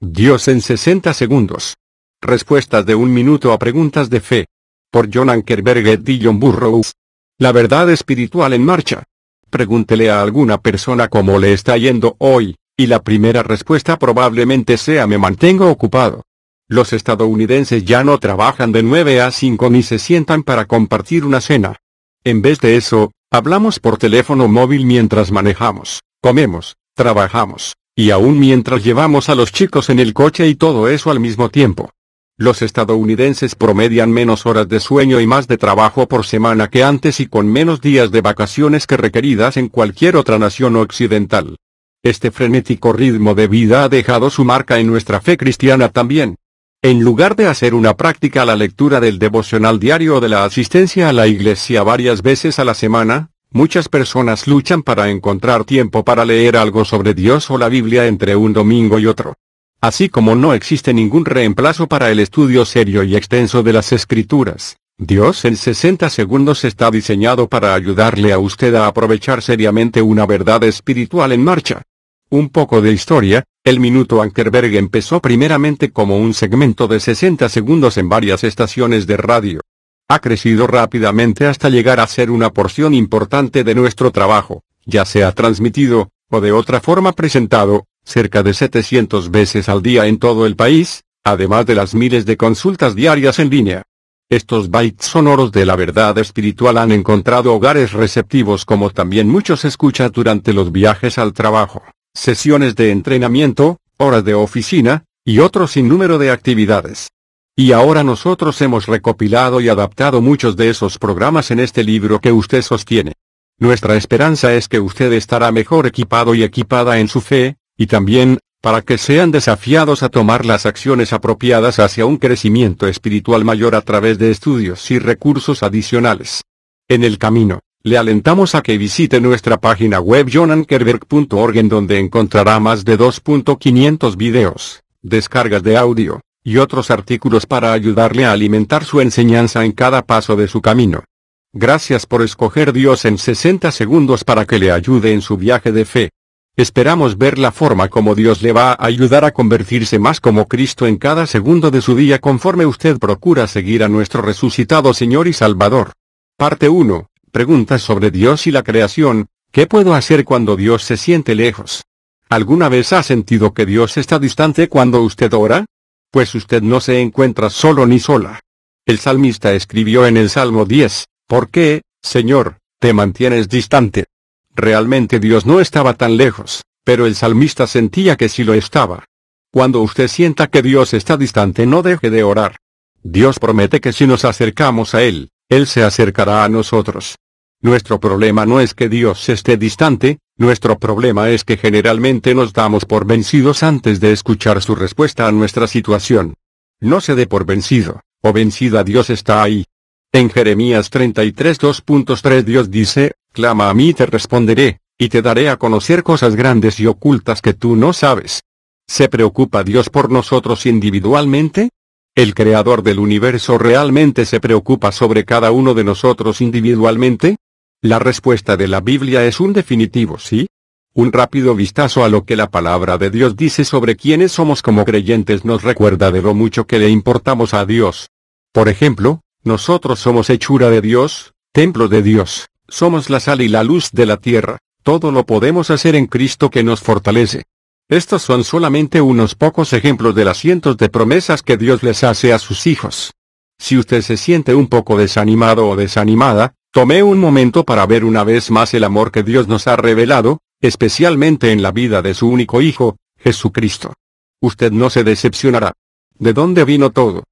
Dios en 60 segundos. Respuestas de un minuto a preguntas de fe. Por John Ankerberg y John Burroughs. La verdad espiritual en marcha. Pregúntele a alguna persona cómo le está yendo hoy, y la primera respuesta probablemente sea me mantengo ocupado. Los estadounidenses ya no trabajan de 9 a 5 ni se sientan para compartir una cena. En vez de eso, hablamos por teléfono móvil mientras manejamos, comemos, trabajamos, y aún mientras llevamos a los chicos en el coche y todo eso al mismo tiempo. Los estadounidenses promedian menos horas de sueño y más de trabajo por semana que antes y con menos días de vacaciones que requeridas en cualquier otra nación occidental. Este frenético ritmo de vida ha dejado su marca en nuestra fe cristiana también. En lugar de hacer una práctica la lectura del devocional diario o de la asistencia a la iglesia varias veces a la semana, Muchas personas luchan para encontrar tiempo para leer algo sobre Dios o la Biblia entre un domingo y otro. Así como no existe ningún reemplazo para el estudio serio y extenso de las escrituras, Dios en 60 segundos está diseñado para ayudarle a usted a aprovechar seriamente una verdad espiritual en marcha. Un poco de historia, el Minuto Ankerberg empezó primeramente como un segmento de 60 segundos en varias estaciones de radio, ha crecido rápidamente hasta llegar a ser una porción importante de nuestro trabajo, ya sea transmitido, o de otra forma presentado, cerca de 700 veces al día en todo el país, además de las miles de consultas diarias en línea. Estos bytes sonoros de la verdad espiritual han encontrado hogares receptivos como también muchos escucha durante los viajes al trabajo, sesiones de entrenamiento, horas de oficina, y sin número de actividades. Y ahora nosotros hemos recopilado y adaptado muchos de esos programas en este libro que usted sostiene. Nuestra esperanza es que usted estará mejor equipado y equipada en su fe, y también, para que sean desafiados a tomar las acciones apropiadas hacia un crecimiento espiritual mayor a través de estudios y recursos adicionales. En el camino, le alentamos a que visite nuestra página web jonankerberg.org en donde encontrará más de 2.500 videos, descargas de audio, y otros artículos para ayudarle a alimentar su enseñanza en cada paso de su camino. Gracias por escoger Dios en 60 segundos para que le ayude en su viaje de fe. Esperamos ver la forma como Dios le va a ayudar a convertirse más como Cristo en cada segundo de su día conforme usted procura seguir a nuestro resucitado Señor y Salvador. Parte 1. Preguntas sobre Dios y la creación. ¿Qué puedo hacer cuando Dios se siente lejos? ¿Alguna vez ha sentido que Dios está distante cuando usted ora? pues usted no se encuentra solo ni sola. El salmista escribió en el Salmo 10, ¿Por qué, Señor, te mantienes distante? Realmente Dios no estaba tan lejos, pero el salmista sentía que sí lo estaba. Cuando usted sienta que Dios está distante no deje de orar. Dios promete que si nos acercamos a Él, Él se acercará a nosotros. Nuestro problema no es que Dios esté distante, nuestro problema es que generalmente nos damos por vencidos antes de escuchar su respuesta a nuestra situación. No se dé por vencido, o vencida Dios está ahí. En Jeremías 33 2.3 Dios dice, Clama a mí y te responderé, y te daré a conocer cosas grandes y ocultas que tú no sabes. ¿Se preocupa Dios por nosotros individualmente? ¿El creador del universo realmente se preocupa sobre cada uno de nosotros individualmente? La respuesta de la Biblia es un definitivo sí. Un rápido vistazo a lo que la palabra de Dios dice sobre quienes somos como creyentes nos recuerda de lo mucho que le importamos a Dios. Por ejemplo, nosotros somos hechura de Dios, templo de Dios, somos la sal y la luz de la tierra, todo lo podemos hacer en Cristo que nos fortalece. Estos son solamente unos pocos ejemplos de las cientos de promesas que Dios les hace a sus hijos. Si usted se siente un poco desanimado o desanimada, Tomé un momento para ver una vez más el amor que Dios nos ha revelado, especialmente en la vida de su único Hijo, Jesucristo. Usted no se decepcionará. ¿De dónde vino todo?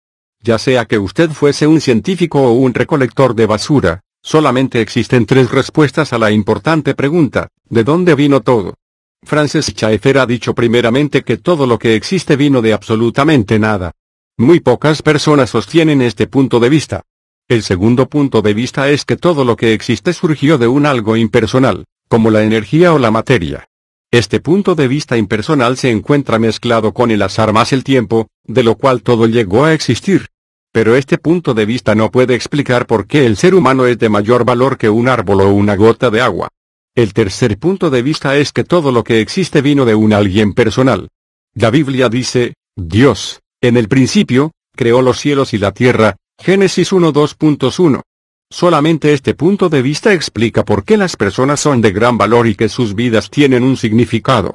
Ya sea que usted fuese un científico o un recolector de basura, solamente existen tres respuestas a la importante pregunta, ¿de dónde vino todo? Francis Schaeffer ha dicho primeramente que todo lo que existe vino de absolutamente nada. Muy pocas personas sostienen este punto de vista. El segundo punto de vista es que todo lo que existe surgió de un algo impersonal, como la energía o la materia. Este punto de vista impersonal se encuentra mezclado con el azar más el tiempo, de lo cual todo llegó a existir. Pero este punto de vista no puede explicar por qué el ser humano es de mayor valor que un árbol o una gota de agua. El tercer punto de vista es que todo lo que existe vino de un alguien personal. La Biblia dice, Dios, en el principio, creó los cielos y la tierra, Génesis 2.1. Solamente este punto de vista explica por qué las personas son de gran valor y que sus vidas tienen un significado.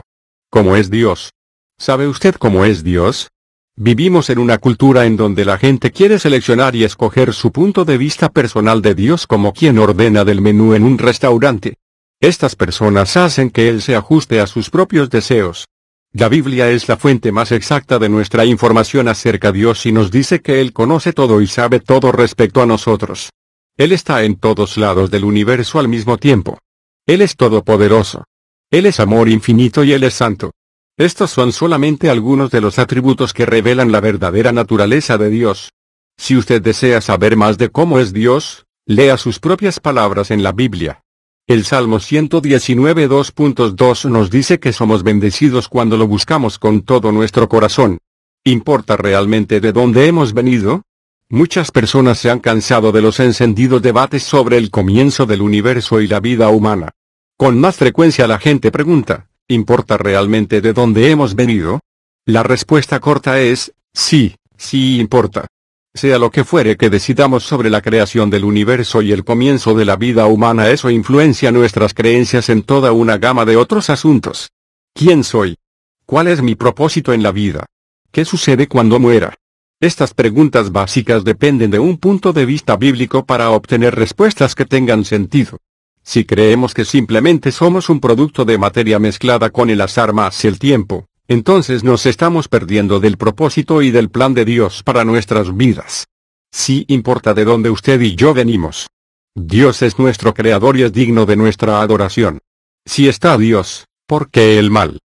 ¿Cómo es Dios? ¿Sabe usted cómo es Dios? Vivimos en una cultura en donde la gente quiere seleccionar y escoger su punto de vista personal de Dios como quien ordena del menú en un restaurante. Estas personas hacen que Él se ajuste a sus propios deseos. La Biblia es la fuente más exacta de nuestra información acerca de Dios y nos dice que Él conoce todo y sabe todo respecto a nosotros. Él está en todos lados del universo al mismo tiempo. Él es todopoderoso. Él es amor infinito y Él es santo. Estos son solamente algunos de los atributos que revelan la verdadera naturaleza de Dios. Si usted desea saber más de cómo es Dios, lea sus propias palabras en la Biblia. El Salmo 119 2.2 nos dice que somos bendecidos cuando lo buscamos con todo nuestro corazón. ¿Importa realmente de dónde hemos venido? Muchas personas se han cansado de los encendidos debates sobre el comienzo del universo y la vida humana. Con más frecuencia la gente pregunta, ¿importa realmente de dónde hemos venido? La respuesta corta es, sí, sí importa. Sea lo que fuere que decidamos sobre la creación del universo y el comienzo de la vida humana, eso influencia nuestras creencias en toda una gama de otros asuntos. ¿Quién soy? ¿Cuál es mi propósito en la vida? ¿Qué sucede cuando muera? Estas preguntas básicas dependen de un punto de vista bíblico para obtener respuestas que tengan sentido. Si creemos que simplemente somos un producto de materia mezclada con el azar más el tiempo, entonces nos estamos perdiendo del propósito y del plan de Dios para nuestras vidas. Sí importa de dónde usted y yo venimos. Dios es nuestro creador y es digno de nuestra adoración. Si está Dios, ¿por qué el mal?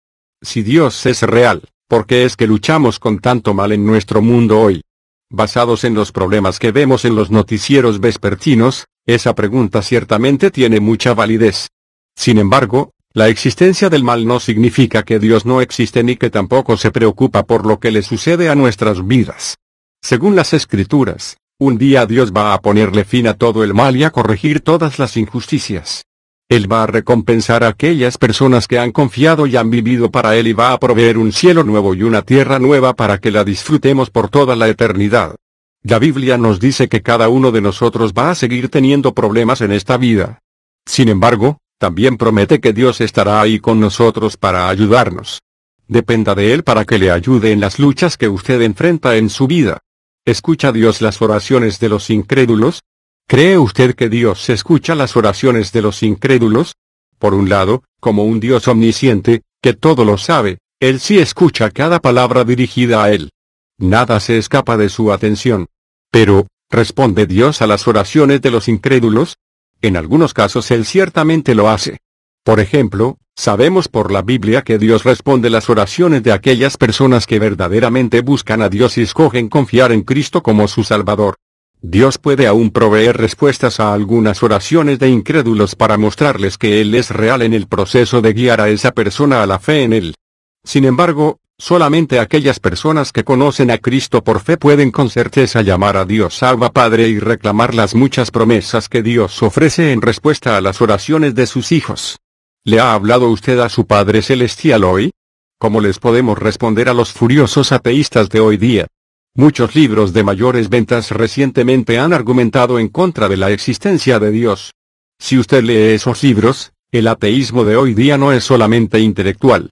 Si Dios es real, ¿por qué es que luchamos con tanto mal en nuestro mundo hoy? Basados en los problemas que vemos en los noticieros vespertinos, esa pregunta ciertamente tiene mucha validez. Sin embargo, la existencia del mal no significa que Dios no existe ni que tampoco se preocupa por lo que le sucede a nuestras vidas. Según las Escrituras, un día Dios va a ponerle fin a todo el mal y a corregir todas las injusticias. Él va a recompensar a aquellas personas que han confiado y han vivido para Él y va a proveer un cielo nuevo y una tierra nueva para que la disfrutemos por toda la eternidad. La Biblia nos dice que cada uno de nosotros va a seguir teniendo problemas en esta vida. Sin embargo, también promete que Dios estará ahí con nosotros para ayudarnos. Dependa de Él para que le ayude en las luchas que usted enfrenta en su vida. ¿Escucha Dios las oraciones de los incrédulos? ¿Cree usted que Dios escucha las oraciones de los incrédulos? Por un lado, como un Dios omnisciente, que todo lo sabe, Él sí escucha cada palabra dirigida a Él. Nada se escapa de su atención. Pero, ¿responde Dios a las oraciones de los incrédulos? En algunos casos Él ciertamente lo hace. Por ejemplo, sabemos por la Biblia que Dios responde las oraciones de aquellas personas que verdaderamente buscan a Dios y escogen confiar en Cristo como su Salvador. Dios puede aún proveer respuestas a algunas oraciones de incrédulos para mostrarles que Él es real en el proceso de guiar a esa persona a la fe en Él. Sin embargo, Solamente aquellas personas que conocen a Cristo por fe pueden con certeza llamar a Dios Salva Padre y reclamar las muchas promesas que Dios ofrece en respuesta a las oraciones de sus hijos. ¿Le ha hablado usted a su Padre Celestial hoy? ¿Cómo les podemos responder a los furiosos ateístas de hoy día? Muchos libros de mayores ventas recientemente han argumentado en contra de la existencia de Dios. Si usted lee esos libros, el ateísmo de hoy día no es solamente intelectual,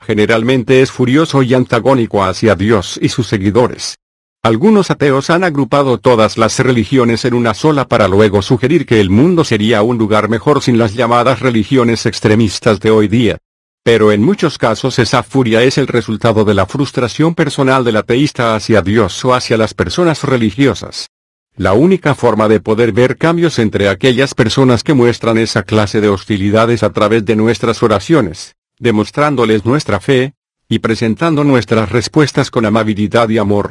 Generalmente es furioso y antagónico hacia Dios y sus seguidores. Algunos ateos han agrupado todas las religiones en una sola para luego sugerir que el mundo sería un lugar mejor sin las llamadas religiones extremistas de hoy día. Pero en muchos casos esa furia es el resultado de la frustración personal del ateísta hacia Dios o hacia las personas religiosas. La única forma de poder ver cambios entre aquellas personas que muestran esa clase de hostilidades a través de nuestras oraciones, demostrándoles nuestra fe, y presentando nuestras respuestas con amabilidad y amor.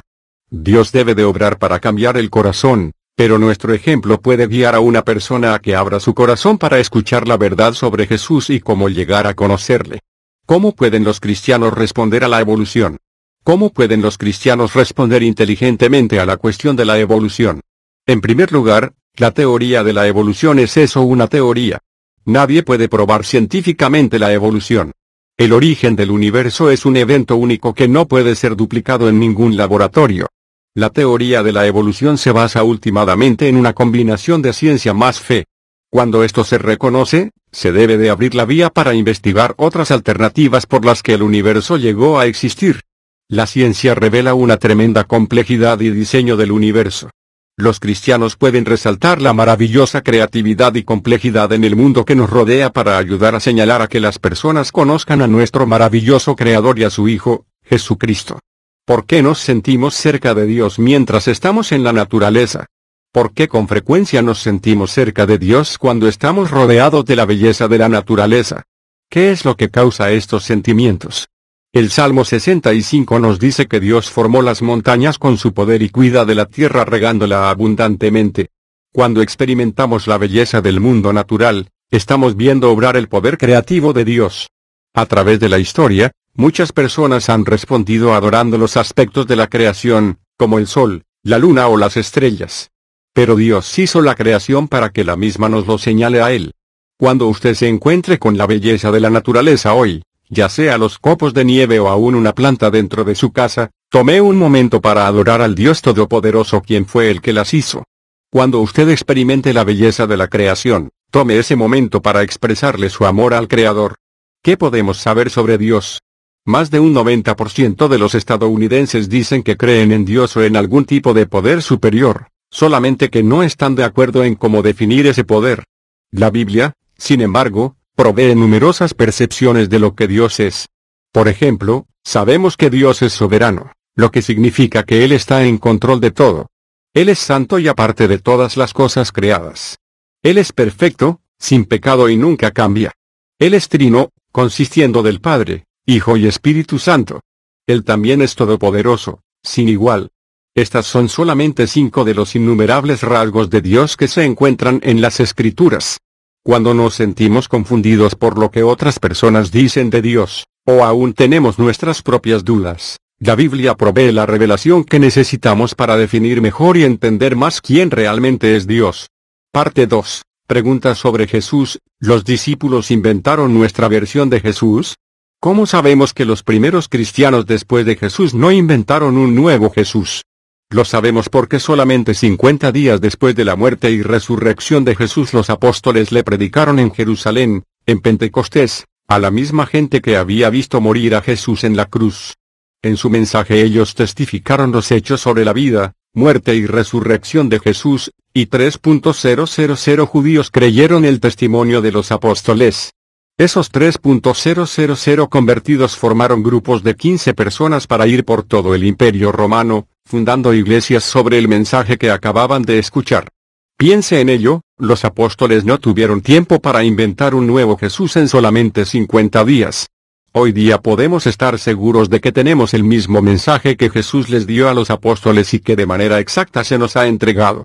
Dios debe de obrar para cambiar el corazón, pero nuestro ejemplo puede guiar a una persona a que abra su corazón para escuchar la verdad sobre Jesús y cómo llegar a conocerle. ¿Cómo pueden los cristianos responder a la evolución? ¿Cómo pueden los cristianos responder inteligentemente a la cuestión de la evolución? En primer lugar, la teoría de la evolución es eso una teoría. Nadie puede probar científicamente la evolución. El origen del universo es un evento único que no puede ser duplicado en ningún laboratorio. La teoría de la evolución se basa últimamente en una combinación de ciencia más fe. Cuando esto se reconoce, se debe de abrir la vía para investigar otras alternativas por las que el universo llegó a existir. La ciencia revela una tremenda complejidad y diseño del universo. Los cristianos pueden resaltar la maravillosa creatividad y complejidad en el mundo que nos rodea para ayudar a señalar a que las personas conozcan a nuestro maravilloso Creador y a su Hijo, Jesucristo. ¿Por qué nos sentimos cerca de Dios mientras estamos en la naturaleza? ¿Por qué con frecuencia nos sentimos cerca de Dios cuando estamos rodeados de la belleza de la naturaleza? ¿Qué es lo que causa estos sentimientos? El Salmo 65 nos dice que Dios formó las montañas con su poder y cuida de la tierra regándola abundantemente. Cuando experimentamos la belleza del mundo natural, estamos viendo obrar el poder creativo de Dios. A través de la historia, muchas personas han respondido adorando los aspectos de la creación, como el sol, la luna o las estrellas. Pero Dios hizo la creación para que la misma nos lo señale a Él. Cuando usted se encuentre con la belleza de la naturaleza hoy, ya sea los copos de nieve o aún una planta dentro de su casa, tomé un momento para adorar al Dios Todopoderoso quien fue el que las hizo. Cuando usted experimente la belleza de la creación, tome ese momento para expresarle su amor al Creador. ¿Qué podemos saber sobre Dios? Más de un 90% de los estadounidenses dicen que creen en Dios o en algún tipo de poder superior, solamente que no están de acuerdo en cómo definir ese poder. La Biblia, sin embargo, provee numerosas percepciones de lo que Dios es. Por ejemplo, sabemos que Dios es soberano, lo que significa que Él está en control de todo. Él es santo y aparte de todas las cosas creadas. Él es perfecto, sin pecado y nunca cambia. Él es trino, consistiendo del Padre, Hijo y Espíritu Santo. Él también es todopoderoso, sin igual. Estas son solamente cinco de los innumerables rasgos de Dios que se encuentran en las Escrituras. Cuando nos sentimos confundidos por lo que otras personas dicen de Dios, o aún tenemos nuestras propias dudas, la Biblia provee la revelación que necesitamos para definir mejor y entender más quién realmente es Dios. Parte 2. Pregunta sobre Jesús. ¿Los discípulos inventaron nuestra versión de Jesús? ¿Cómo sabemos que los primeros cristianos después de Jesús no inventaron un nuevo Jesús? Lo sabemos porque solamente 50 días después de la muerte y resurrección de Jesús los apóstoles le predicaron en Jerusalén, en Pentecostés, a la misma gente que había visto morir a Jesús en la cruz. En su mensaje ellos testificaron los hechos sobre la vida, muerte y resurrección de Jesús, y 3.000 judíos creyeron el testimonio de los apóstoles. Esos 3.000 convertidos formaron grupos de 15 personas para ir por todo el imperio romano, fundando iglesias sobre el mensaje que acababan de escuchar. Piense en ello, los apóstoles no tuvieron tiempo para inventar un nuevo Jesús en solamente 50 días. Hoy día podemos estar seguros de que tenemos el mismo mensaje que Jesús les dio a los apóstoles y que de manera exacta se nos ha entregado.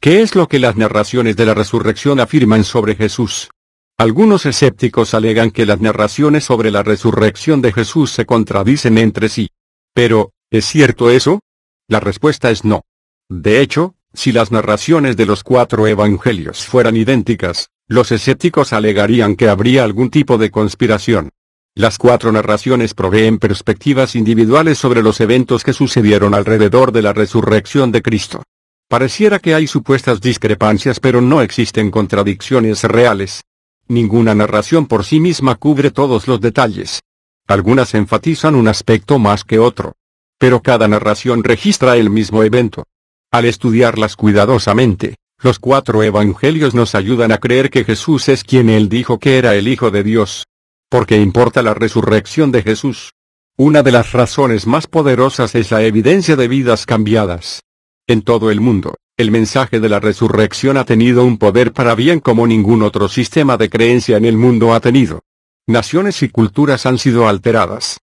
¿Qué es lo que las narraciones de la resurrección afirman sobre Jesús? Algunos escépticos alegan que las narraciones sobre la resurrección de Jesús se contradicen entre sí. Pero, ¿es cierto eso? La respuesta es no. De hecho, si las narraciones de los cuatro evangelios fueran idénticas, los escépticos alegarían que habría algún tipo de conspiración. Las cuatro narraciones proveen perspectivas individuales sobre los eventos que sucedieron alrededor de la resurrección de Cristo. Pareciera que hay supuestas discrepancias pero no existen contradicciones reales. Ninguna narración por sí misma cubre todos los detalles. Algunas enfatizan un aspecto más que otro pero cada narración registra el mismo evento. Al estudiarlas cuidadosamente, los cuatro evangelios nos ayudan a creer que Jesús es quien él dijo que era el Hijo de Dios. Porque importa la resurrección de Jesús. Una de las razones más poderosas es la evidencia de vidas cambiadas. En todo el mundo, el mensaje de la resurrección ha tenido un poder para bien como ningún otro sistema de creencia en el mundo ha tenido. Naciones y culturas han sido alteradas,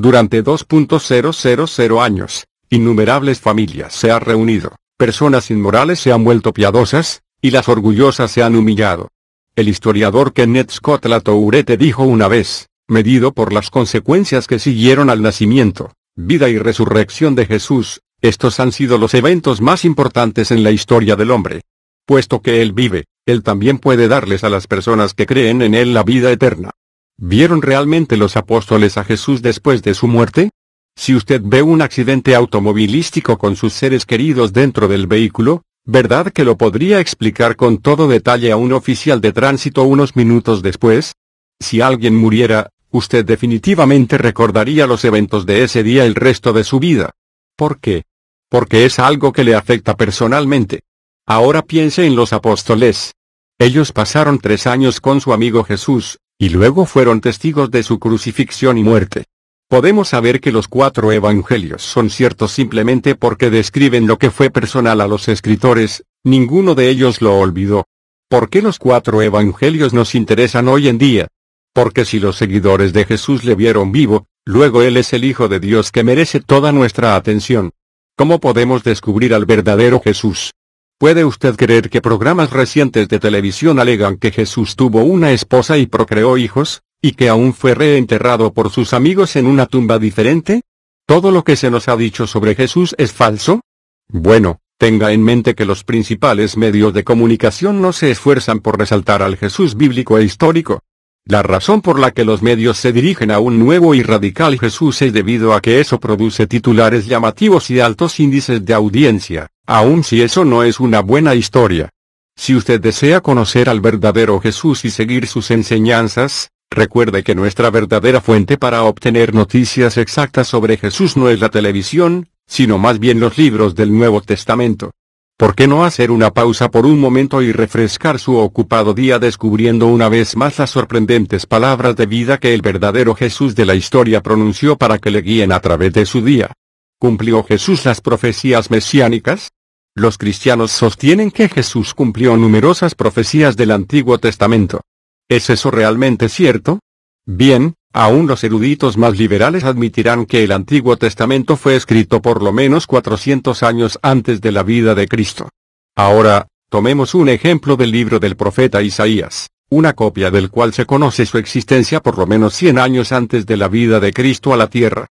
durante 2.000 años, innumerables familias se han reunido, personas inmorales se han vuelto piadosas, y las orgullosas se han humillado. El historiador Kenneth Scott Latourete dijo una vez, medido por las consecuencias que siguieron al nacimiento, vida y resurrección de Jesús, estos han sido los eventos más importantes en la historia del hombre. Puesto que Él vive, Él también puede darles a las personas que creen en Él la vida eterna. ¿Vieron realmente los apóstoles a Jesús después de su muerte? Si usted ve un accidente automovilístico con sus seres queridos dentro del vehículo, ¿verdad que lo podría explicar con todo detalle a un oficial de tránsito unos minutos después? Si alguien muriera, usted definitivamente recordaría los eventos de ese día el resto de su vida. ¿Por qué? Porque es algo que le afecta personalmente. Ahora piense en los apóstoles. Ellos pasaron tres años con su amigo Jesús, y luego fueron testigos de su crucifixión y muerte. Podemos saber que los cuatro evangelios son ciertos simplemente porque describen lo que fue personal a los escritores, ninguno de ellos lo olvidó. ¿Por qué los cuatro evangelios nos interesan hoy en día? Porque si los seguidores de Jesús le vieron vivo, luego Él es el Hijo de Dios que merece toda nuestra atención. ¿Cómo podemos descubrir al verdadero Jesús? ¿Puede usted creer que programas recientes de televisión alegan que Jesús tuvo una esposa y procreó hijos, y que aún fue reenterrado por sus amigos en una tumba diferente? ¿Todo lo que se nos ha dicho sobre Jesús es falso? Bueno, tenga en mente que los principales medios de comunicación no se esfuerzan por resaltar al Jesús bíblico e histórico. La razón por la que los medios se dirigen a un nuevo y radical Jesús es debido a que eso produce titulares llamativos y altos índices de audiencia aun si eso no es una buena historia. Si usted desea conocer al verdadero Jesús y seguir sus enseñanzas, recuerde que nuestra verdadera fuente para obtener noticias exactas sobre Jesús no es la televisión, sino más bien los libros del Nuevo Testamento. ¿Por qué no hacer una pausa por un momento y refrescar su ocupado día descubriendo una vez más las sorprendentes palabras de vida que el verdadero Jesús de la historia pronunció para que le guíen a través de su día? ¿Cumplió Jesús las profecías mesiánicas? Los cristianos sostienen que Jesús cumplió numerosas profecías del Antiguo Testamento. ¿Es eso realmente cierto? Bien, aún los eruditos más liberales admitirán que el Antiguo Testamento fue escrito por lo menos 400 años antes de la vida de Cristo. Ahora, tomemos un ejemplo del libro del profeta Isaías, una copia del cual se conoce su existencia por lo menos 100 años antes de la vida de Cristo a la tierra.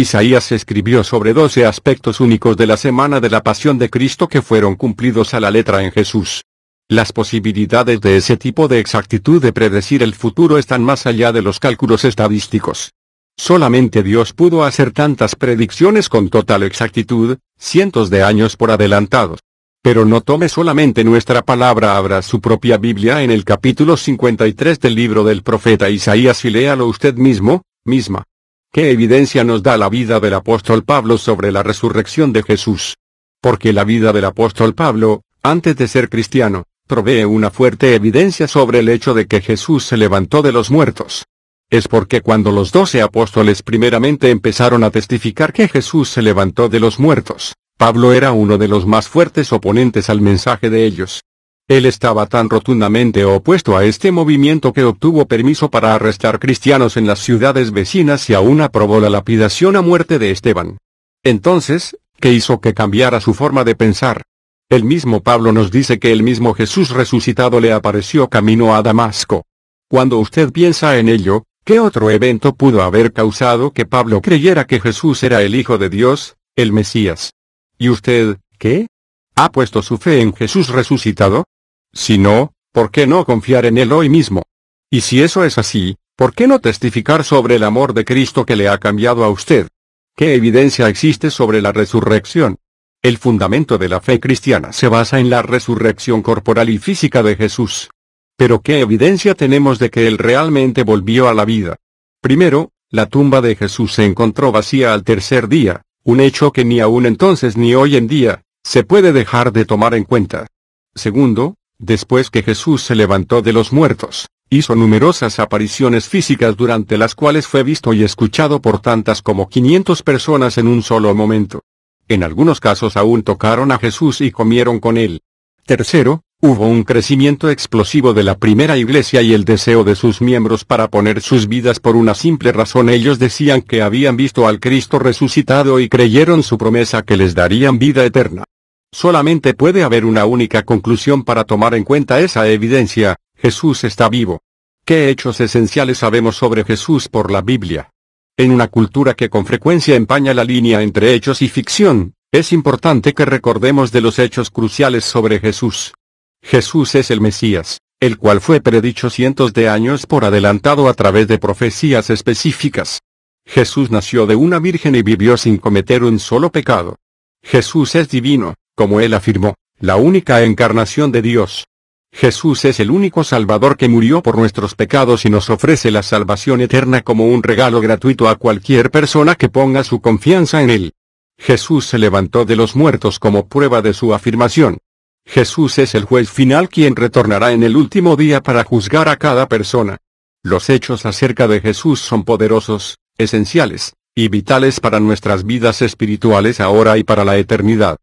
Isaías escribió sobre doce aspectos únicos de la semana de la pasión de Cristo que fueron cumplidos a la letra en Jesús. Las posibilidades de ese tipo de exactitud de predecir el futuro están más allá de los cálculos estadísticos. Solamente Dios pudo hacer tantas predicciones con total exactitud, cientos de años por adelantados. Pero no tome solamente nuestra palabra, abra su propia Biblia en el capítulo 53 del libro del profeta Isaías y léalo usted mismo, misma. ¿Qué evidencia nos da la vida del apóstol Pablo sobre la resurrección de Jesús? Porque la vida del apóstol Pablo, antes de ser cristiano, provee una fuerte evidencia sobre el hecho de que Jesús se levantó de los muertos. Es porque cuando los doce apóstoles primeramente empezaron a testificar que Jesús se levantó de los muertos, Pablo era uno de los más fuertes oponentes al mensaje de ellos. Él estaba tan rotundamente opuesto a este movimiento que obtuvo permiso para arrestar cristianos en las ciudades vecinas y aún aprobó la lapidación a muerte de Esteban. Entonces, ¿qué hizo que cambiara su forma de pensar? El mismo Pablo nos dice que el mismo Jesús resucitado le apareció camino a Damasco. Cuando usted piensa en ello, ¿qué otro evento pudo haber causado que Pablo creyera que Jesús era el Hijo de Dios, el Mesías? ¿Y usted, qué? ¿Ha puesto su fe en Jesús resucitado? Si no, ¿por qué no confiar en Él hoy mismo? Y si eso es así, ¿por qué no testificar sobre el amor de Cristo que le ha cambiado a usted? ¿Qué evidencia existe sobre la resurrección? El fundamento de la fe cristiana se basa en la resurrección corporal y física de Jesús. Pero ¿qué evidencia tenemos de que Él realmente volvió a la vida? Primero, la tumba de Jesús se encontró vacía al tercer día, un hecho que ni aún entonces ni hoy en día, se puede dejar de tomar en cuenta. Segundo, Después que Jesús se levantó de los muertos, hizo numerosas apariciones físicas durante las cuales fue visto y escuchado por tantas como 500 personas en un solo momento. En algunos casos aún tocaron a Jesús y comieron con él. Tercero, hubo un crecimiento explosivo de la primera iglesia y el deseo de sus miembros para poner sus vidas por una simple razón. Ellos decían que habían visto al Cristo resucitado y creyeron su promesa que les darían vida eterna. Solamente puede haber una única conclusión para tomar en cuenta esa evidencia, Jesús está vivo. ¿Qué hechos esenciales sabemos sobre Jesús por la Biblia? En una cultura que con frecuencia empaña la línea entre hechos y ficción, es importante que recordemos de los hechos cruciales sobre Jesús. Jesús es el Mesías, el cual fue predicho cientos de años por adelantado a través de profecías específicas. Jesús nació de una virgen y vivió sin cometer un solo pecado. Jesús es divino, como él afirmó, la única encarnación de Dios. Jesús es el único Salvador que murió por nuestros pecados y nos ofrece la salvación eterna como un regalo gratuito a cualquier persona que ponga su confianza en Él. Jesús se levantó de los muertos como prueba de su afirmación. Jesús es el juez final quien retornará en el último día para juzgar a cada persona. Los hechos acerca de Jesús son poderosos, esenciales, y vitales para nuestras vidas espirituales ahora y para la eternidad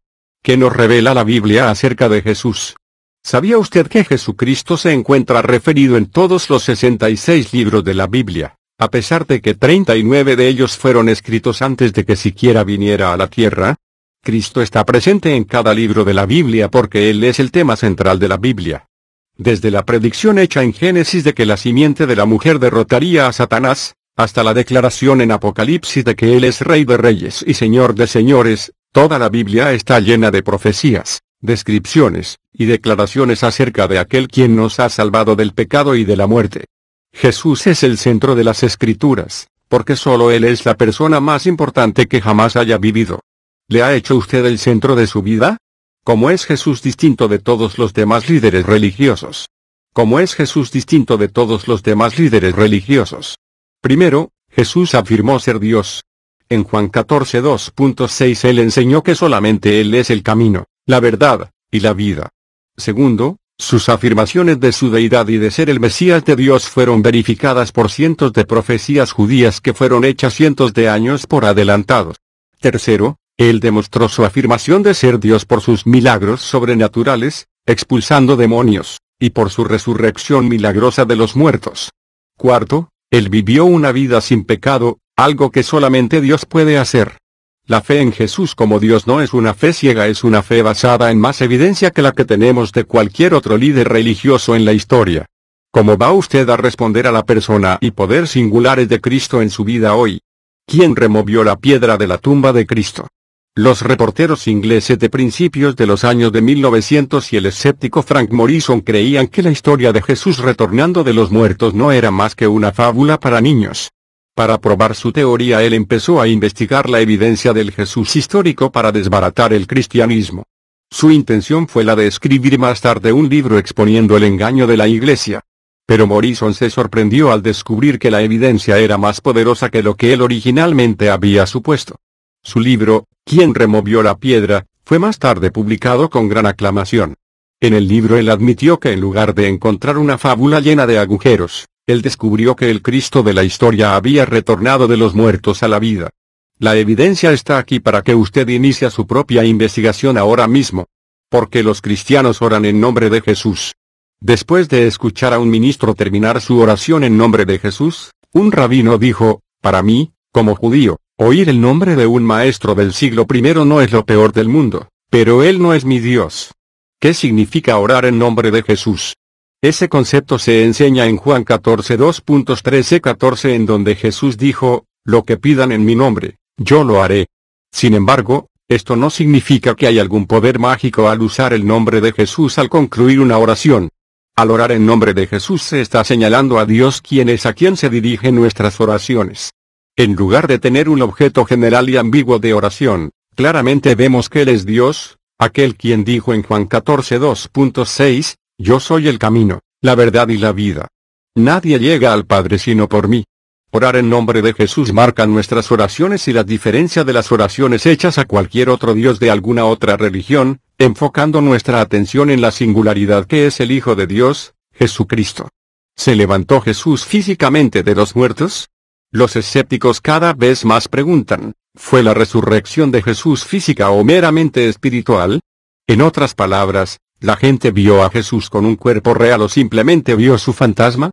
que nos revela la Biblia acerca de Jesús. ¿Sabía usted que Jesucristo se encuentra referido en todos los 66 libros de la Biblia, a pesar de que 39 de ellos fueron escritos antes de que siquiera viniera a la tierra? Cristo está presente en cada libro de la Biblia porque Él es el tema central de la Biblia. Desde la predicción hecha en Génesis de que la simiente de la mujer derrotaría a Satanás, hasta la declaración en Apocalipsis de que Él es Rey de Reyes y Señor de Señores, Toda la Biblia está llena de profecías, descripciones, y declaraciones acerca de aquel quien nos ha salvado del pecado y de la muerte. Jesús es el centro de las escrituras, porque solo Él es la persona más importante que jamás haya vivido. ¿Le ha hecho usted el centro de su vida? ¿Cómo es Jesús distinto de todos los demás líderes religiosos? ¿Cómo es Jesús distinto de todos los demás líderes religiosos? Primero, Jesús afirmó ser Dios, en Juan 14 2.6 él enseñó que solamente él es el camino, la verdad, y la vida. Segundo, sus afirmaciones de su deidad y de ser el Mesías de Dios fueron verificadas por cientos de profecías judías que fueron hechas cientos de años por adelantados. Tercero, él demostró su afirmación de ser Dios por sus milagros sobrenaturales, expulsando demonios, y por su resurrección milagrosa de los muertos. Cuarto, él vivió una vida sin pecado, algo que solamente Dios puede hacer. La fe en Jesús como Dios no es una fe ciega, es una fe basada en más evidencia que la que tenemos de cualquier otro líder religioso en la historia. ¿Cómo va usted a responder a la persona y poder singulares de Cristo en su vida hoy? ¿Quién removió la piedra de la tumba de Cristo? Los reporteros ingleses de principios de los años de 1900 y el escéptico Frank Morrison creían que la historia de Jesús retornando de los muertos no era más que una fábula para niños. Para probar su teoría él empezó a investigar la evidencia del Jesús histórico para desbaratar el cristianismo. Su intención fue la de escribir más tarde un libro exponiendo el engaño de la Iglesia. Pero Morrison se sorprendió al descubrir que la evidencia era más poderosa que lo que él originalmente había supuesto. Su libro, ¿Quién removió la piedra?, fue más tarde publicado con gran aclamación. En el libro él admitió que en lugar de encontrar una fábula llena de agujeros, él descubrió que el Cristo de la historia había retornado de los muertos a la vida. La evidencia está aquí para que usted inicie su propia investigación ahora mismo. Porque los cristianos oran en nombre de Jesús. Después de escuchar a un ministro terminar su oración en nombre de Jesús, un rabino dijo, para mí, como judío, oír el nombre de un maestro del siglo primero no es lo peor del mundo, pero él no es mi Dios. ¿Qué significa orar en nombre de Jesús? Ese concepto se enseña en Juan 14 2.13 14 en donde Jesús dijo, lo que pidan en mi nombre, yo lo haré. Sin embargo, esto no significa que hay algún poder mágico al usar el nombre de Jesús al concluir una oración. Al orar en nombre de Jesús se está señalando a Dios quien es a quien se dirigen nuestras oraciones. En lugar de tener un objeto general y ambiguo de oración, claramente vemos que Él es Dios, aquel quien dijo en Juan 14 2.6, yo soy el camino, la verdad y la vida. Nadie llega al Padre sino por mí. Orar en nombre de Jesús marca nuestras oraciones y la diferencia de las oraciones hechas a cualquier otro Dios de alguna otra religión, enfocando nuestra atención en la singularidad que es el Hijo de Dios, Jesucristo. ¿Se levantó Jesús físicamente de los muertos? Los escépticos cada vez más preguntan, ¿fue la resurrección de Jesús física o meramente espiritual? En otras palabras, ¿La gente vio a Jesús con un cuerpo real o simplemente vio su fantasma?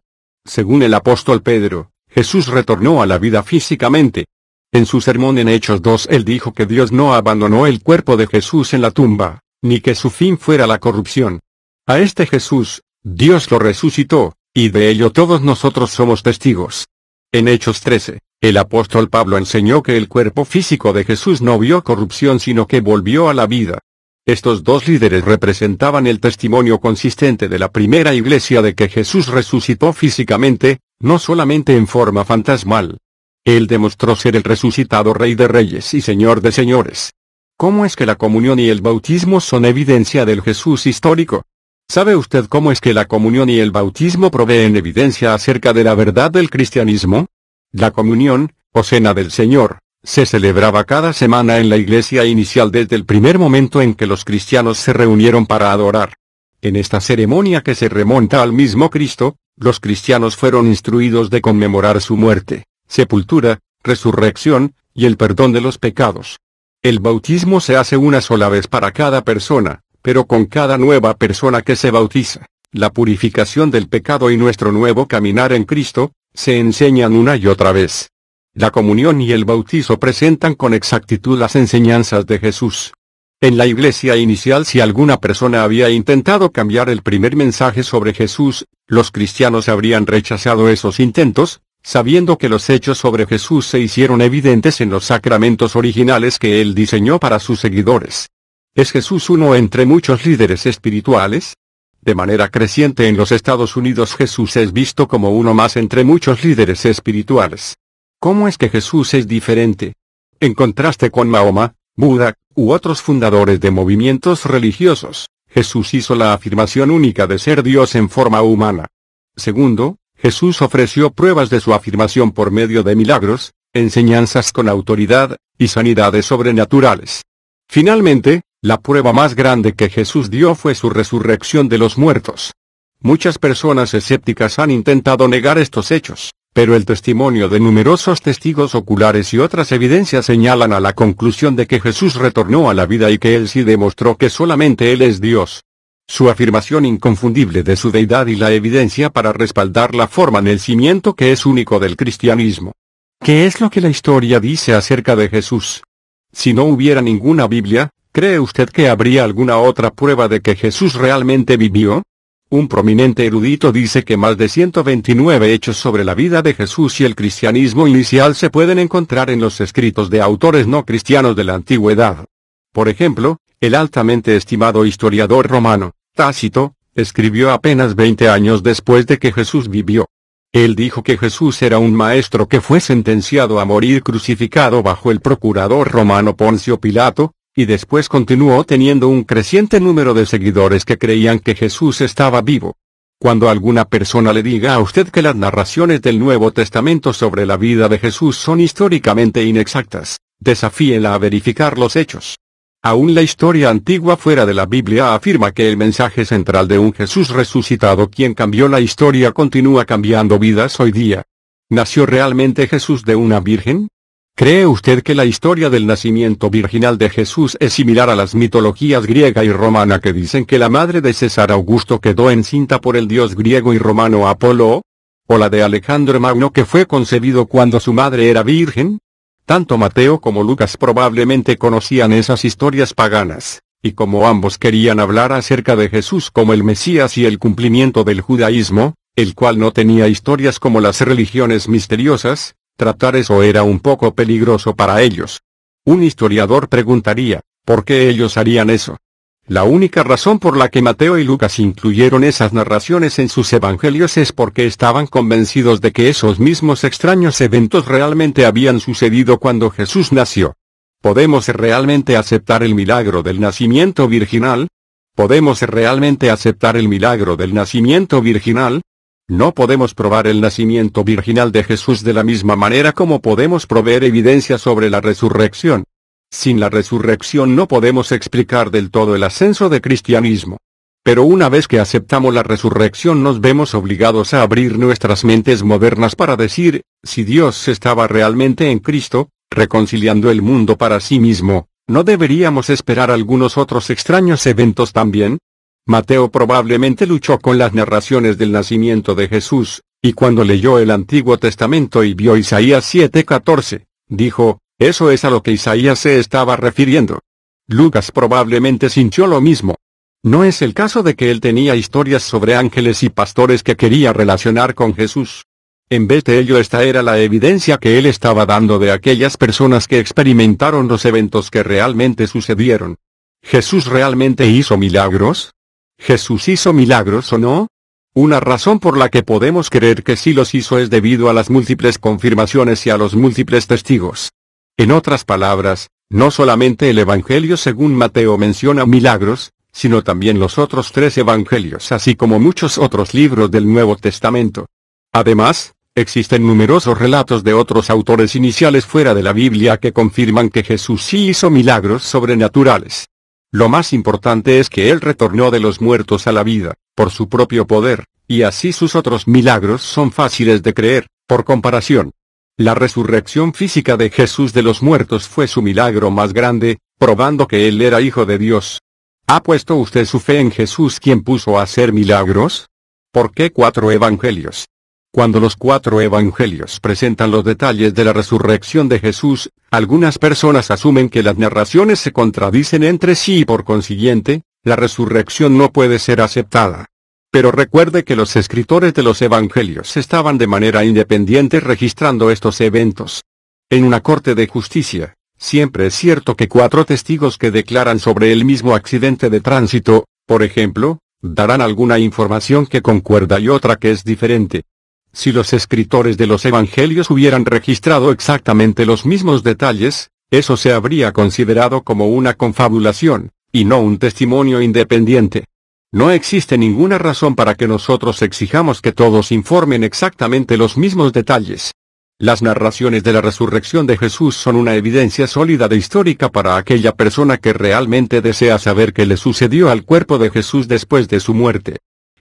Según el apóstol Pedro, Jesús retornó a la vida físicamente. En su sermón en Hechos 2 él dijo que Dios no abandonó el cuerpo de Jesús en la tumba, ni que su fin fuera la corrupción. A este Jesús, Dios lo resucitó, y de ello todos nosotros somos testigos. En Hechos 13, el apóstol Pablo enseñó que el cuerpo físico de Jesús no vio corrupción sino que volvió a la vida. Estos dos líderes representaban el testimonio consistente de la primera iglesia de que Jesús resucitó físicamente, no solamente en forma fantasmal. Él demostró ser el resucitado Rey de Reyes y Señor de Señores. ¿Cómo es que la comunión y el bautismo son evidencia del Jesús histórico? ¿Sabe usted cómo es que la comunión y el bautismo proveen evidencia acerca de la verdad del cristianismo? La comunión, o cena del Señor, se celebraba cada semana en la iglesia inicial desde el primer momento en que los cristianos se reunieron para adorar. En esta ceremonia que se remonta al mismo Cristo, los cristianos fueron instruidos de conmemorar su muerte, sepultura, resurrección, y el perdón de los pecados. El bautismo se hace una sola vez para cada persona, pero con cada nueva persona que se bautiza, la purificación del pecado y nuestro nuevo caminar en Cristo, se enseñan una y otra vez. La comunión y el bautizo presentan con exactitud las enseñanzas de Jesús. En la iglesia inicial si alguna persona había intentado cambiar el primer mensaje sobre Jesús, los cristianos habrían rechazado esos intentos, sabiendo que los hechos sobre Jesús se hicieron evidentes en los sacramentos originales que él diseñó para sus seguidores. ¿Es Jesús uno entre muchos líderes espirituales? De manera creciente en los Estados Unidos Jesús es visto como uno más entre muchos líderes espirituales. ¿Cómo es que Jesús es diferente? En contraste con Mahoma, Buda, u otros fundadores de movimientos religiosos, Jesús hizo la afirmación única de ser Dios en forma humana. Segundo, Jesús ofreció pruebas de su afirmación por medio de milagros, enseñanzas con autoridad, y sanidades sobrenaturales. Finalmente, la prueba más grande que Jesús dio fue su resurrección de los muertos. Muchas personas escépticas han intentado negar estos hechos, pero el testimonio de numerosos testigos oculares y otras evidencias señalan a la conclusión de que Jesús retornó a la vida y que él sí demostró que solamente él es Dios. Su afirmación inconfundible de su deidad y la evidencia para respaldar la forma en el cimiento que es único del cristianismo. ¿Qué es lo que la historia dice acerca de Jesús? Si no hubiera ninguna Biblia, ¿cree usted que habría alguna otra prueba de que Jesús realmente vivió? Un prominente erudito dice que más de 129 hechos sobre la vida de Jesús y el cristianismo inicial se pueden encontrar en los escritos de autores no cristianos de la antigüedad. Por ejemplo, el altamente estimado historiador romano, Tácito, escribió apenas 20 años después de que Jesús vivió. Él dijo que Jesús era un maestro que fue sentenciado a morir crucificado bajo el procurador romano Poncio Pilato, y después continuó teniendo un creciente número de seguidores que creían que Jesús estaba vivo. Cuando alguna persona le diga a usted que las narraciones del Nuevo Testamento sobre la vida de Jesús son históricamente inexactas, desafíela a verificar los hechos. Aún la historia antigua fuera de la Biblia afirma que el mensaje central de un Jesús resucitado quien cambió la historia continúa cambiando vidas hoy día. ¿Nació realmente Jesús de una virgen? ¿Cree usted que la historia del nacimiento virginal de Jesús es similar a las mitologías griega y romana que dicen que la madre de César Augusto quedó encinta por el dios griego y romano Apolo? ¿O la de Alejandro Magno que fue concebido cuando su madre era virgen? Tanto Mateo como Lucas probablemente conocían esas historias paganas, y como ambos querían hablar acerca de Jesús como el Mesías y el cumplimiento del judaísmo, el cual no tenía historias como las religiones misteriosas, Tratar eso era un poco peligroso para ellos. Un historiador preguntaría, ¿por qué ellos harían eso? La única razón por la que Mateo y Lucas incluyeron esas narraciones en sus evangelios es porque estaban convencidos de que esos mismos extraños eventos realmente habían sucedido cuando Jesús nació. ¿Podemos realmente aceptar el milagro del nacimiento virginal? ¿Podemos realmente aceptar el milagro del nacimiento virginal? No podemos probar el nacimiento virginal de Jesús de la misma manera como podemos proveer evidencia sobre la resurrección. Sin la resurrección no podemos explicar del todo el ascenso de cristianismo. Pero una vez que aceptamos la resurrección nos vemos obligados a abrir nuestras mentes modernas para decir, si Dios estaba realmente en Cristo, reconciliando el mundo para sí mismo, ¿no deberíamos esperar algunos otros extraños eventos también? Mateo probablemente luchó con las narraciones del nacimiento de Jesús, y cuando leyó el Antiguo Testamento y vio Isaías 7:14, dijo, eso es a lo que Isaías se estaba refiriendo. Lucas probablemente sintió lo mismo. No es el caso de que él tenía historias sobre ángeles y pastores que quería relacionar con Jesús. En vez de ello esta era la evidencia que él estaba dando de aquellas personas que experimentaron los eventos que realmente sucedieron. ¿Jesús realmente hizo milagros? ¿Jesús hizo milagros o no? Una razón por la que podemos creer que sí los hizo es debido a las múltiples confirmaciones y a los múltiples testigos. En otras palabras, no solamente el Evangelio según Mateo menciona milagros, sino también los otros tres Evangelios así como muchos otros libros del Nuevo Testamento. Además, existen numerosos relatos de otros autores iniciales fuera de la Biblia que confirman que Jesús sí hizo milagros sobrenaturales. Lo más importante es que Él retornó de los muertos a la vida, por su propio poder, y así sus otros milagros son fáciles de creer, por comparación. La resurrección física de Jesús de los muertos fue su milagro más grande, probando que Él era hijo de Dios. ¿Ha puesto usted su fe en Jesús quien puso a hacer milagros? ¿Por qué cuatro evangelios? Cuando los cuatro evangelios presentan los detalles de la resurrección de Jesús, algunas personas asumen que las narraciones se contradicen entre sí y por consiguiente, la resurrección no puede ser aceptada. Pero recuerde que los escritores de los evangelios estaban de manera independiente registrando estos eventos. En una corte de justicia, siempre es cierto que cuatro testigos que declaran sobre el mismo accidente de tránsito, por ejemplo, darán alguna información que concuerda y otra que es diferente. Si los escritores de los evangelios hubieran registrado exactamente los mismos detalles, eso se habría considerado como una confabulación, y no un testimonio independiente. No existe ninguna razón para que nosotros exijamos que todos informen exactamente los mismos detalles. Las narraciones de la resurrección de Jesús son una evidencia sólida de histórica para aquella persona que realmente desea saber qué le sucedió al cuerpo de Jesús después de su muerte.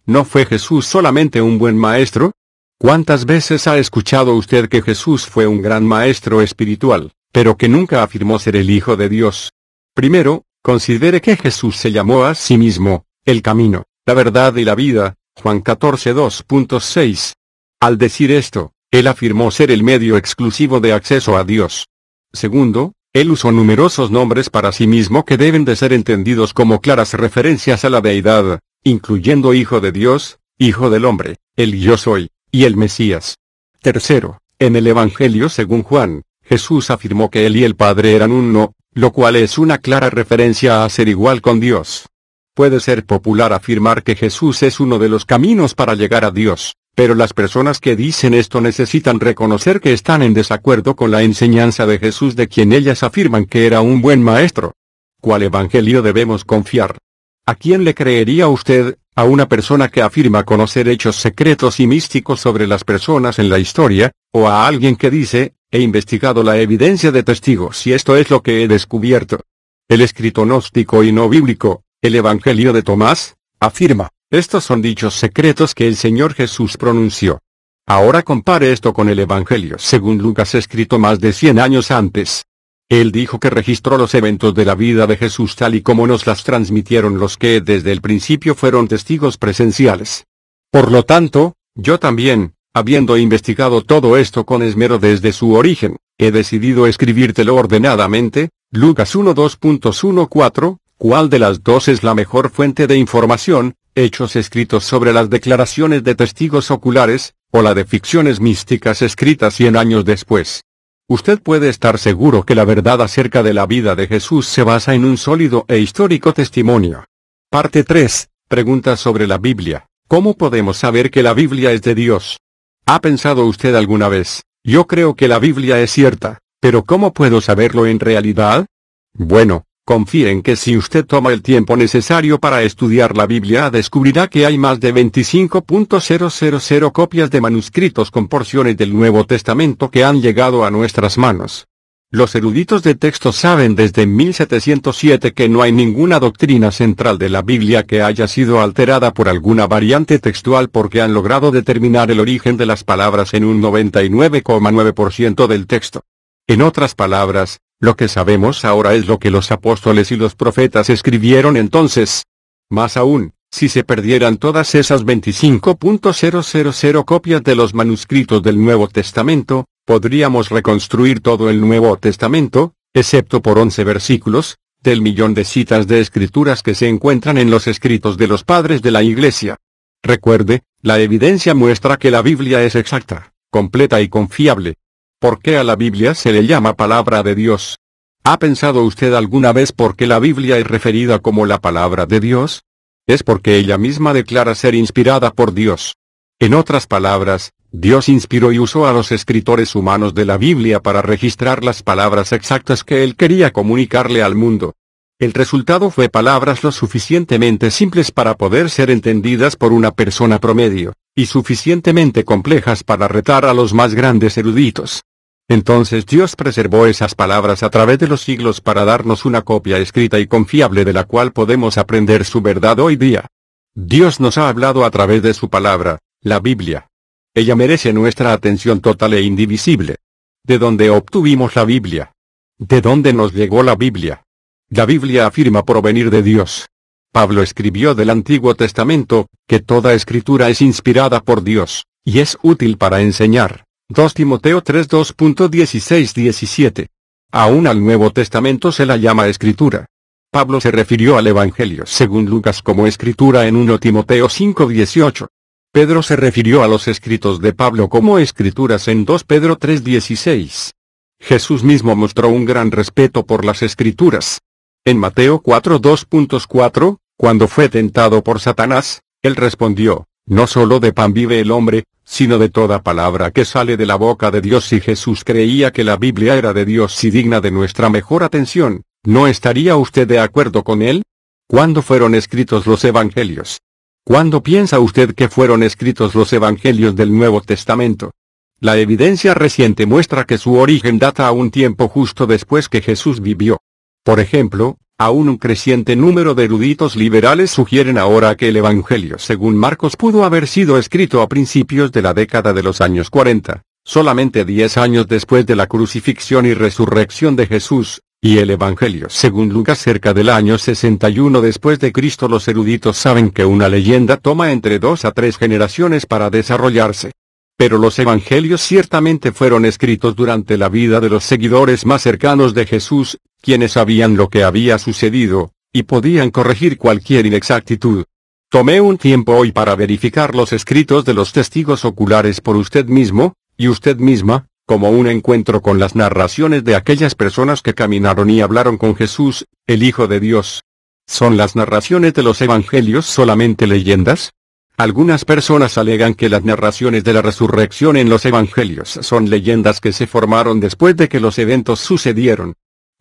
¿No fue Jesús solamente un buen maestro? ¿Cuántas veces ha escuchado usted que Jesús fue un gran maestro espiritual, pero que nunca afirmó ser el Hijo de Dios? Primero, considere que Jesús se llamó a sí mismo, el camino, la verdad y la vida, Juan 14 2.6. Al decir esto, él afirmó ser el medio exclusivo de acceso a Dios. Segundo, él usó numerosos nombres para sí mismo que deben de ser entendidos como claras referencias a la deidad, incluyendo Hijo de Dios, Hijo del Hombre, el Yo Soy, y el Mesías. Tercero, en el Evangelio según Juan, Jesús afirmó que él y el Padre eran uno, lo cual es una clara referencia a ser igual con Dios. Puede ser popular afirmar que Jesús es uno de los caminos para llegar a Dios, pero las personas que dicen esto necesitan reconocer que están en desacuerdo con la enseñanza de Jesús de quien ellas afirman que era un buen maestro. ¿Cuál evangelio debemos confiar? ¿A quién le creería usted, a una persona que afirma conocer hechos secretos y místicos sobre las personas en la historia, o a alguien que dice, he investigado la evidencia de testigos y esto es lo que he descubierto. El escrito gnóstico y no bíblico, el Evangelio de Tomás, afirma, estos son dichos secretos que el Señor Jesús pronunció. Ahora compare esto con el Evangelio según Lucas escrito más de 100 años antes, él dijo que registró los eventos de la vida de Jesús tal y como nos las transmitieron los que desde el principio fueron testigos presenciales. Por lo tanto, yo también, habiendo investigado todo esto con esmero desde su origen, he decidido escribírtelo ordenadamente, Lucas 1.2.14, cuál de las dos es la mejor fuente de información, hechos escritos sobre las declaraciones de testigos oculares, o la de ficciones místicas escritas cien años después. Usted puede estar seguro que la verdad acerca de la vida de Jesús se basa en un sólido e histórico testimonio. Parte 3. Preguntas sobre la Biblia. ¿Cómo podemos saber que la Biblia es de Dios? ¿Ha pensado usted alguna vez? Yo creo que la Biblia es cierta, pero ¿cómo puedo saberlo en realidad? Bueno, Confíen en que si usted toma el tiempo necesario para estudiar la Biblia descubrirá que hay más de 25.000 copias de manuscritos con porciones del Nuevo Testamento que han llegado a nuestras manos. Los eruditos de texto saben desde 1707 que no hay ninguna doctrina central de la Biblia que haya sido alterada por alguna variante textual porque han logrado determinar el origen de las palabras en un 99,9% del texto. En otras palabras, lo que sabemos ahora es lo que los apóstoles y los profetas escribieron entonces. Más aún, si se perdieran todas esas 25.000 copias de los manuscritos del Nuevo Testamento, podríamos reconstruir todo el Nuevo Testamento, excepto por 11 versículos, del millón de citas de escrituras que se encuentran en los escritos de los padres de la Iglesia. Recuerde, la evidencia muestra que la Biblia es exacta, completa y confiable. ¿Por qué a la Biblia se le llama palabra de Dios? ¿Ha pensado usted alguna vez por qué la Biblia es referida como la palabra de Dios? Es porque ella misma declara ser inspirada por Dios. En otras palabras, Dios inspiró y usó a los escritores humanos de la Biblia para registrar las palabras exactas que él quería comunicarle al mundo. El resultado fue palabras lo suficientemente simples para poder ser entendidas por una persona promedio y suficientemente complejas para retar a los más grandes eruditos. Entonces Dios preservó esas palabras a través de los siglos para darnos una copia escrita y confiable de la cual podemos aprender su verdad hoy día. Dios nos ha hablado a través de su palabra, la Biblia. Ella merece nuestra atención total e indivisible. ¿De dónde obtuvimos la Biblia? ¿De dónde nos llegó la Biblia? La Biblia afirma provenir de Dios. Pablo escribió del Antiguo Testamento, que toda escritura es inspirada por Dios, y es útil para enseñar. 2 Timoteo 3 2.16-17. Aún al Nuevo Testamento se la llama escritura. Pablo se refirió al Evangelio según Lucas como escritura en 1 Timoteo 5:18. Pedro se refirió a los escritos de Pablo como escrituras en 2 Pedro 3:16. Jesús mismo mostró un gran respeto por las escrituras. En Mateo 4 cuando fue tentado por Satanás, él respondió, no solo de pan vive el hombre, sino de toda palabra que sale de la boca de Dios si Jesús creía que la Biblia era de Dios y digna de nuestra mejor atención, ¿no estaría usted de acuerdo con él? ¿Cuándo fueron escritos los Evangelios? ¿Cuándo piensa usted que fueron escritos los Evangelios del Nuevo Testamento? La evidencia reciente muestra que su origen data a un tiempo justo después que Jesús vivió. Por ejemplo, Aún un creciente número de eruditos liberales sugieren ahora que el Evangelio según Marcos pudo haber sido escrito a principios de la década de los años 40, solamente 10 años después de la crucifixión y resurrección de Jesús, y el Evangelio según Lucas cerca del año 61 después de Cristo los eruditos saben que una leyenda toma entre dos a tres generaciones para desarrollarse. Pero los evangelios ciertamente fueron escritos durante la vida de los seguidores más cercanos de Jesús, quienes sabían lo que había sucedido, y podían corregir cualquier inexactitud. Tomé un tiempo hoy para verificar los escritos de los testigos oculares por usted mismo, y usted misma, como un encuentro con las narraciones de aquellas personas que caminaron y hablaron con Jesús, el Hijo de Dios. ¿Son las narraciones de los evangelios solamente leyendas? Algunas personas alegan que las narraciones de la resurrección en los evangelios son leyendas que se formaron después de que los eventos sucedieron.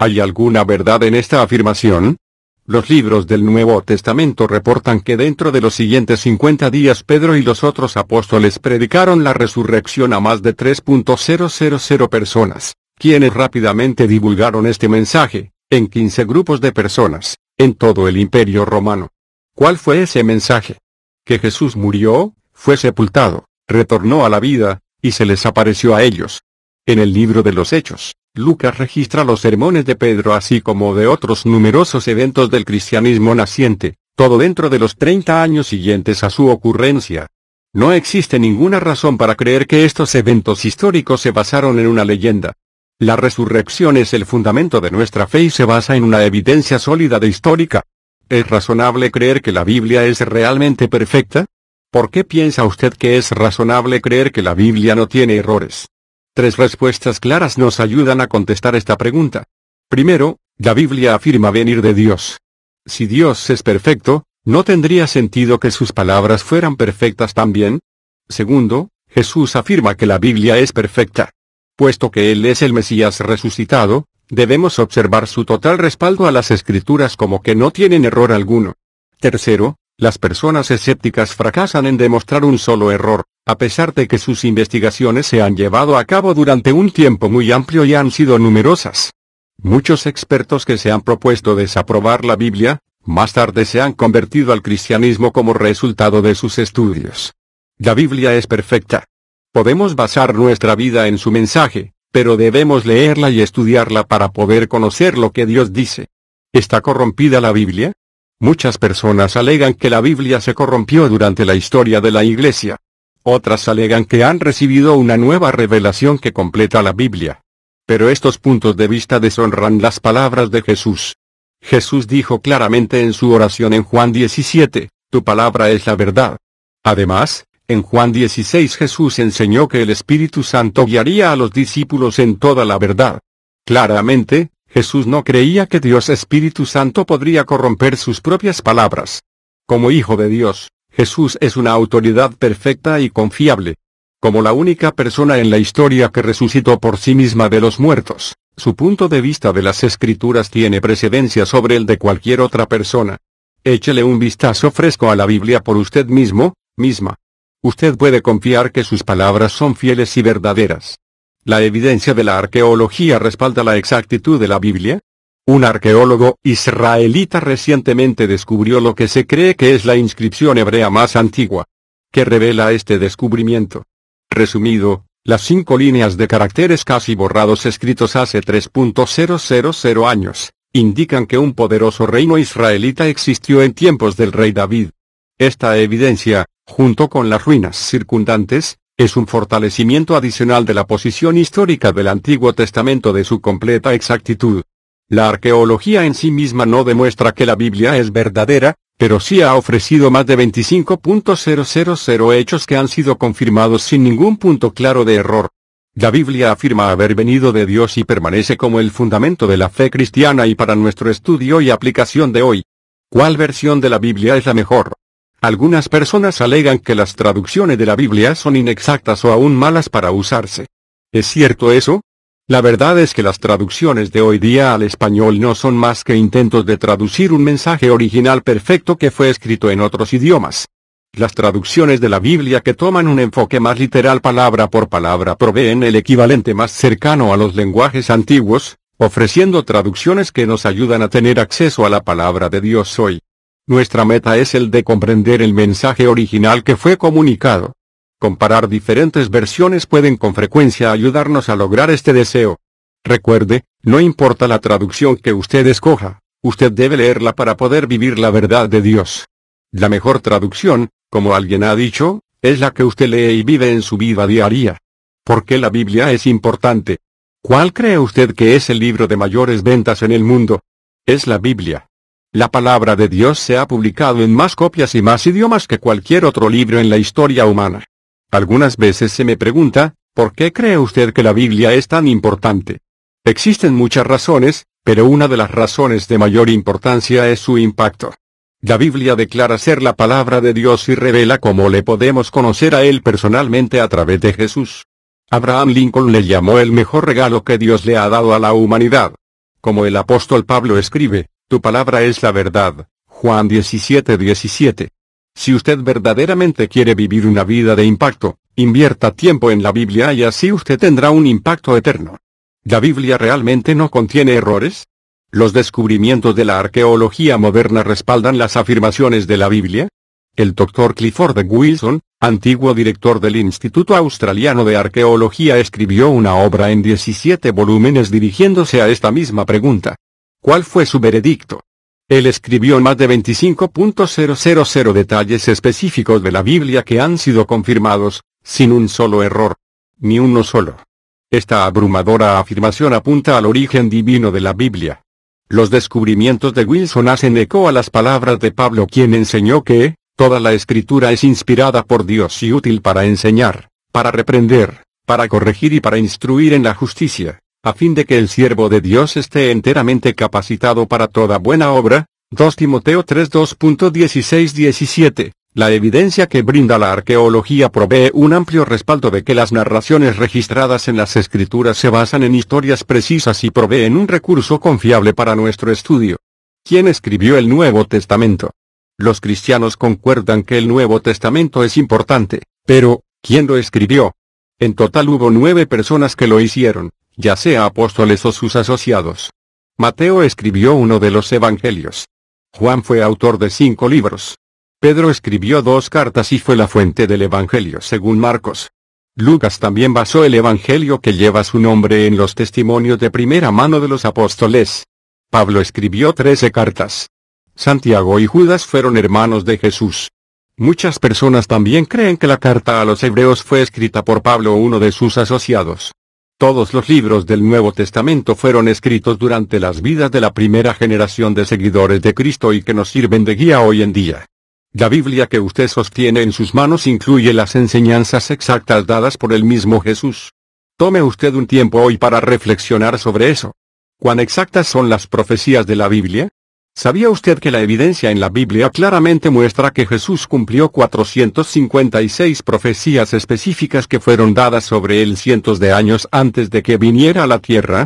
¿Hay alguna verdad en esta afirmación? Los libros del Nuevo Testamento reportan que dentro de los siguientes 50 días Pedro y los otros apóstoles predicaron la resurrección a más de 3.000 personas, quienes rápidamente divulgaron este mensaje, en 15 grupos de personas, en todo el imperio romano. ¿Cuál fue ese mensaje? Que Jesús murió, fue sepultado, retornó a la vida, y se les apareció a ellos. En el libro de los Hechos, Lucas registra los sermones de Pedro así como de otros numerosos eventos del cristianismo naciente, todo dentro de los 30 años siguientes a su ocurrencia. No existe ninguna razón para creer que estos eventos históricos se basaron en una leyenda. La resurrección es el fundamento de nuestra fe y se basa en una evidencia sólida de histórica. ¿Es razonable creer que la Biblia es realmente perfecta? ¿Por qué piensa usted que es razonable creer que la Biblia no tiene errores? Tres respuestas claras nos ayudan a contestar esta pregunta. Primero, la Biblia afirma venir de Dios. Si Dios es perfecto, ¿no tendría sentido que sus palabras fueran perfectas también? Segundo, Jesús afirma que la Biblia es perfecta. Puesto que Él es el Mesías resucitado, debemos observar su total respaldo a las escrituras como que no tienen error alguno. Tercero, las personas escépticas fracasan en demostrar un solo error. A pesar de que sus investigaciones se han llevado a cabo durante un tiempo muy amplio y han sido numerosas. Muchos expertos que se han propuesto desaprobar la Biblia, más tarde se han convertido al cristianismo como resultado de sus estudios. La Biblia es perfecta. Podemos basar nuestra vida en su mensaje, pero debemos leerla y estudiarla para poder conocer lo que Dios dice. ¿Está corrompida la Biblia? Muchas personas alegan que la Biblia se corrompió durante la historia de la Iglesia. Otras alegan que han recibido una nueva revelación que completa la Biblia. Pero estos puntos de vista deshonran las palabras de Jesús. Jesús dijo claramente en su oración en Juan 17, Tu palabra es la verdad. Además, en Juan 16 Jesús enseñó que el Espíritu Santo guiaría a los discípulos en toda la verdad. Claramente, Jesús no creía que Dios Espíritu Santo podría corromper sus propias palabras. Como hijo de Dios, Jesús es una autoridad perfecta y confiable. Como la única persona en la historia que resucitó por sí misma de los muertos, su punto de vista de las escrituras tiene precedencia sobre el de cualquier otra persona. Échele un vistazo fresco a la Biblia por usted mismo, misma. Usted puede confiar que sus palabras son fieles y verdaderas. La evidencia de la arqueología respalda la exactitud de la Biblia, un arqueólogo israelita recientemente descubrió lo que se cree que es la inscripción hebrea más antigua. ¿Qué revela este descubrimiento? Resumido, las cinco líneas de caracteres casi borrados escritos hace 3.000 años, indican que un poderoso reino israelita existió en tiempos del rey David. Esta evidencia, junto con las ruinas circundantes, es un fortalecimiento adicional de la posición histórica del Antiguo Testamento de su completa exactitud. La arqueología en sí misma no demuestra que la Biblia es verdadera, pero sí ha ofrecido más de 25.000 hechos que han sido confirmados sin ningún punto claro de error. La Biblia afirma haber venido de Dios y permanece como el fundamento de la fe cristiana y para nuestro estudio y aplicación de hoy. ¿Cuál versión de la Biblia es la mejor? Algunas personas alegan que las traducciones de la Biblia son inexactas o aún malas para usarse. ¿Es cierto eso? La verdad es que las traducciones de hoy día al español no son más que intentos de traducir un mensaje original perfecto que fue escrito en otros idiomas. Las traducciones de la Biblia que toman un enfoque más literal palabra por palabra proveen el equivalente más cercano a los lenguajes antiguos, ofreciendo traducciones que nos ayudan a tener acceso a la palabra de Dios hoy. Nuestra meta es el de comprender el mensaje original que fue comunicado, Comparar diferentes versiones pueden con frecuencia ayudarnos a lograr este deseo. Recuerde, no importa la traducción que usted escoja, usted debe leerla para poder vivir la verdad de Dios. La mejor traducción, como alguien ha dicho, es la que usted lee y vive en su vida diaria. ¿Por qué la Biblia es importante? ¿Cuál cree usted que es el libro de mayores ventas en el mundo? Es la Biblia. La palabra de Dios se ha publicado en más copias y más idiomas que cualquier otro libro en la historia humana. Algunas veces se me pregunta, ¿por qué cree usted que la Biblia es tan importante? Existen muchas razones, pero una de las razones de mayor importancia es su impacto. La Biblia declara ser la palabra de Dios y revela cómo le podemos conocer a Él personalmente a través de Jesús. Abraham Lincoln le llamó el mejor regalo que Dios le ha dado a la humanidad. Como el apóstol Pablo escribe, tu palabra es la verdad. Juan 17:17. 17. Si usted verdaderamente quiere vivir una vida de impacto, invierta tiempo en la Biblia y así usted tendrá un impacto eterno. ¿La Biblia realmente no contiene errores? ¿Los descubrimientos de la arqueología moderna respaldan las afirmaciones de la Biblia? El doctor Clifford Wilson, antiguo director del Instituto Australiano de Arqueología, escribió una obra en 17 volúmenes dirigiéndose a esta misma pregunta. ¿Cuál fue su veredicto? Él escribió más de 25.000 detalles específicos de la Biblia que han sido confirmados, sin un solo error. Ni uno solo. Esta abrumadora afirmación apunta al origen divino de la Biblia. Los descubrimientos de Wilson hacen eco a las palabras de Pablo quien enseñó que, toda la escritura es inspirada por Dios y útil para enseñar, para reprender, para corregir y para instruir en la justicia a fin de que el siervo de Dios esté enteramente capacitado para toda buena obra. 2 Timoteo 3.2.16-17. La evidencia que brinda la arqueología provee un amplio respaldo de que las narraciones registradas en las escrituras se basan en historias precisas y proveen un recurso confiable para nuestro estudio. ¿Quién escribió el Nuevo Testamento? Los cristianos concuerdan que el Nuevo Testamento es importante, pero, ¿quién lo escribió? En total hubo nueve personas que lo hicieron, ya sea apóstoles o sus asociados. Mateo escribió uno de los evangelios. Juan fue autor de cinco libros. Pedro escribió dos cartas y fue la fuente del evangelio según Marcos. Lucas también basó el evangelio que lleva su nombre en los testimonios de primera mano de los apóstoles. Pablo escribió trece cartas. Santiago y Judas fueron hermanos de Jesús. Muchas personas también creen que la carta a los hebreos fue escrita por Pablo uno de sus asociados. Todos los libros del Nuevo Testamento fueron escritos durante las vidas de la primera generación de seguidores de Cristo y que nos sirven de guía hoy en día. La Biblia que usted sostiene en sus manos incluye las enseñanzas exactas dadas por el mismo Jesús. Tome usted un tiempo hoy para reflexionar sobre eso. ¿Cuán exactas son las profecías de la Biblia? ¿Sabía usted que la evidencia en la Biblia claramente muestra que Jesús cumplió 456 profecías específicas que fueron dadas sobre él cientos de años antes de que viniera a la tierra?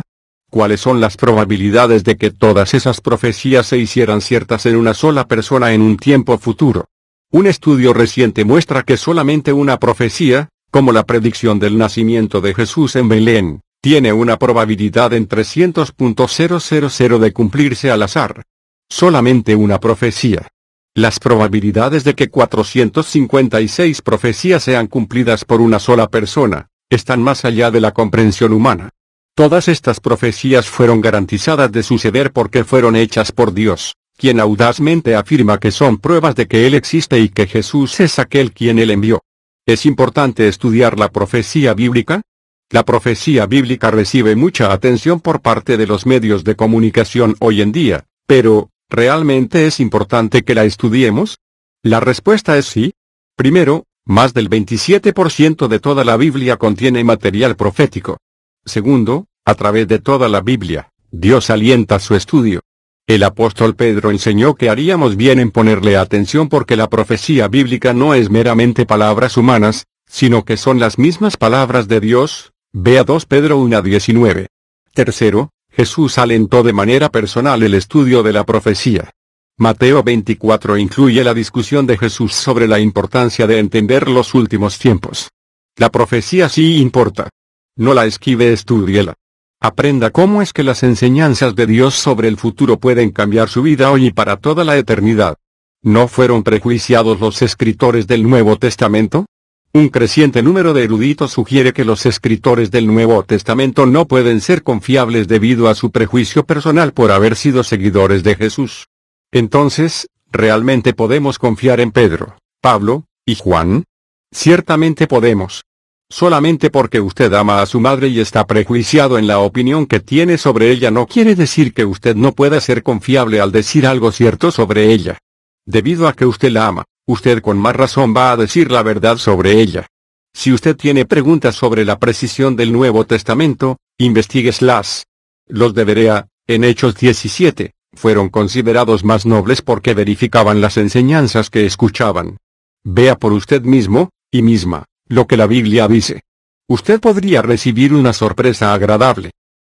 ¿Cuáles son las probabilidades de que todas esas profecías se hicieran ciertas en una sola persona en un tiempo futuro? Un estudio reciente muestra que solamente una profecía, como la predicción del nacimiento de Jesús en Belén, tiene una probabilidad en 300.000 de cumplirse al azar solamente una profecía. Las probabilidades de que 456 profecías sean cumplidas por una sola persona, están más allá de la comprensión humana. Todas estas profecías fueron garantizadas de suceder porque fueron hechas por Dios, quien audazmente afirma que son pruebas de que Él existe y que Jesús es aquel quien Él envió. ¿Es importante estudiar la profecía bíblica? La profecía bíblica recibe mucha atención por parte de los medios de comunicación hoy en día, pero, ¿Realmente es importante que la estudiemos? La respuesta es sí. Primero, más del 27% de toda la Biblia contiene material profético. Segundo, a través de toda la Biblia, Dios alienta su estudio. El apóstol Pedro enseñó que haríamos bien en ponerle atención porque la profecía bíblica no es meramente palabras humanas, sino que son las mismas palabras de Dios. Vea 2 Pedro 19. Tercero, Jesús alentó de manera personal el estudio de la profecía. Mateo 24 incluye la discusión de Jesús sobre la importancia de entender los últimos tiempos. La profecía sí importa. No la esquive, estudiela. Aprenda cómo es que las enseñanzas de Dios sobre el futuro pueden cambiar su vida hoy y para toda la eternidad. ¿No fueron prejuiciados los escritores del Nuevo Testamento? Un creciente número de eruditos sugiere que los escritores del Nuevo Testamento no pueden ser confiables debido a su prejuicio personal por haber sido seguidores de Jesús. Entonces, ¿realmente podemos confiar en Pedro, Pablo y Juan? Ciertamente podemos. Solamente porque usted ama a su madre y está prejuiciado en la opinión que tiene sobre ella no quiere decir que usted no pueda ser confiable al decir algo cierto sobre ella. Debido a que usted la ama, usted con más razón va a decir la verdad sobre ella. Si usted tiene preguntas sobre la precisión del Nuevo Testamento, investigueslas. Los de Berea, en Hechos 17, fueron considerados más nobles porque verificaban las enseñanzas que escuchaban. Vea por usted mismo, y misma, lo que la Biblia dice. Usted podría recibir una sorpresa agradable.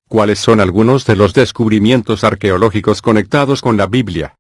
¿Cuáles son algunos de los descubrimientos arqueológicos conectados con la Biblia?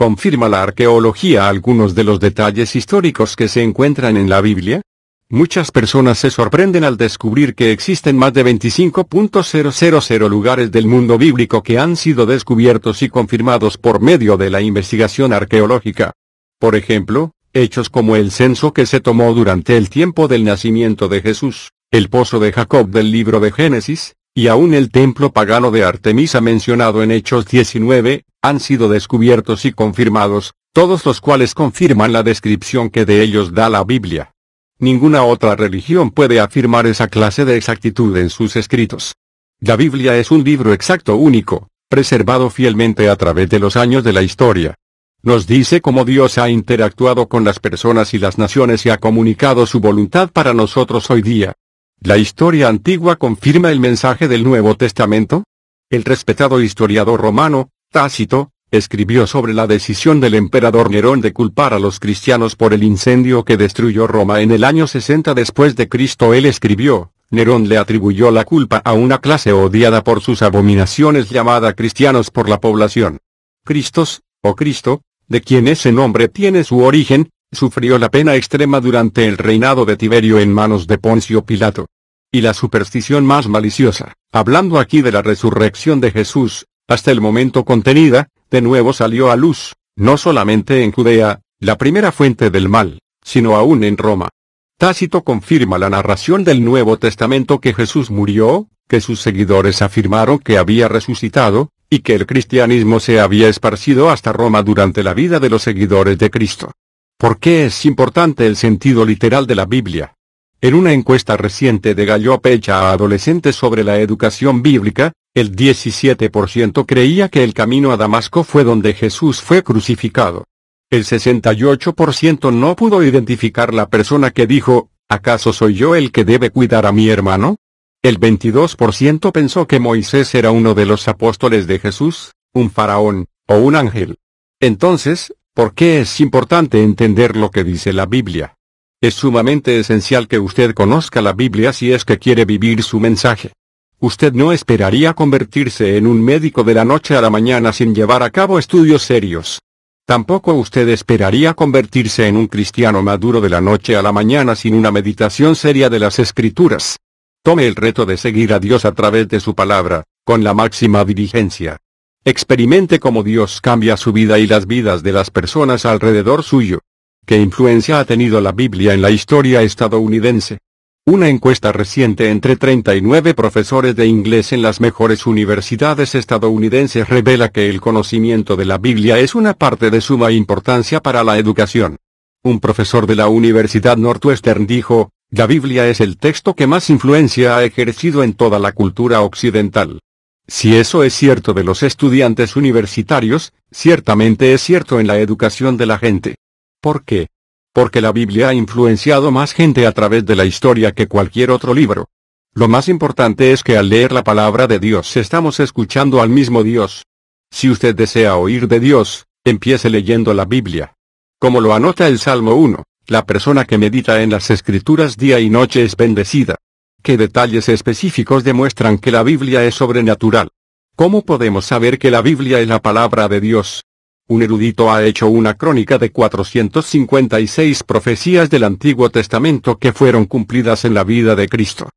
¿Confirma la arqueología algunos de los detalles históricos que se encuentran en la Biblia? Muchas personas se sorprenden al descubrir que existen más de 25.000 lugares del mundo bíblico que han sido descubiertos y confirmados por medio de la investigación arqueológica. Por ejemplo, hechos como el censo que se tomó durante el tiempo del nacimiento de Jesús, el pozo de Jacob del libro de Génesis, y aún el templo pagano de Artemisa mencionado en Hechos 19, han sido descubiertos y confirmados, todos los cuales confirman la descripción que de ellos da la Biblia. Ninguna otra religión puede afirmar esa clase de exactitud en sus escritos. La Biblia es un libro exacto único, preservado fielmente a través de los años de la historia. Nos dice cómo Dios ha interactuado con las personas y las naciones y ha comunicado su voluntad para nosotros hoy día. ¿La historia antigua confirma el mensaje del Nuevo Testamento? El respetado historiador romano, Tácito, escribió sobre la decisión del emperador Nerón de culpar a los cristianos por el incendio que destruyó Roma en el año 60 después de Cristo. Él escribió, Nerón le atribuyó la culpa a una clase odiada por sus abominaciones llamada cristianos por la población. Cristos, o Cristo, de quien ese nombre tiene su origen, sufrió la pena extrema durante el reinado de Tiberio en manos de Poncio Pilato. Y la superstición más maliciosa, hablando aquí de la resurrección de Jesús, hasta el momento contenida, de nuevo salió a luz, no solamente en Judea, la primera fuente del mal, sino aún en Roma. Tácito confirma la narración del Nuevo Testamento que Jesús murió, que sus seguidores afirmaron que había resucitado, y que el cristianismo se había esparcido hasta Roma durante la vida de los seguidores de Cristo. ¿Por qué es importante el sentido literal de la Biblia? En una encuesta reciente de Gallup hecha a adolescentes sobre la educación bíblica, el 17% creía que el camino a Damasco fue donde Jesús fue crucificado. El 68% no pudo identificar la persona que dijo, ¿acaso soy yo el que debe cuidar a mi hermano? El 22% pensó que Moisés era uno de los apóstoles de Jesús, un faraón, o un ángel. Entonces, ¿por qué es importante entender lo que dice la Biblia? Es sumamente esencial que usted conozca la Biblia si es que quiere vivir su mensaje. Usted no esperaría convertirse en un médico de la noche a la mañana sin llevar a cabo estudios serios. Tampoco usted esperaría convertirse en un cristiano maduro de la noche a la mañana sin una meditación seria de las escrituras. Tome el reto de seguir a Dios a través de su palabra, con la máxima diligencia. Experimente cómo Dios cambia su vida y las vidas de las personas alrededor suyo. ¿Qué influencia ha tenido la Biblia en la historia estadounidense? Una encuesta reciente entre 39 profesores de inglés en las mejores universidades estadounidenses revela que el conocimiento de la Biblia es una parte de suma importancia para la educación. Un profesor de la Universidad Northwestern dijo, la Biblia es el texto que más influencia ha ejercido en toda la cultura occidental. Si eso es cierto de los estudiantes universitarios, ciertamente es cierto en la educación de la gente. ¿Por qué? Porque la Biblia ha influenciado más gente a través de la historia que cualquier otro libro. Lo más importante es que al leer la palabra de Dios estamos escuchando al mismo Dios. Si usted desea oír de Dios, empiece leyendo la Biblia. Como lo anota el Salmo 1, la persona que medita en las Escrituras día y noche es bendecida. ¿Qué detalles específicos demuestran que la Biblia es sobrenatural? ¿Cómo podemos saber que la Biblia es la palabra de Dios? Un erudito ha hecho una crónica de 456 profecías del Antiguo Testamento que fueron cumplidas en la vida de Cristo.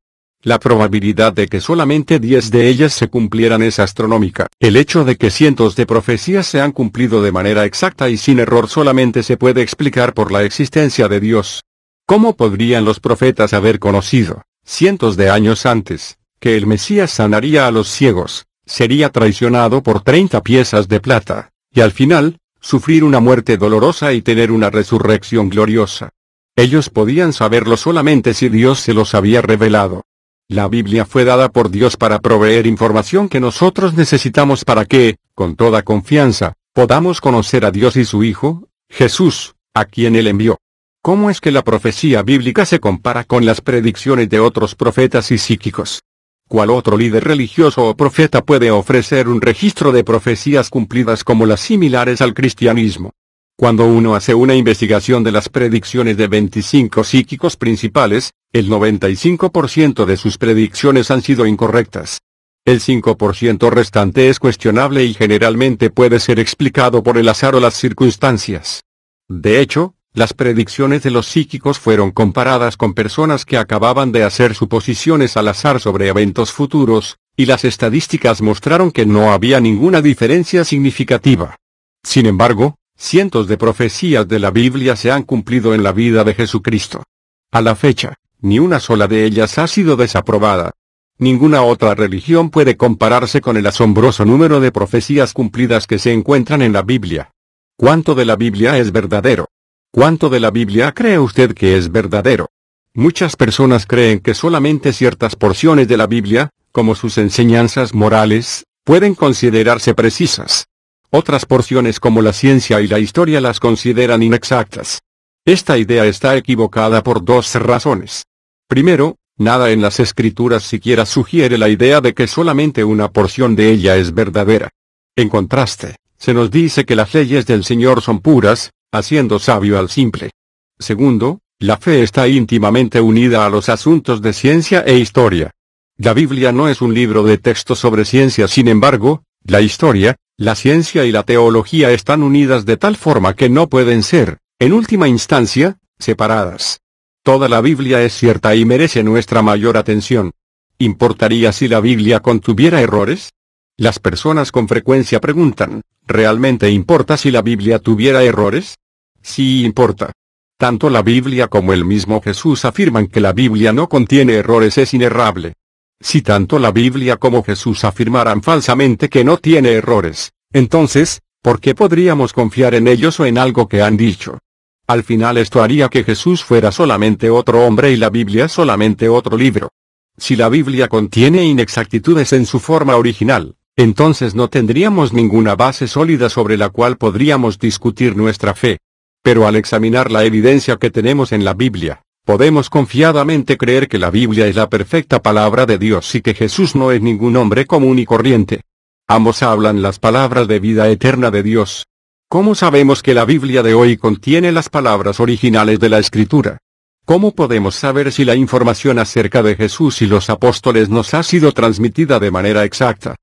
La probabilidad de que solamente 10 de ellas se cumplieran es astronómica. El hecho de que cientos de profecías se han cumplido de manera exacta y sin error solamente se puede explicar por la existencia de Dios. ¿Cómo podrían los profetas haber conocido, cientos de años antes, que el Mesías sanaría a los ciegos, sería traicionado por 30 piezas de plata, y al final, sufrir una muerte dolorosa y tener una resurrección gloriosa. Ellos podían saberlo solamente si Dios se los había revelado. La Biblia fue dada por Dios para proveer información que nosotros necesitamos para que, con toda confianza, podamos conocer a Dios y su Hijo, Jesús, a quien Él envió. ¿Cómo es que la profecía bíblica se compara con las predicciones de otros profetas y psíquicos? ¿Cuál otro líder religioso o profeta puede ofrecer un registro de profecías cumplidas como las similares al cristianismo? Cuando uno hace una investigación de las predicciones de 25 psíquicos principales, el 95% de sus predicciones han sido incorrectas. El 5% restante es cuestionable y generalmente puede ser explicado por el azar o las circunstancias. De hecho, las predicciones de los psíquicos fueron comparadas con personas que acababan de hacer suposiciones al azar sobre eventos futuros, y las estadísticas mostraron que no había ninguna diferencia significativa. Sin embargo, cientos de profecías de la Biblia se han cumplido en la vida de Jesucristo. A la fecha, ni una sola de ellas ha sido desaprobada. Ninguna otra religión puede compararse con el asombroso número de profecías cumplidas que se encuentran en la Biblia. ¿Cuánto de la Biblia es verdadero? ¿Cuánto de la Biblia cree usted que es verdadero? Muchas personas creen que solamente ciertas porciones de la Biblia, como sus enseñanzas morales, pueden considerarse precisas. Otras porciones como la ciencia y la historia las consideran inexactas. Esta idea está equivocada por dos razones. Primero, nada en las escrituras siquiera sugiere la idea de que solamente una porción de ella es verdadera. En contraste, se nos dice que las leyes del Señor son puras, haciendo sabio al simple. Segundo, la fe está íntimamente unida a los asuntos de ciencia e historia. La Biblia no es un libro de texto sobre ciencia, sin embargo, la historia, la ciencia y la teología están unidas de tal forma que no pueden ser, en última instancia, separadas. Toda la Biblia es cierta y merece nuestra mayor atención. ¿Importaría si la Biblia contuviera errores? Las personas con frecuencia preguntan, ¿realmente importa si la Biblia tuviera errores? sí importa. Tanto la Biblia como el mismo Jesús afirman que la Biblia no contiene errores, es inerrable. Si tanto la Biblia como Jesús afirmaran falsamente que no tiene errores, entonces, ¿por qué podríamos confiar en ellos o en algo que han dicho? Al final esto haría que Jesús fuera solamente otro hombre y la Biblia solamente otro libro. Si la Biblia contiene inexactitudes en su forma original, entonces no tendríamos ninguna base sólida sobre la cual podríamos discutir nuestra fe. Pero al examinar la evidencia que tenemos en la Biblia, podemos confiadamente creer que la Biblia es la perfecta palabra de Dios y que Jesús no es ningún hombre común y corriente. Ambos hablan las palabras de vida eterna de Dios. ¿Cómo sabemos que la Biblia de hoy contiene las palabras originales de la Escritura? ¿Cómo podemos saber si la información acerca de Jesús y los apóstoles nos ha sido transmitida de manera exacta?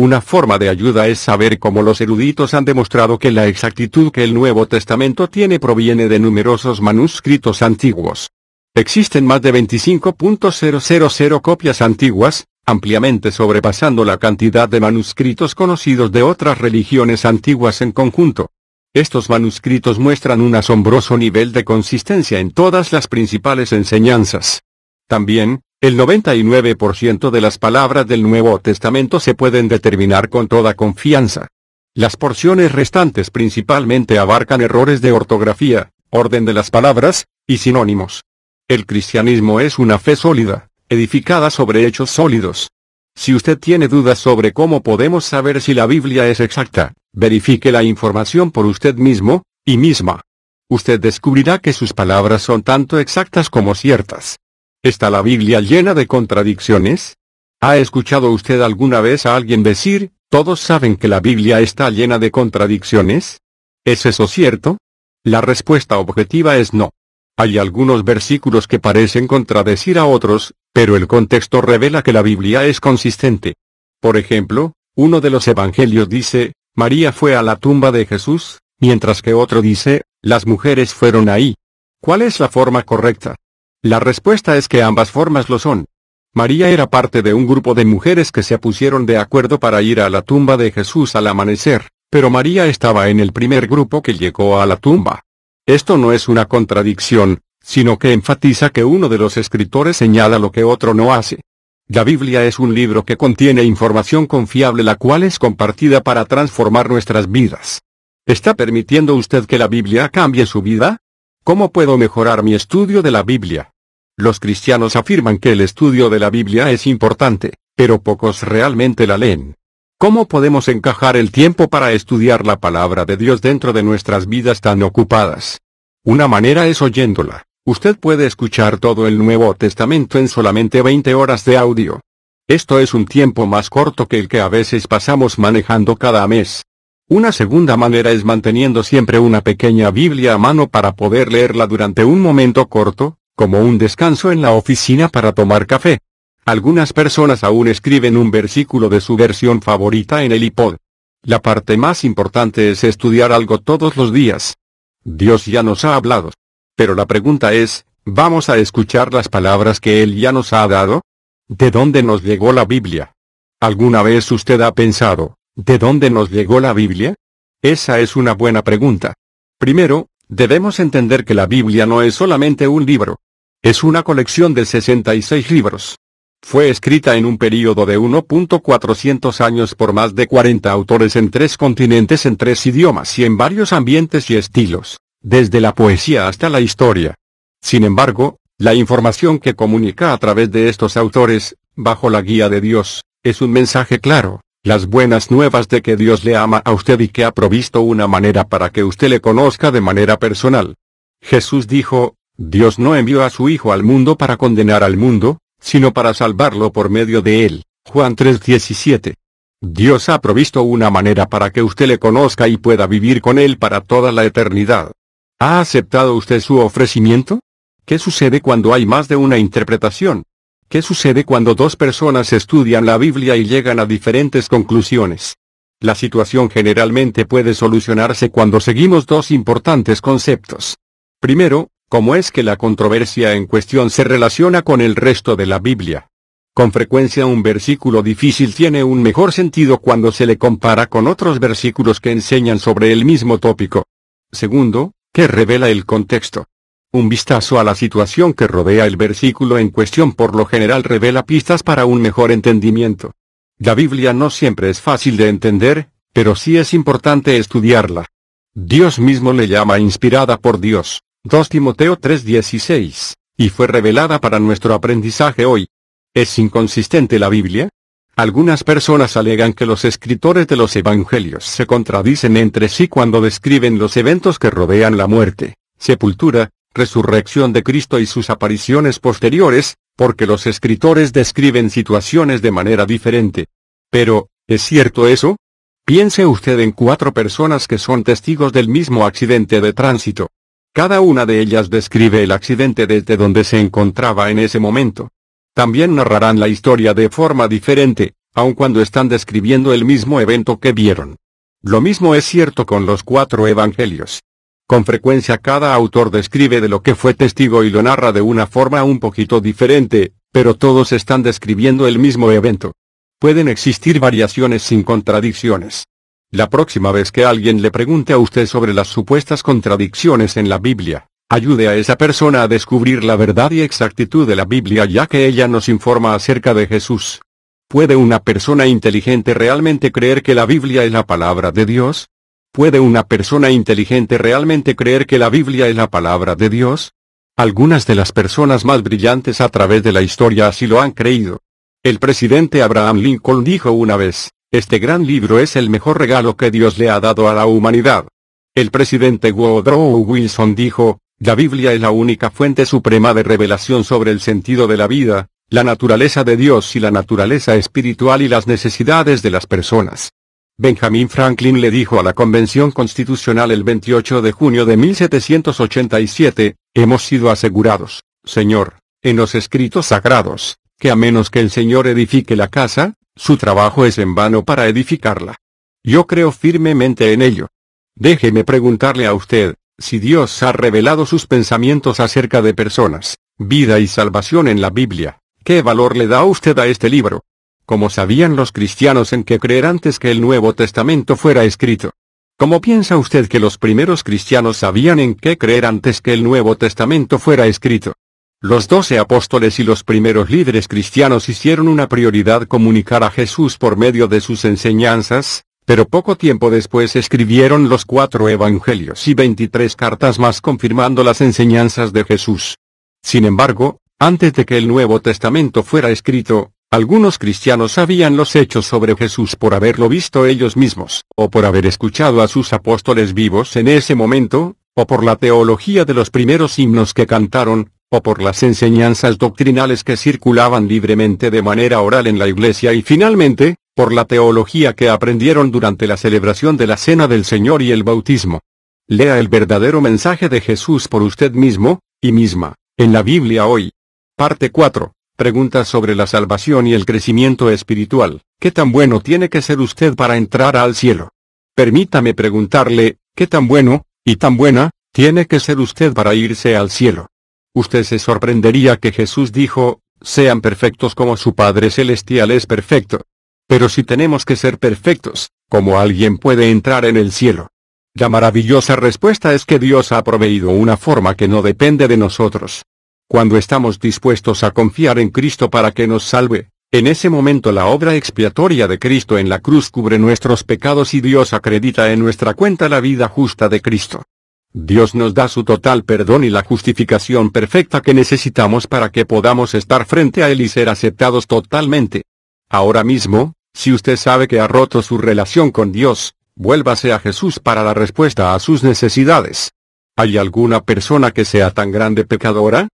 Una forma de ayuda es saber cómo los eruditos han demostrado que la exactitud que el Nuevo Testamento tiene proviene de numerosos manuscritos antiguos. Existen más de 25.000 copias antiguas, ampliamente sobrepasando la cantidad de manuscritos conocidos de otras religiones antiguas en conjunto. Estos manuscritos muestran un asombroso nivel de consistencia en todas las principales enseñanzas. También, el 99% de las palabras del Nuevo Testamento se pueden determinar con toda confianza. Las porciones restantes principalmente abarcan errores de ortografía, orden de las palabras, y sinónimos. El cristianismo es una fe sólida, edificada sobre hechos sólidos. Si usted tiene dudas sobre cómo podemos saber si la Biblia es exacta, verifique la información por usted mismo, y misma. Usted descubrirá que sus palabras son tanto exactas como ciertas. ¿Está la Biblia llena de contradicciones? ¿Ha escuchado usted alguna vez a alguien decir, todos saben que la Biblia está llena de contradicciones? ¿Es eso cierto? La respuesta objetiva es no. Hay algunos versículos que parecen contradecir a otros, pero el contexto revela que la Biblia es consistente. Por ejemplo, uno de los evangelios dice, María fue a la tumba de Jesús, mientras que otro dice, las mujeres fueron ahí. ¿Cuál es la forma correcta? La respuesta es que ambas formas lo son. María era parte de un grupo de mujeres que se pusieron de acuerdo para ir a la tumba de Jesús al amanecer, pero María estaba en el primer grupo que llegó a la tumba. Esto no es una contradicción, sino que enfatiza que uno de los escritores señala lo que otro no hace. La Biblia es un libro que contiene información confiable la cual es compartida para transformar nuestras vidas. ¿Está permitiendo usted que la Biblia cambie su vida? ¿Cómo puedo mejorar mi estudio de la Biblia? Los cristianos afirman que el estudio de la Biblia es importante, pero pocos realmente la leen. ¿Cómo podemos encajar el tiempo para estudiar la palabra de Dios dentro de nuestras vidas tan ocupadas? Una manera es oyéndola. Usted puede escuchar todo el Nuevo Testamento en solamente 20 horas de audio. Esto es un tiempo más corto que el que a veces pasamos manejando cada mes. Una segunda manera es manteniendo siempre una pequeña Biblia a mano para poder leerla durante un momento corto, como un descanso en la oficina para tomar café. Algunas personas aún escriben un versículo de su versión favorita en el iPod. La parte más importante es estudiar algo todos los días. Dios ya nos ha hablado. Pero la pregunta es, ¿vamos a escuchar las palabras que Él ya nos ha dado? ¿De dónde nos llegó la Biblia? ¿Alguna vez usted ha pensado, ¿De dónde nos llegó la Biblia? Esa es una buena pregunta. Primero, debemos entender que la Biblia no es solamente un libro. Es una colección de 66 libros. Fue escrita en un período de 1.400 años por más de 40 autores en tres continentes en tres idiomas y en varios ambientes y estilos, desde la poesía hasta la historia. Sin embargo, la información que comunica a través de estos autores, bajo la guía de Dios, es un mensaje claro, las buenas nuevas de que Dios le ama a usted y que ha provisto una manera para que usted le conozca de manera personal. Jesús dijo, Dios no envió a su Hijo al mundo para condenar al mundo, sino para salvarlo por medio de él. Juan 3:17. Dios ha provisto una manera para que usted le conozca y pueda vivir con él para toda la eternidad. ¿Ha aceptado usted su ofrecimiento? ¿Qué sucede cuando hay más de una interpretación? ¿Qué sucede cuando dos personas estudian la Biblia y llegan a diferentes conclusiones? La situación generalmente puede solucionarse cuando seguimos dos importantes conceptos. Primero, cómo es que la controversia en cuestión se relaciona con el resto de la Biblia. Con frecuencia un versículo difícil tiene un mejor sentido cuando se le compara con otros versículos que enseñan sobre el mismo tópico. Segundo, ¿qué revela el contexto? Un vistazo a la situación que rodea el versículo en cuestión por lo general revela pistas para un mejor entendimiento. La Biblia no siempre es fácil de entender, pero sí es importante estudiarla. Dios mismo le llama inspirada por Dios, 2 Timoteo 3:16, y fue revelada para nuestro aprendizaje hoy. ¿Es inconsistente la Biblia? Algunas personas alegan que los escritores de los evangelios se contradicen entre sí cuando describen los eventos que rodean la muerte, sepultura, resurrección de Cristo y sus apariciones posteriores, porque los escritores describen situaciones de manera diferente. Pero, ¿es cierto eso? Piense usted en cuatro personas que son testigos del mismo accidente de tránsito. Cada una de ellas describe el accidente desde donde se encontraba en ese momento. También narrarán la historia de forma diferente, aun cuando están describiendo el mismo evento que vieron. Lo mismo es cierto con los cuatro evangelios. Con frecuencia cada autor describe de lo que fue testigo y lo narra de una forma un poquito diferente, pero todos están describiendo el mismo evento. Pueden existir variaciones sin contradicciones. La próxima vez que alguien le pregunte a usted sobre las supuestas contradicciones en la Biblia, ayude a esa persona a descubrir la verdad y exactitud de la Biblia ya que ella nos informa acerca de Jesús. ¿Puede una persona inteligente realmente creer que la Biblia es la palabra de Dios? ¿Puede una persona inteligente realmente creer que la Biblia es la palabra de Dios? Algunas de las personas más brillantes a través de la historia así lo han creído. El presidente Abraham Lincoln dijo una vez, este gran libro es el mejor regalo que Dios le ha dado a la humanidad. El presidente Woodrow Wilson dijo, la Biblia es la única fuente suprema de revelación sobre el sentido de la vida, la naturaleza de Dios y la naturaleza espiritual y las necesidades de las personas. Benjamin Franklin le dijo a la Convención Constitucional el 28 de junio de 1787, hemos sido asegurados, Señor, en los escritos sagrados, que a menos que el Señor edifique la casa, su trabajo es en vano para edificarla. Yo creo firmemente en ello. Déjeme preguntarle a usted, si Dios ha revelado sus pensamientos acerca de personas, vida y salvación en la Biblia, ¿qué valor le da usted a este libro? ¿Cómo sabían los cristianos en qué creer antes que el Nuevo Testamento fuera escrito. ¿Cómo piensa usted que los primeros cristianos sabían en qué creer antes que el Nuevo Testamento fuera escrito? Los doce apóstoles y los primeros líderes cristianos hicieron una prioridad comunicar a Jesús por medio de sus enseñanzas, pero poco tiempo después escribieron los cuatro evangelios y 23 cartas más confirmando las enseñanzas de Jesús. Sin embargo, antes de que el Nuevo Testamento fuera escrito, algunos cristianos sabían los hechos sobre Jesús por haberlo visto ellos mismos, o por haber escuchado a sus apóstoles vivos en ese momento, o por la teología de los primeros himnos que cantaron, o por las enseñanzas doctrinales que circulaban libremente de manera oral en la iglesia y finalmente, por la teología que aprendieron durante la celebración de la Cena del Señor y el bautismo. Lea el verdadero mensaje de Jesús por usted mismo, y misma, en la Biblia hoy. Parte 4. Preguntas sobre la salvación y el crecimiento espiritual. ¿Qué tan bueno tiene que ser usted para entrar al cielo? Permítame preguntarle, ¿qué tan bueno, y tan buena, tiene que ser usted para irse al cielo? Usted se sorprendería que Jesús dijo, sean perfectos como su Padre Celestial es perfecto. Pero si tenemos que ser perfectos, ¿cómo alguien puede entrar en el cielo? La maravillosa respuesta es que Dios ha proveído una forma que no depende de nosotros. Cuando estamos dispuestos a confiar en Cristo para que nos salve, en ese momento la obra expiatoria de Cristo en la cruz cubre nuestros pecados y Dios acredita en nuestra cuenta la vida justa de Cristo. Dios nos da su total perdón y la justificación perfecta que necesitamos para que podamos estar frente a Él y ser aceptados totalmente. Ahora mismo, si usted sabe que ha roto su relación con Dios, vuélvase a Jesús para la respuesta a sus necesidades. ¿Hay alguna persona que sea tan grande pecadora?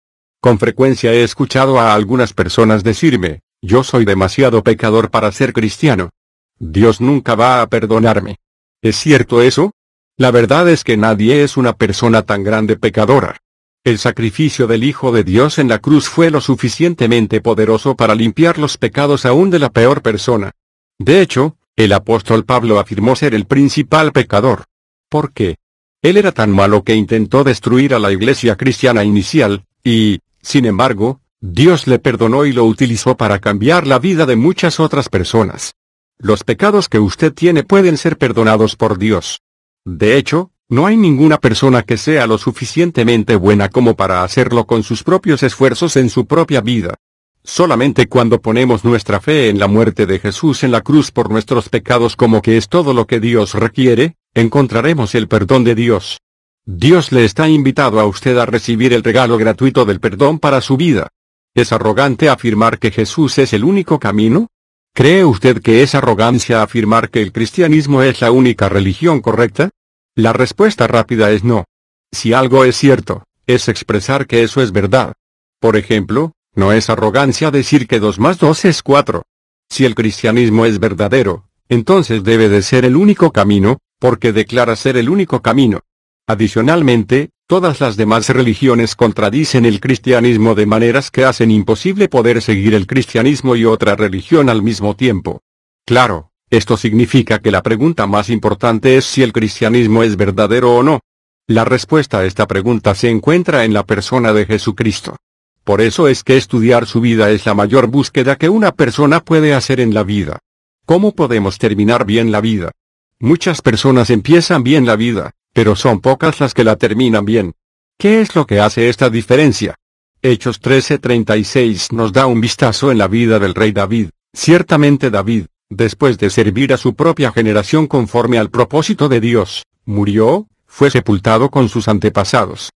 Con frecuencia he escuchado a algunas personas decirme, yo soy demasiado pecador para ser cristiano. Dios nunca va a perdonarme. ¿Es cierto eso? La verdad es que nadie es una persona tan grande pecadora. El sacrificio del Hijo de Dios en la cruz fue lo suficientemente poderoso para limpiar los pecados aún de la peor persona. De hecho, el apóstol Pablo afirmó ser el principal pecador. ¿Por qué? Él era tan malo que intentó destruir a la iglesia cristiana inicial, y, sin embargo, Dios le perdonó y lo utilizó para cambiar la vida de muchas otras personas. Los pecados que usted tiene pueden ser perdonados por Dios. De hecho, no hay ninguna persona que sea lo suficientemente buena como para hacerlo con sus propios esfuerzos en su propia vida. Solamente cuando ponemos nuestra fe en la muerte de Jesús en la cruz por nuestros pecados como que es todo lo que Dios requiere, encontraremos el perdón de Dios. Dios le está invitado a usted a recibir el regalo gratuito del perdón para su vida. ¿Es arrogante afirmar que Jesús es el único camino? ¿Cree usted que es arrogancia afirmar que el cristianismo es la única religión correcta? La respuesta rápida es no. Si algo es cierto, es expresar que eso es verdad. Por ejemplo, no es arrogancia decir que 2 más 2 es 4. Si el cristianismo es verdadero, entonces debe de ser el único camino, porque declara ser el único camino. Adicionalmente, todas las demás religiones contradicen el cristianismo de maneras que hacen imposible poder seguir el cristianismo y otra religión al mismo tiempo. Claro, esto significa que la pregunta más importante es si el cristianismo es verdadero o no. La respuesta a esta pregunta se encuentra en la persona de Jesucristo. Por eso es que estudiar su vida es la mayor búsqueda que una persona puede hacer en la vida. ¿Cómo podemos terminar bien la vida? Muchas personas empiezan bien la vida, pero son pocas las que la terminan bien. ¿Qué es lo que hace esta diferencia? Hechos 13:36 nos da un vistazo en la vida del rey David. Ciertamente David, después de servir a su propia generación conforme al propósito de Dios, murió, fue sepultado con sus antepasados.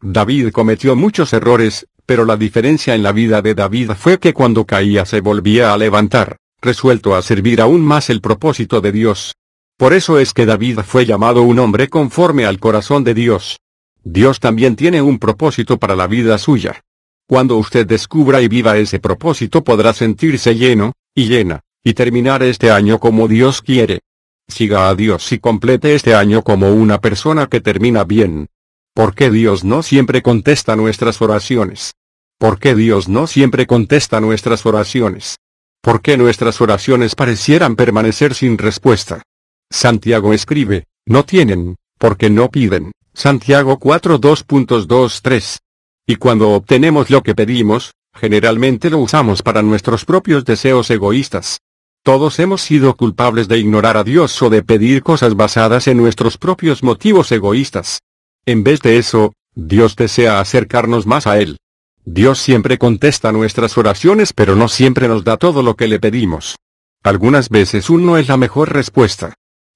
David cometió muchos errores, pero la diferencia en la vida de David fue que cuando caía se volvía a levantar, resuelto a servir aún más el propósito de Dios. Por eso es que David fue llamado un hombre conforme al corazón de Dios. Dios también tiene un propósito para la vida suya. Cuando usted descubra y viva ese propósito podrá sentirse lleno, y llena, y terminar este año como Dios quiere. Siga a Dios y complete este año como una persona que termina bien. ¿Por qué Dios no siempre contesta nuestras oraciones? ¿Por qué Dios no siempre contesta nuestras oraciones? ¿Por qué nuestras oraciones parecieran permanecer sin respuesta? Santiago escribe, no tienen, porque no piden. Santiago 4 2.23. Y cuando obtenemos lo que pedimos, generalmente lo usamos para nuestros propios deseos egoístas. Todos hemos sido culpables de ignorar a Dios o de pedir cosas basadas en nuestros propios motivos egoístas. En vez de eso, Dios desea acercarnos más a Él. Dios siempre contesta nuestras oraciones pero no siempre nos da todo lo que le pedimos. Algunas veces uno es la mejor respuesta.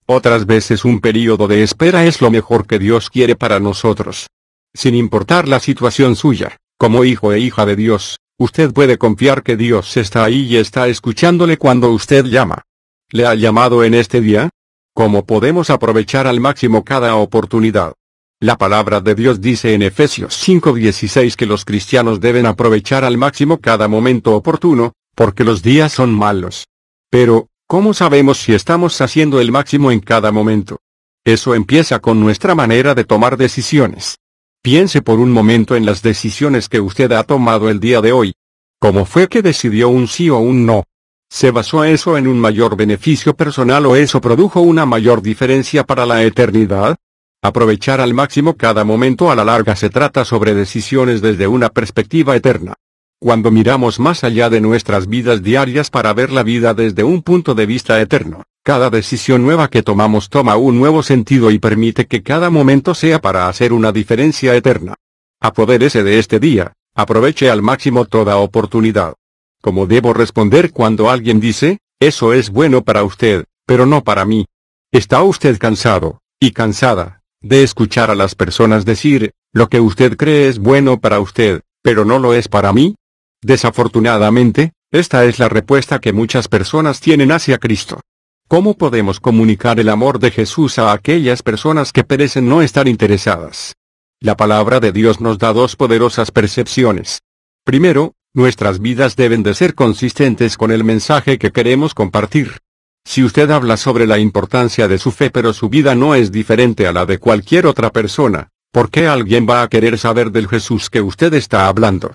Otras veces un período de espera es lo mejor que Dios quiere para nosotros. Sin importar la situación suya, como hijo e hija de Dios, usted puede confiar que Dios está ahí y está escuchándole cuando usted llama. ¿Le ha llamado en este día? ¿Cómo podemos aprovechar al máximo cada oportunidad? La palabra de Dios dice en Efesios 5:16 que los cristianos deben aprovechar al máximo cada momento oportuno, porque los días son malos. Pero, ¿Cómo sabemos si estamos haciendo el máximo en cada momento? Eso empieza con nuestra manera de tomar decisiones. Piense por un momento en las decisiones que usted ha tomado el día de hoy. ¿Cómo fue que decidió un sí o un no? ¿Se basó eso en un mayor beneficio personal o eso produjo una mayor diferencia para la eternidad? Aprovechar al máximo cada momento a la larga se trata sobre decisiones desde una perspectiva eterna cuando miramos más allá de nuestras vidas diarias para ver la vida desde un punto de vista eterno. Cada decisión nueva que tomamos toma un nuevo sentido y permite que cada momento sea para hacer una diferencia eterna. Apodérese de este día, aproveche al máximo toda oportunidad. ¿Cómo debo responder cuando alguien dice, eso es bueno para usted, pero no para mí? ¿Está usted cansado, y cansada, de escuchar a las personas decir, lo que usted cree es bueno para usted, pero no lo es para mí? Desafortunadamente, esta es la respuesta que muchas personas tienen hacia Cristo. ¿Cómo podemos comunicar el amor de Jesús a aquellas personas que perecen no estar interesadas? La palabra de Dios nos da dos poderosas percepciones. Primero, nuestras vidas deben de ser consistentes con el mensaje que queremos compartir. Si usted habla sobre la importancia de su fe pero su vida no es diferente a la de cualquier otra persona, ¿por qué alguien va a querer saber del Jesús que usted está hablando?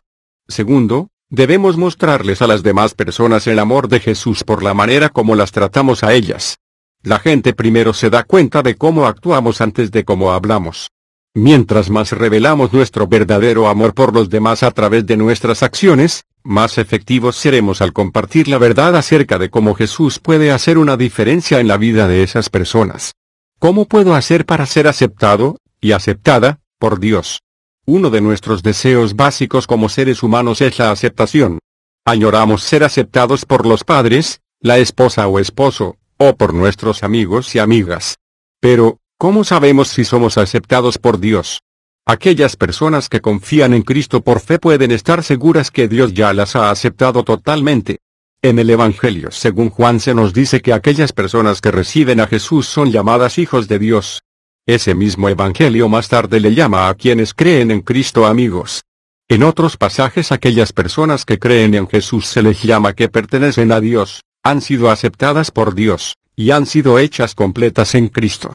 Segundo, debemos mostrarles a las demás personas el amor de Jesús por la manera como las tratamos a ellas. La gente primero se da cuenta de cómo actuamos antes de cómo hablamos. Mientras más revelamos nuestro verdadero amor por los demás a través de nuestras acciones, más efectivos seremos al compartir la verdad acerca de cómo Jesús puede hacer una diferencia en la vida de esas personas. ¿Cómo puedo hacer para ser aceptado, y aceptada, por Dios? Uno de nuestros deseos básicos como seres humanos es la aceptación. Añoramos ser aceptados por los padres, la esposa o esposo, o por nuestros amigos y amigas. Pero, ¿cómo sabemos si somos aceptados por Dios? Aquellas personas que confían en Cristo por fe pueden estar seguras que Dios ya las ha aceptado totalmente. En el Evangelio según Juan se nos dice que aquellas personas que reciben a Jesús son llamadas hijos de Dios. Ese mismo Evangelio más tarde le llama a quienes creen en Cristo amigos. En otros pasajes aquellas personas que creen en Jesús se les llama que pertenecen a Dios, han sido aceptadas por Dios, y han sido hechas completas en Cristo.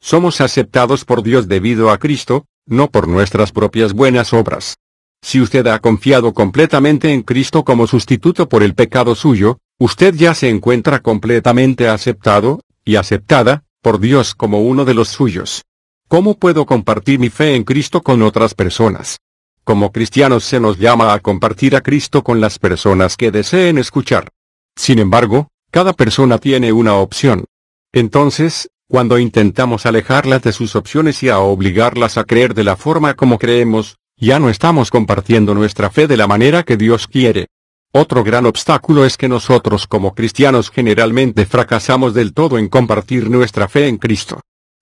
Somos aceptados por Dios debido a Cristo, no por nuestras propias buenas obras. Si usted ha confiado completamente en Cristo como sustituto por el pecado suyo, usted ya se encuentra completamente aceptado, y aceptada, Dios como uno de los suyos. ¿Cómo puedo compartir mi fe en Cristo con otras personas? Como cristianos se nos llama a compartir a Cristo con las personas que deseen escuchar. Sin embargo, cada persona tiene una opción. Entonces, cuando intentamos alejarlas de sus opciones y a obligarlas a creer de la forma como creemos, ya no estamos compartiendo nuestra fe de la manera que Dios quiere. Otro gran obstáculo es que nosotros como cristianos generalmente fracasamos del todo en compartir nuestra fe en Cristo.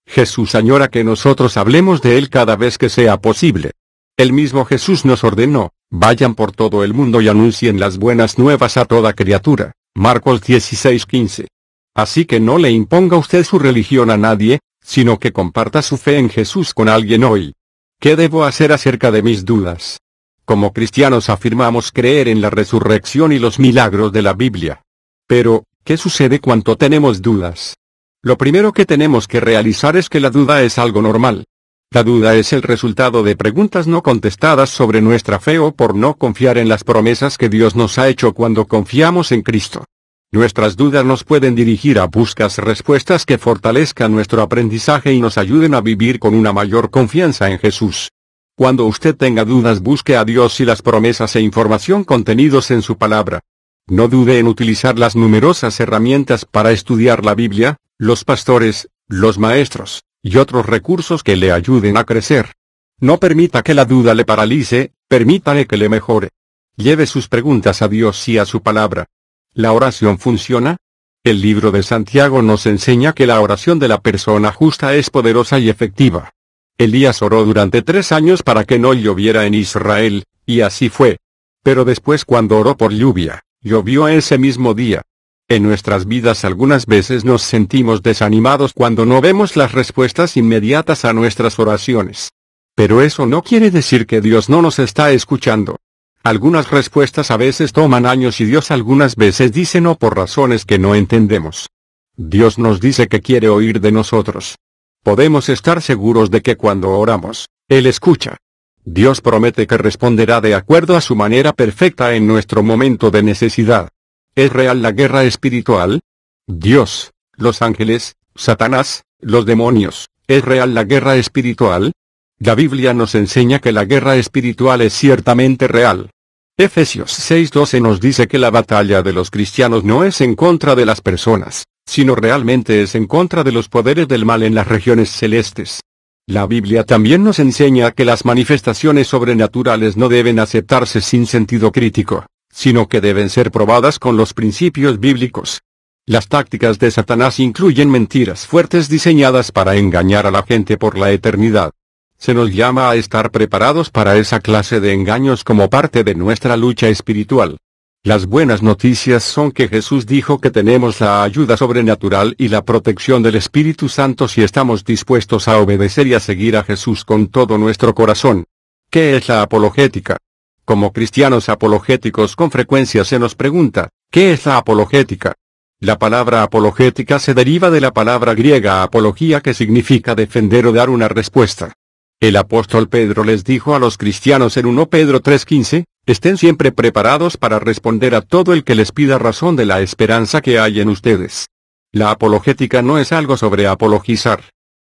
Jesús añora que nosotros hablemos de Él cada vez que sea posible. El mismo Jesús nos ordenó, vayan por todo el mundo y anuncien las buenas nuevas a toda criatura. Marcos 16:15. Así que no le imponga usted su religión a nadie, sino que comparta su fe en Jesús con alguien hoy. ¿Qué debo hacer acerca de mis dudas? Como cristianos afirmamos creer en la resurrección y los milagros de la Biblia. Pero, ¿qué sucede cuando tenemos dudas? Lo primero que tenemos que realizar es que la duda es algo normal. La duda es el resultado de preguntas no contestadas sobre nuestra fe o por no confiar en las promesas que Dios nos ha hecho cuando confiamos en Cristo. Nuestras dudas nos pueden dirigir a buscas respuestas que fortalezcan nuestro aprendizaje y nos ayuden a vivir con una mayor confianza en Jesús. Cuando usted tenga dudas busque a Dios y las promesas e información contenidos en su palabra. No dude en utilizar las numerosas herramientas para estudiar la Biblia, los pastores, los maestros, y otros recursos que le ayuden a crecer. No permita que la duda le paralice, permítale que le mejore. Lleve sus preguntas a Dios y a su palabra. ¿La oración funciona? El libro de Santiago nos enseña que la oración de la persona justa es poderosa y efectiva. Elías oró durante tres años para que no lloviera en Israel, y así fue. Pero después cuando oró por lluvia, llovió ese mismo día. En nuestras vidas algunas veces nos sentimos desanimados cuando no vemos las respuestas inmediatas a nuestras oraciones. Pero eso no quiere decir que Dios no nos está escuchando. Algunas respuestas a veces toman años y Dios algunas veces dice no por razones que no entendemos. Dios nos dice que quiere oír de nosotros, Podemos estar seguros de que cuando oramos, Él escucha. Dios promete que responderá de acuerdo a su manera perfecta en nuestro momento de necesidad. ¿Es real la guerra espiritual? Dios, los ángeles, Satanás, los demonios, ¿es real la guerra espiritual? La Biblia nos enseña que la guerra espiritual es ciertamente real. Efesios 6:12 nos dice que la batalla de los cristianos no es en contra de las personas, sino realmente es en contra de los poderes del mal en las regiones celestes. La Biblia también nos enseña que las manifestaciones sobrenaturales no deben aceptarse sin sentido crítico, sino que deben ser probadas con los principios bíblicos. Las tácticas de Satanás incluyen mentiras fuertes diseñadas para engañar a la gente por la eternidad. Se nos llama a estar preparados para esa clase de engaños como parte de nuestra lucha espiritual. Las buenas noticias son que Jesús dijo que tenemos la ayuda sobrenatural y la protección del Espíritu Santo si estamos dispuestos a obedecer y a seguir a Jesús con todo nuestro corazón. ¿Qué es la apologética? Como cristianos apologéticos con frecuencia se nos pregunta, ¿qué es la apologética? La palabra apologética se deriva de la palabra griega apología que significa defender o dar una respuesta. El apóstol Pedro les dijo a los cristianos en 1 Pedro 3:15, Estén siempre preparados para responder a todo el que les pida razón de la esperanza que hay en ustedes. La apologética no es algo sobre apologizar.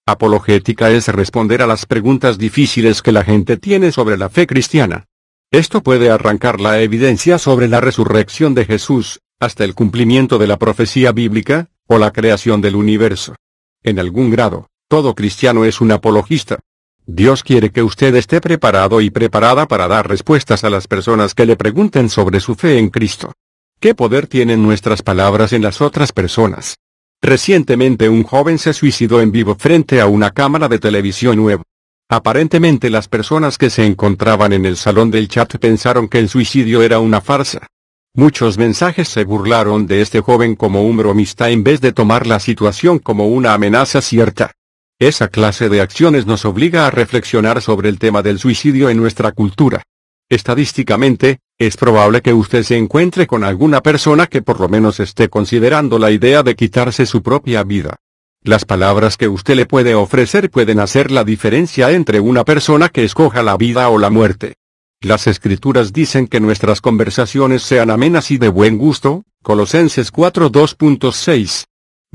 Apologética es responder a las preguntas difíciles que la gente tiene sobre la fe cristiana. Esto puede arrancar la evidencia sobre la resurrección de Jesús, hasta el cumplimiento de la profecía bíblica, o la creación del universo. En algún grado, todo cristiano es un apologista. Dios quiere que usted esté preparado y preparada para dar respuestas a las personas que le pregunten sobre su fe en Cristo. ¿Qué poder tienen nuestras palabras en las otras personas? Recientemente un joven se suicidó en vivo frente a una cámara de televisión web. Aparentemente las personas que se encontraban en el salón del chat pensaron que el suicidio era una farsa. Muchos mensajes se burlaron de este joven como un bromista en vez de tomar la situación como una amenaza cierta. Esa clase de acciones nos obliga a reflexionar sobre el tema del suicidio en nuestra cultura. Estadísticamente, es probable que usted se encuentre con alguna persona que por lo menos esté considerando la idea de quitarse su propia vida. Las palabras que usted le puede ofrecer pueden hacer la diferencia entre una persona que escoja la vida o la muerte. Las escrituras dicen que nuestras conversaciones sean amenas y de buen gusto, Colosenses 4.2.6.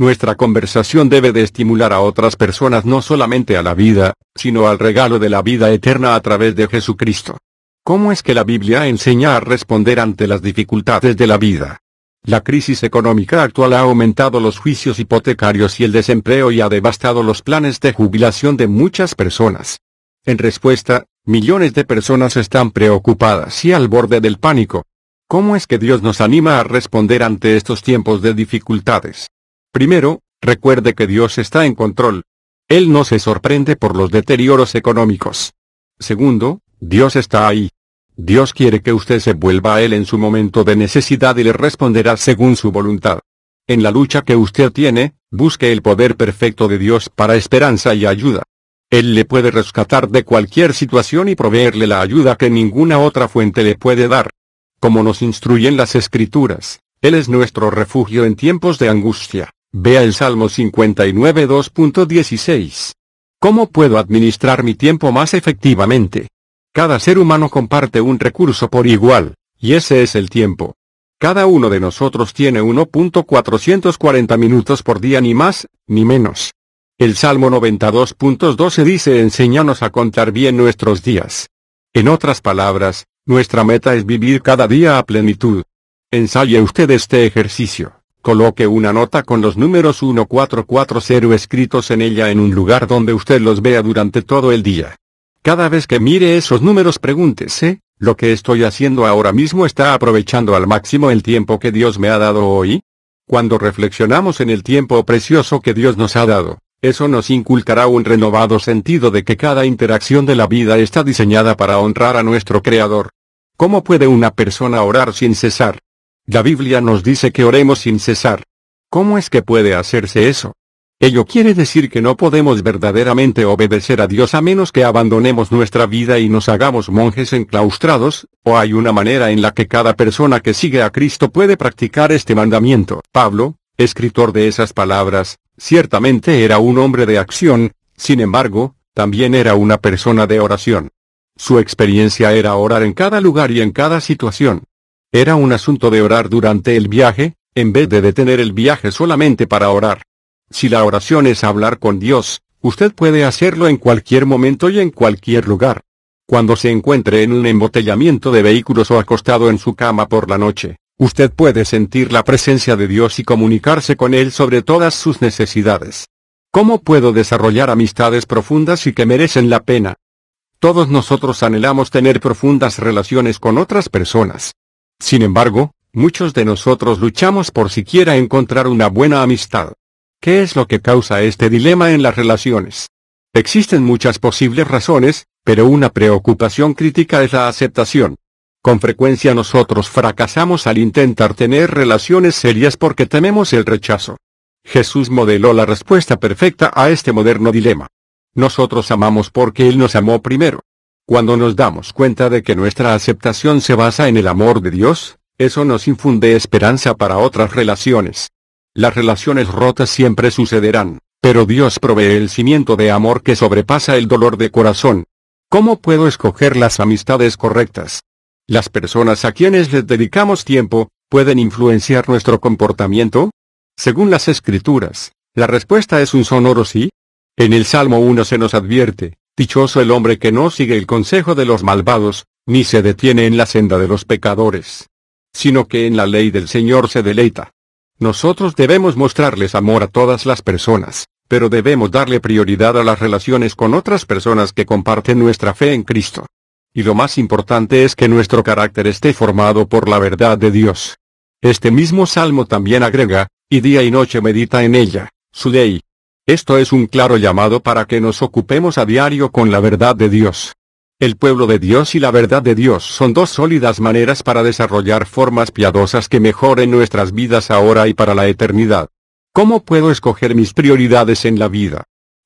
Nuestra conversación debe de estimular a otras personas no solamente a la vida, sino al regalo de la vida eterna a través de Jesucristo. ¿Cómo es que la Biblia enseña a responder ante las dificultades de la vida? La crisis económica actual ha aumentado los juicios hipotecarios y el desempleo y ha devastado los planes de jubilación de muchas personas. En respuesta, millones de personas están preocupadas y al borde del pánico. ¿Cómo es que Dios nos anima a responder ante estos tiempos de dificultades? Primero, recuerde que Dios está en control. Él no se sorprende por los deterioros económicos. Segundo, Dios está ahí. Dios quiere que usted se vuelva a Él en su momento de necesidad y le responderá según su voluntad. En la lucha que usted tiene, busque el poder perfecto de Dios para esperanza y ayuda. Él le puede rescatar de cualquier situación y proveerle la ayuda que ninguna otra fuente le puede dar. Como nos instruyen las escrituras, Él es nuestro refugio en tiempos de angustia. Vea el Salmo 59 2.16. ¿Cómo puedo administrar mi tiempo más efectivamente? Cada ser humano comparte un recurso por igual, y ese es el tiempo. Cada uno de nosotros tiene 1.440 minutos por día ni más, ni menos. El Salmo 92.12 dice enséñanos a contar bien nuestros días. En otras palabras, nuestra meta es vivir cada día a plenitud. Ensaye usted este ejercicio. Coloque una nota con los números 1440 escritos en ella en un lugar donde usted los vea durante todo el día. Cada vez que mire esos números pregúntese, ¿lo que estoy haciendo ahora mismo está aprovechando al máximo el tiempo que Dios me ha dado hoy? Cuando reflexionamos en el tiempo precioso que Dios nos ha dado, eso nos inculcará un renovado sentido de que cada interacción de la vida está diseñada para honrar a nuestro Creador. ¿Cómo puede una persona orar sin cesar? La Biblia nos dice que oremos sin cesar. ¿Cómo es que puede hacerse eso? Ello quiere decir que no podemos verdaderamente obedecer a Dios a menos que abandonemos nuestra vida y nos hagamos monjes enclaustrados, o hay una manera en la que cada persona que sigue a Cristo puede practicar este mandamiento. Pablo, escritor de esas palabras, ciertamente era un hombre de acción, sin embargo, también era una persona de oración. Su experiencia era orar en cada lugar y en cada situación. Era un asunto de orar durante el viaje, en vez de detener el viaje solamente para orar. Si la oración es hablar con Dios, usted puede hacerlo en cualquier momento y en cualquier lugar. Cuando se encuentre en un embotellamiento de vehículos o acostado en su cama por la noche, usted puede sentir la presencia de Dios y comunicarse con Él sobre todas sus necesidades. ¿Cómo puedo desarrollar amistades profundas y que merecen la pena? Todos nosotros anhelamos tener profundas relaciones con otras personas. Sin embargo, muchos de nosotros luchamos por siquiera encontrar una buena amistad. ¿Qué es lo que causa este dilema en las relaciones? Existen muchas posibles razones, pero una preocupación crítica es la aceptación. Con frecuencia nosotros fracasamos al intentar tener relaciones serias porque tememos el rechazo. Jesús modeló la respuesta perfecta a este moderno dilema. Nosotros amamos porque Él nos amó primero. Cuando nos damos cuenta de que nuestra aceptación se basa en el amor de Dios, eso nos infunde esperanza para otras relaciones. Las relaciones rotas siempre sucederán, pero Dios provee el cimiento de amor que sobrepasa el dolor de corazón. ¿Cómo puedo escoger las amistades correctas? Las personas a quienes les dedicamos tiempo, ¿pueden influenciar nuestro comportamiento? Según las escrituras, la respuesta es un sonoro sí. En el Salmo 1 se nos advierte, Dichoso el hombre que no sigue el consejo de los malvados, ni se detiene en la senda de los pecadores, sino que en la ley del Señor se deleita. Nosotros debemos mostrarles amor a todas las personas, pero debemos darle prioridad a las relaciones con otras personas que comparten nuestra fe en Cristo. Y lo más importante es que nuestro carácter esté formado por la verdad de Dios. Este mismo salmo también agrega, y día y noche medita en ella, su ley, esto es un claro llamado para que nos ocupemos a diario con la verdad de Dios. El pueblo de Dios y la verdad de Dios son dos sólidas maneras para desarrollar formas piadosas que mejoren nuestras vidas ahora y para la eternidad. ¿Cómo puedo escoger mis prioridades en la vida?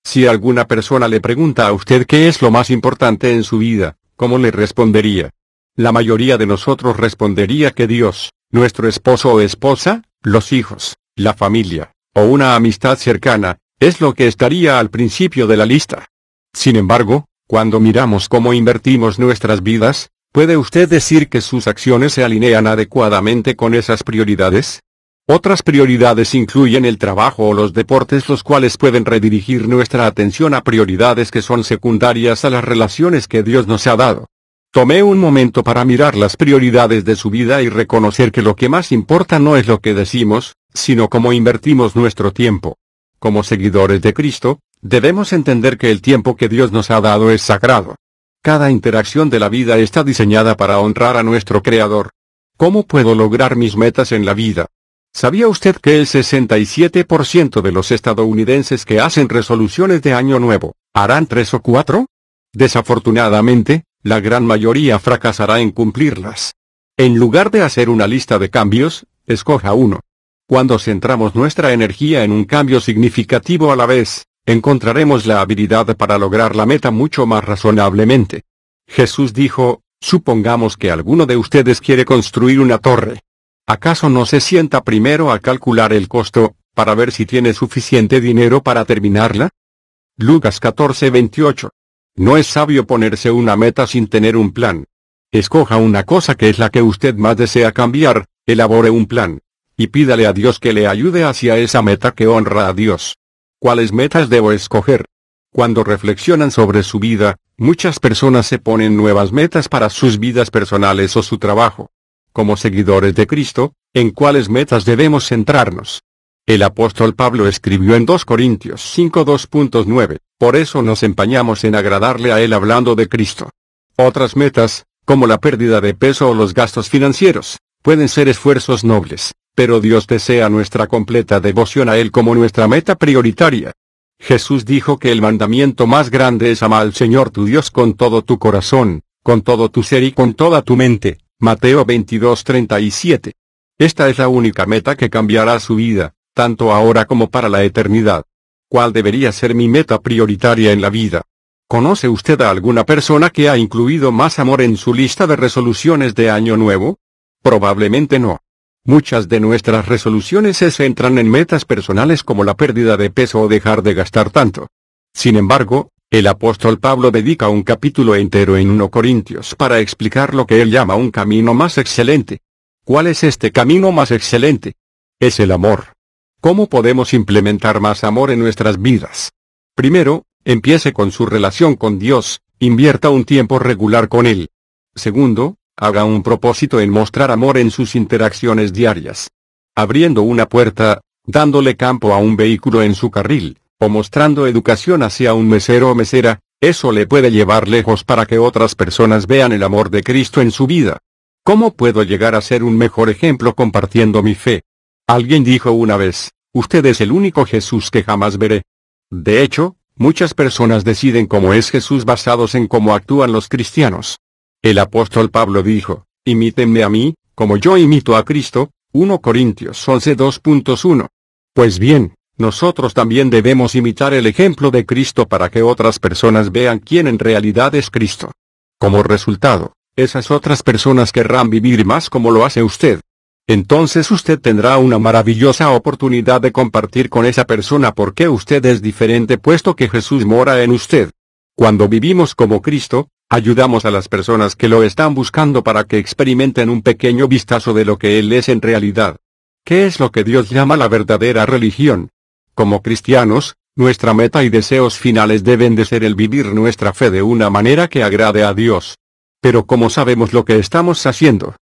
Si alguna persona le pregunta a usted qué es lo más importante en su vida, ¿cómo le respondería? La mayoría de nosotros respondería que Dios, nuestro esposo o esposa, los hijos, la familia, o una amistad cercana, es lo que estaría al principio de la lista. Sin embargo, cuando miramos cómo invertimos nuestras vidas, ¿puede usted decir que sus acciones se alinean adecuadamente con esas prioridades? Otras prioridades incluyen el trabajo o los deportes los cuales pueden redirigir nuestra atención a prioridades que son secundarias a las relaciones que Dios nos ha dado. Tomé un momento para mirar las prioridades de su vida y reconocer que lo que más importa no es lo que decimos, sino cómo invertimos nuestro tiempo. Como seguidores de Cristo, debemos entender que el tiempo que Dios nos ha dado es sagrado. Cada interacción de la vida está diseñada para honrar a nuestro Creador. ¿Cómo puedo lograr mis metas en la vida? ¿Sabía usted que el 67% de los estadounidenses que hacen resoluciones de año nuevo, harán tres o cuatro? Desafortunadamente, la gran mayoría fracasará en cumplirlas. En lugar de hacer una lista de cambios, escoja uno. Cuando centramos nuestra energía en un cambio significativo a la vez, encontraremos la habilidad para lograr la meta mucho más razonablemente. Jesús dijo, supongamos que alguno de ustedes quiere construir una torre. ¿Acaso no se sienta primero a calcular el costo, para ver si tiene suficiente dinero para terminarla? Lucas 14:28. No es sabio ponerse una meta sin tener un plan. Escoja una cosa que es la que usted más desea cambiar, elabore un plan. Y pídale a Dios que le ayude hacia esa meta que honra a Dios. ¿Cuáles metas debo escoger? Cuando reflexionan sobre su vida, muchas personas se ponen nuevas metas para sus vidas personales o su trabajo. Como seguidores de Cristo, ¿en cuáles metas debemos centrarnos? El apóstol Pablo escribió en 2 Corintios 5 2.9, por eso nos empañamos en agradarle a él hablando de Cristo. Otras metas, como la pérdida de peso o los gastos financieros, pueden ser esfuerzos nobles, pero Dios desea nuestra completa devoción a Él como nuestra meta prioritaria. Jesús dijo que el mandamiento más grande es amar al Señor tu Dios con todo tu corazón, con todo tu ser y con toda tu mente. Mateo 22:37. Esta es la única meta que cambiará su vida, tanto ahora como para la eternidad. ¿Cuál debería ser mi meta prioritaria en la vida? ¿Conoce usted a alguna persona que ha incluido más amor en su lista de resoluciones de Año Nuevo? Probablemente no. Muchas de nuestras resoluciones se centran en metas personales como la pérdida de peso o dejar de gastar tanto. Sin embargo, el apóstol Pablo dedica un capítulo entero en 1 Corintios para explicar lo que él llama un camino más excelente. ¿Cuál es este camino más excelente? Es el amor. ¿Cómo podemos implementar más amor en nuestras vidas? Primero, empiece con su relación con Dios, invierta un tiempo regular con Él. Segundo, Haga un propósito en mostrar amor en sus interacciones diarias. Abriendo una puerta, dándole campo a un vehículo en su carril, o mostrando educación hacia un mesero o mesera, eso le puede llevar lejos para que otras personas vean el amor de Cristo en su vida. ¿Cómo puedo llegar a ser un mejor ejemplo compartiendo mi fe? Alguien dijo una vez, usted es el único Jesús que jamás veré. De hecho, muchas personas deciden cómo es Jesús basados en cómo actúan los cristianos. El apóstol Pablo dijo, imítenme a mí, como yo imito a Cristo, 1 Corintios 11 2.1. Pues bien, nosotros también debemos imitar el ejemplo de Cristo para que otras personas vean quién en realidad es Cristo. Como resultado, esas otras personas querrán vivir más como lo hace usted. Entonces usted tendrá una maravillosa oportunidad de compartir con esa persona por qué usted es diferente puesto que Jesús mora en usted. Cuando vivimos como Cristo, Ayudamos a las personas que lo están buscando para que experimenten un pequeño vistazo de lo que Él es en realidad. ¿Qué es lo que Dios llama la verdadera religión? Como cristianos, nuestra meta y deseos finales deben de ser el vivir nuestra fe de una manera que agrade a Dios. Pero ¿cómo sabemos lo que estamos haciendo?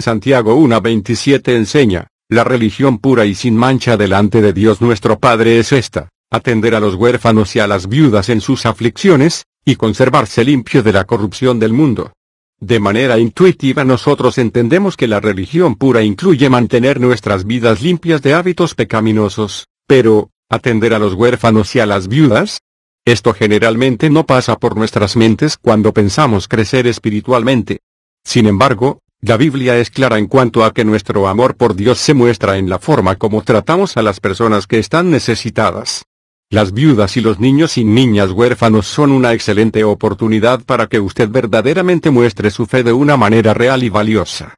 Santiago 1.27 enseña, la religión pura y sin mancha delante de Dios nuestro Padre es esta, atender a los huérfanos y a las viudas en sus aflicciones, y conservarse limpio de la corrupción del mundo. De manera intuitiva nosotros entendemos que la religión pura incluye mantener nuestras vidas limpias de hábitos pecaminosos, pero, ¿atender a los huérfanos y a las viudas? Esto generalmente no pasa por nuestras mentes cuando pensamos crecer espiritualmente. Sin embargo, la Biblia es clara en cuanto a que nuestro amor por Dios se muestra en la forma como tratamos a las personas que están necesitadas. Las viudas y los niños y niñas huérfanos son una excelente oportunidad para que usted verdaderamente muestre su fe de una manera real y valiosa.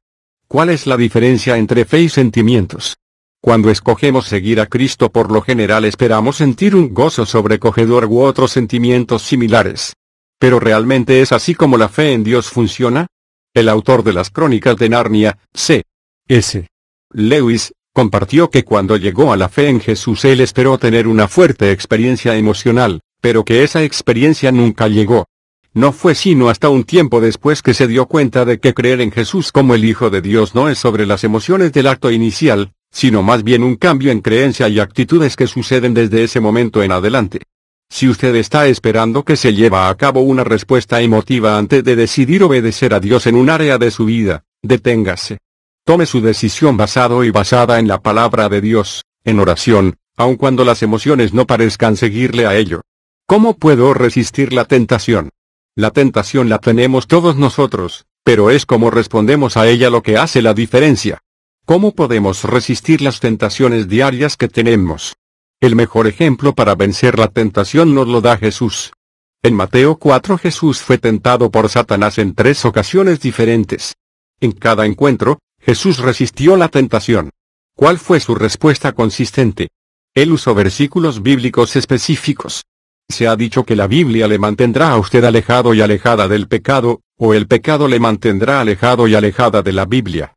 ¿Cuál es la diferencia entre fe y sentimientos? Cuando escogemos seguir a Cristo por lo general esperamos sentir un gozo sobrecogedor u otros sentimientos similares. Pero ¿realmente es así como la fe en Dios funciona? El autor de las Crónicas de Narnia, C. S. Lewis, Compartió que cuando llegó a la fe en Jesús él esperó tener una fuerte experiencia emocional, pero que esa experiencia nunca llegó. No fue sino hasta un tiempo después que se dio cuenta de que creer en Jesús como el Hijo de Dios no es sobre las emociones del acto inicial, sino más bien un cambio en creencia y actitudes que suceden desde ese momento en adelante. Si usted está esperando que se lleva a cabo una respuesta emotiva antes de decidir obedecer a Dios en un área de su vida, deténgase. Tome su decisión basado y basada en la palabra de Dios, en oración, aun cuando las emociones no parezcan seguirle a ello. ¿Cómo puedo resistir la tentación? La tentación la tenemos todos nosotros, pero es como respondemos a ella lo que hace la diferencia. ¿Cómo podemos resistir las tentaciones diarias que tenemos? El mejor ejemplo para vencer la tentación nos lo da Jesús. En Mateo 4 Jesús fue tentado por Satanás en tres ocasiones diferentes. En cada encuentro, Jesús resistió la tentación. ¿Cuál fue su respuesta consistente? Él usó versículos bíblicos específicos. Se ha dicho que la Biblia le mantendrá a usted alejado y alejada del pecado, o el pecado le mantendrá alejado y alejada de la Biblia.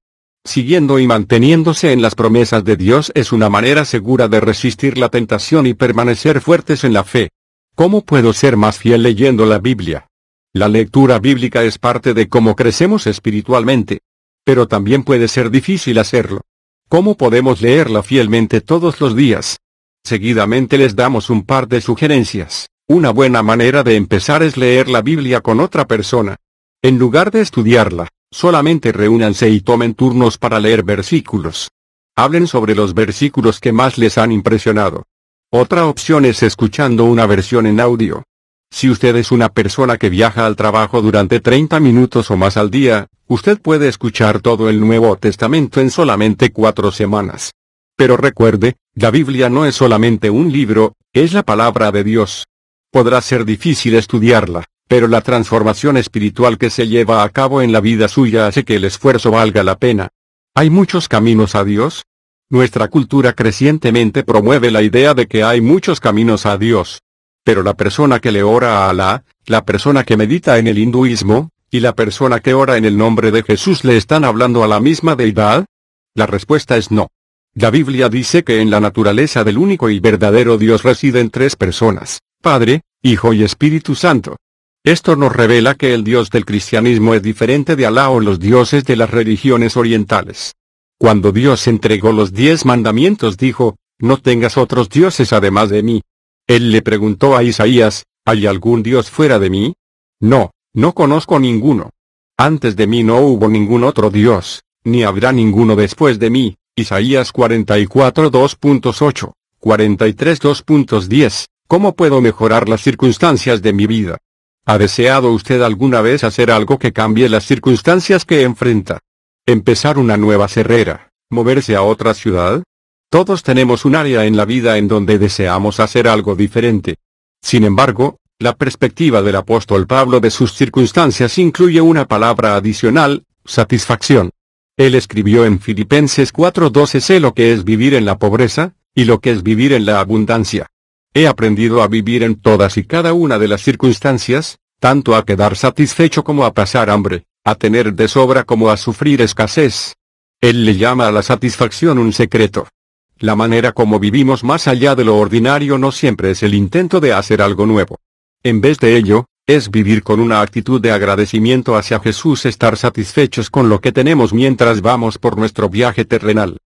Siguiendo y manteniéndose en las promesas de Dios es una manera segura de resistir la tentación y permanecer fuertes en la fe. ¿Cómo puedo ser más fiel leyendo la Biblia? La lectura bíblica es parte de cómo crecemos espiritualmente pero también puede ser difícil hacerlo. ¿Cómo podemos leerla fielmente todos los días? Seguidamente les damos un par de sugerencias. Una buena manera de empezar es leer la Biblia con otra persona. En lugar de estudiarla, solamente reúnanse y tomen turnos para leer versículos. Hablen sobre los versículos que más les han impresionado. Otra opción es escuchando una versión en audio. Si usted es una persona que viaja al trabajo durante 30 minutos o más al día, usted puede escuchar todo el Nuevo Testamento en solamente cuatro semanas. Pero recuerde, la Biblia no es solamente un libro, es la palabra de Dios. Podrá ser difícil estudiarla, pero la transformación espiritual que se lleva a cabo en la vida suya hace que el esfuerzo valga la pena. ¿Hay muchos caminos a Dios? Nuestra cultura crecientemente promueve la idea de que hay muchos caminos a Dios. Pero la persona que le ora a Alá, la persona que medita en el hinduismo, y la persona que ora en el nombre de Jesús le están hablando a la misma deidad? La respuesta es no. La Biblia dice que en la naturaleza del único y verdadero Dios residen tres personas, Padre, Hijo y Espíritu Santo. Esto nos revela que el Dios del cristianismo es diferente de Alá o los dioses de las religiones orientales. Cuando Dios entregó los diez mandamientos dijo, no tengas otros dioses además de mí, él le preguntó a Isaías, ¿hay algún Dios fuera de mí? No, no conozco ninguno. Antes de mí no hubo ningún otro Dios, ni habrá ninguno después de mí. Isaías 44 2.8, 43 2.10. ¿Cómo puedo mejorar las circunstancias de mi vida? ¿Ha deseado usted alguna vez hacer algo que cambie las circunstancias que enfrenta? ¿Empezar una nueva serrera, ¿Moverse a otra ciudad? Todos tenemos un área en la vida en donde deseamos hacer algo diferente. Sin embargo, la perspectiva del apóstol Pablo de sus circunstancias incluye una palabra adicional, satisfacción. Él escribió en Filipenses 4:12 sé lo que es vivir en la pobreza, y lo que es vivir en la abundancia. He aprendido a vivir en todas y cada una de las circunstancias, tanto a quedar satisfecho como a pasar hambre, a tener de sobra como a sufrir escasez. Él le llama a la satisfacción un secreto. La manera como vivimos más allá de lo ordinario no siempre es el intento de hacer algo nuevo. En vez de ello, es vivir con una actitud de agradecimiento hacia Jesús, estar satisfechos con lo que tenemos mientras vamos por nuestro viaje terrenal.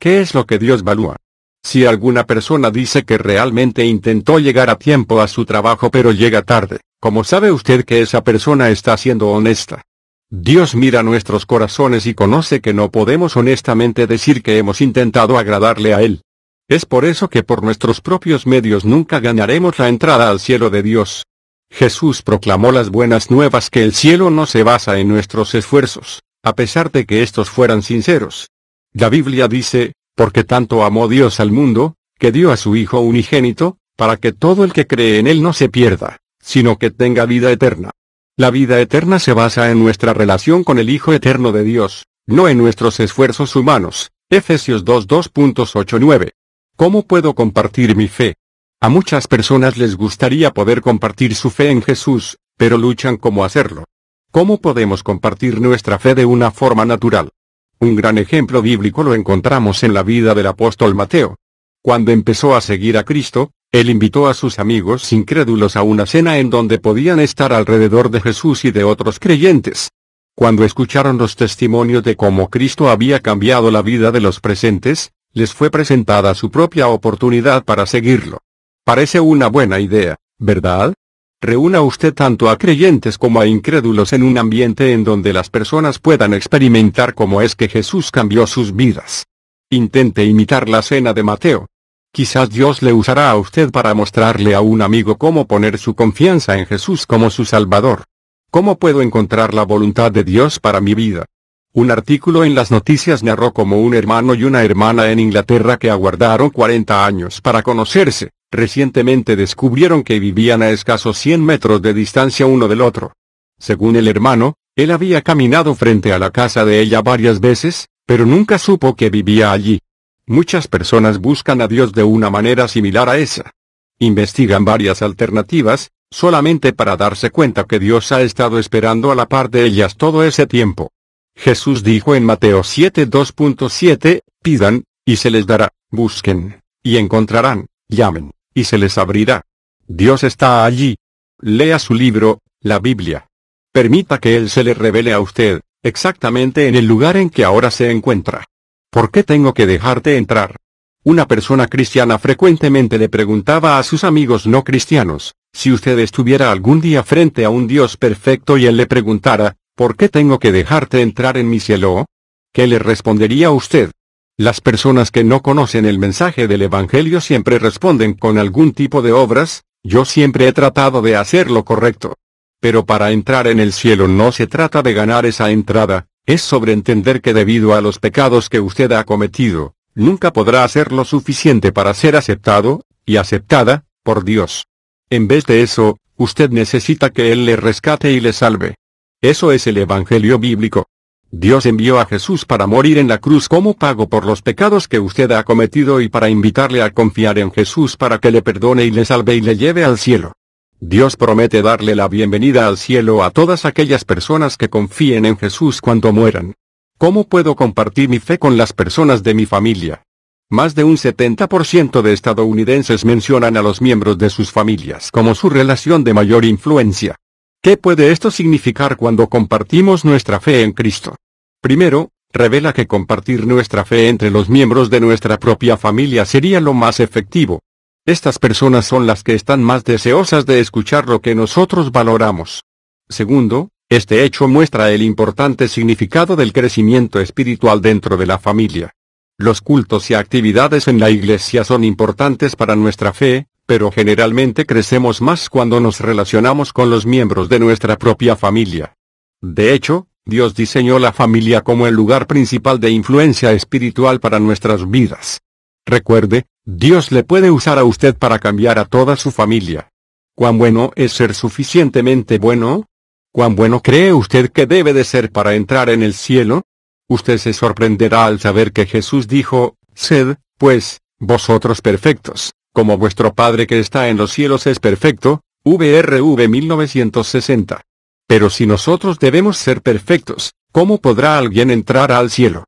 ¿Qué es lo que Dios valúa? Si alguna persona dice que realmente intentó llegar a tiempo a su trabajo pero llega tarde, ¿cómo sabe usted que esa persona está siendo honesta? Dios mira nuestros corazones y conoce que no podemos honestamente decir que hemos intentado agradarle a Él. Es por eso que por nuestros propios medios nunca ganaremos la entrada al cielo de Dios. Jesús proclamó las buenas nuevas que el cielo no se basa en nuestros esfuerzos, a pesar de que estos fueran sinceros. La Biblia dice, porque tanto amó Dios al mundo, que dio a su Hijo unigénito, para que todo el que cree en Él no se pierda, sino que tenga vida eterna. La vida eterna se basa en nuestra relación con el Hijo Eterno de Dios, no en nuestros esfuerzos humanos. Efesios 2.2.89. ¿Cómo puedo compartir mi fe? A muchas personas les gustaría poder compartir su fe en Jesús, pero luchan cómo hacerlo. ¿Cómo podemos compartir nuestra fe de una forma natural? Un gran ejemplo bíblico lo encontramos en la vida del apóstol Mateo. Cuando empezó a seguir a Cristo, él invitó a sus amigos incrédulos a una cena en donde podían estar alrededor de Jesús y de otros creyentes. Cuando escucharon los testimonios de cómo Cristo había cambiado la vida de los presentes, les fue presentada su propia oportunidad para seguirlo. Parece una buena idea, ¿verdad? Reúna usted tanto a creyentes como a incrédulos en un ambiente en donde las personas puedan experimentar cómo es que Jesús cambió sus vidas. Intente imitar la cena de Mateo, Quizás Dios le usará a usted para mostrarle a un amigo cómo poner su confianza en Jesús como su Salvador. ¿Cómo puedo encontrar la voluntad de Dios para mi vida? Un artículo en las noticias narró como un hermano y una hermana en Inglaterra que aguardaron 40 años para conocerse, recientemente descubrieron que vivían a escasos 100 metros de distancia uno del otro. Según el hermano, él había caminado frente a la casa de ella varias veces, pero nunca supo que vivía allí. Muchas personas buscan a Dios de una manera similar a esa. Investigan varias alternativas, solamente para darse cuenta que Dios ha estado esperando a la par de ellas todo ese tiempo. Jesús dijo en Mateo 7 2.7, pidan, y se les dará, busquen, y encontrarán, llamen, y se les abrirá. Dios está allí. Lea su libro, la Biblia. Permita que Él se le revele a usted, exactamente en el lugar en que ahora se encuentra. ¿Por qué tengo que dejarte entrar? Una persona cristiana frecuentemente le preguntaba a sus amigos no cristianos, si usted estuviera algún día frente a un Dios perfecto y él le preguntara, ¿por qué tengo que dejarte entrar en mi cielo? ¿Qué le respondería usted? Las personas que no conocen el mensaje del Evangelio siempre responden con algún tipo de obras, yo siempre he tratado de hacer lo correcto. Pero para entrar en el cielo no se trata de ganar esa entrada, es sobreentender que debido a los pecados que usted ha cometido, nunca podrá hacer lo suficiente para ser aceptado, y aceptada, por Dios. En vez de eso, usted necesita que Él le rescate y le salve. Eso es el Evangelio bíblico. Dios envió a Jesús para morir en la cruz como pago por los pecados que usted ha cometido y para invitarle a confiar en Jesús para que le perdone y le salve y le lleve al cielo. Dios promete darle la bienvenida al cielo a todas aquellas personas que confíen en Jesús cuando mueran. ¿Cómo puedo compartir mi fe con las personas de mi familia? Más de un 70% de estadounidenses mencionan a los miembros de sus familias como su relación de mayor influencia. ¿Qué puede esto significar cuando compartimos nuestra fe en Cristo? Primero, revela que compartir nuestra fe entre los miembros de nuestra propia familia sería lo más efectivo, estas personas son las que están más deseosas de escuchar lo que nosotros valoramos. Segundo, este hecho muestra el importante significado del crecimiento espiritual dentro de la familia. Los cultos y actividades en la iglesia son importantes para nuestra fe, pero generalmente crecemos más cuando nos relacionamos con los miembros de nuestra propia familia. De hecho, Dios diseñó la familia como el lugar principal de influencia espiritual para nuestras vidas. Recuerde, Dios le puede usar a usted para cambiar a toda su familia. ¿Cuán bueno es ser suficientemente bueno? ¿Cuán bueno cree usted que debe de ser para entrar en el cielo? Usted se sorprenderá al saber que Jesús dijo, Sed, pues, vosotros perfectos, como vuestro Padre que está en los cielos es perfecto, VRV 1960. Pero si nosotros debemos ser perfectos, ¿cómo podrá alguien entrar al cielo?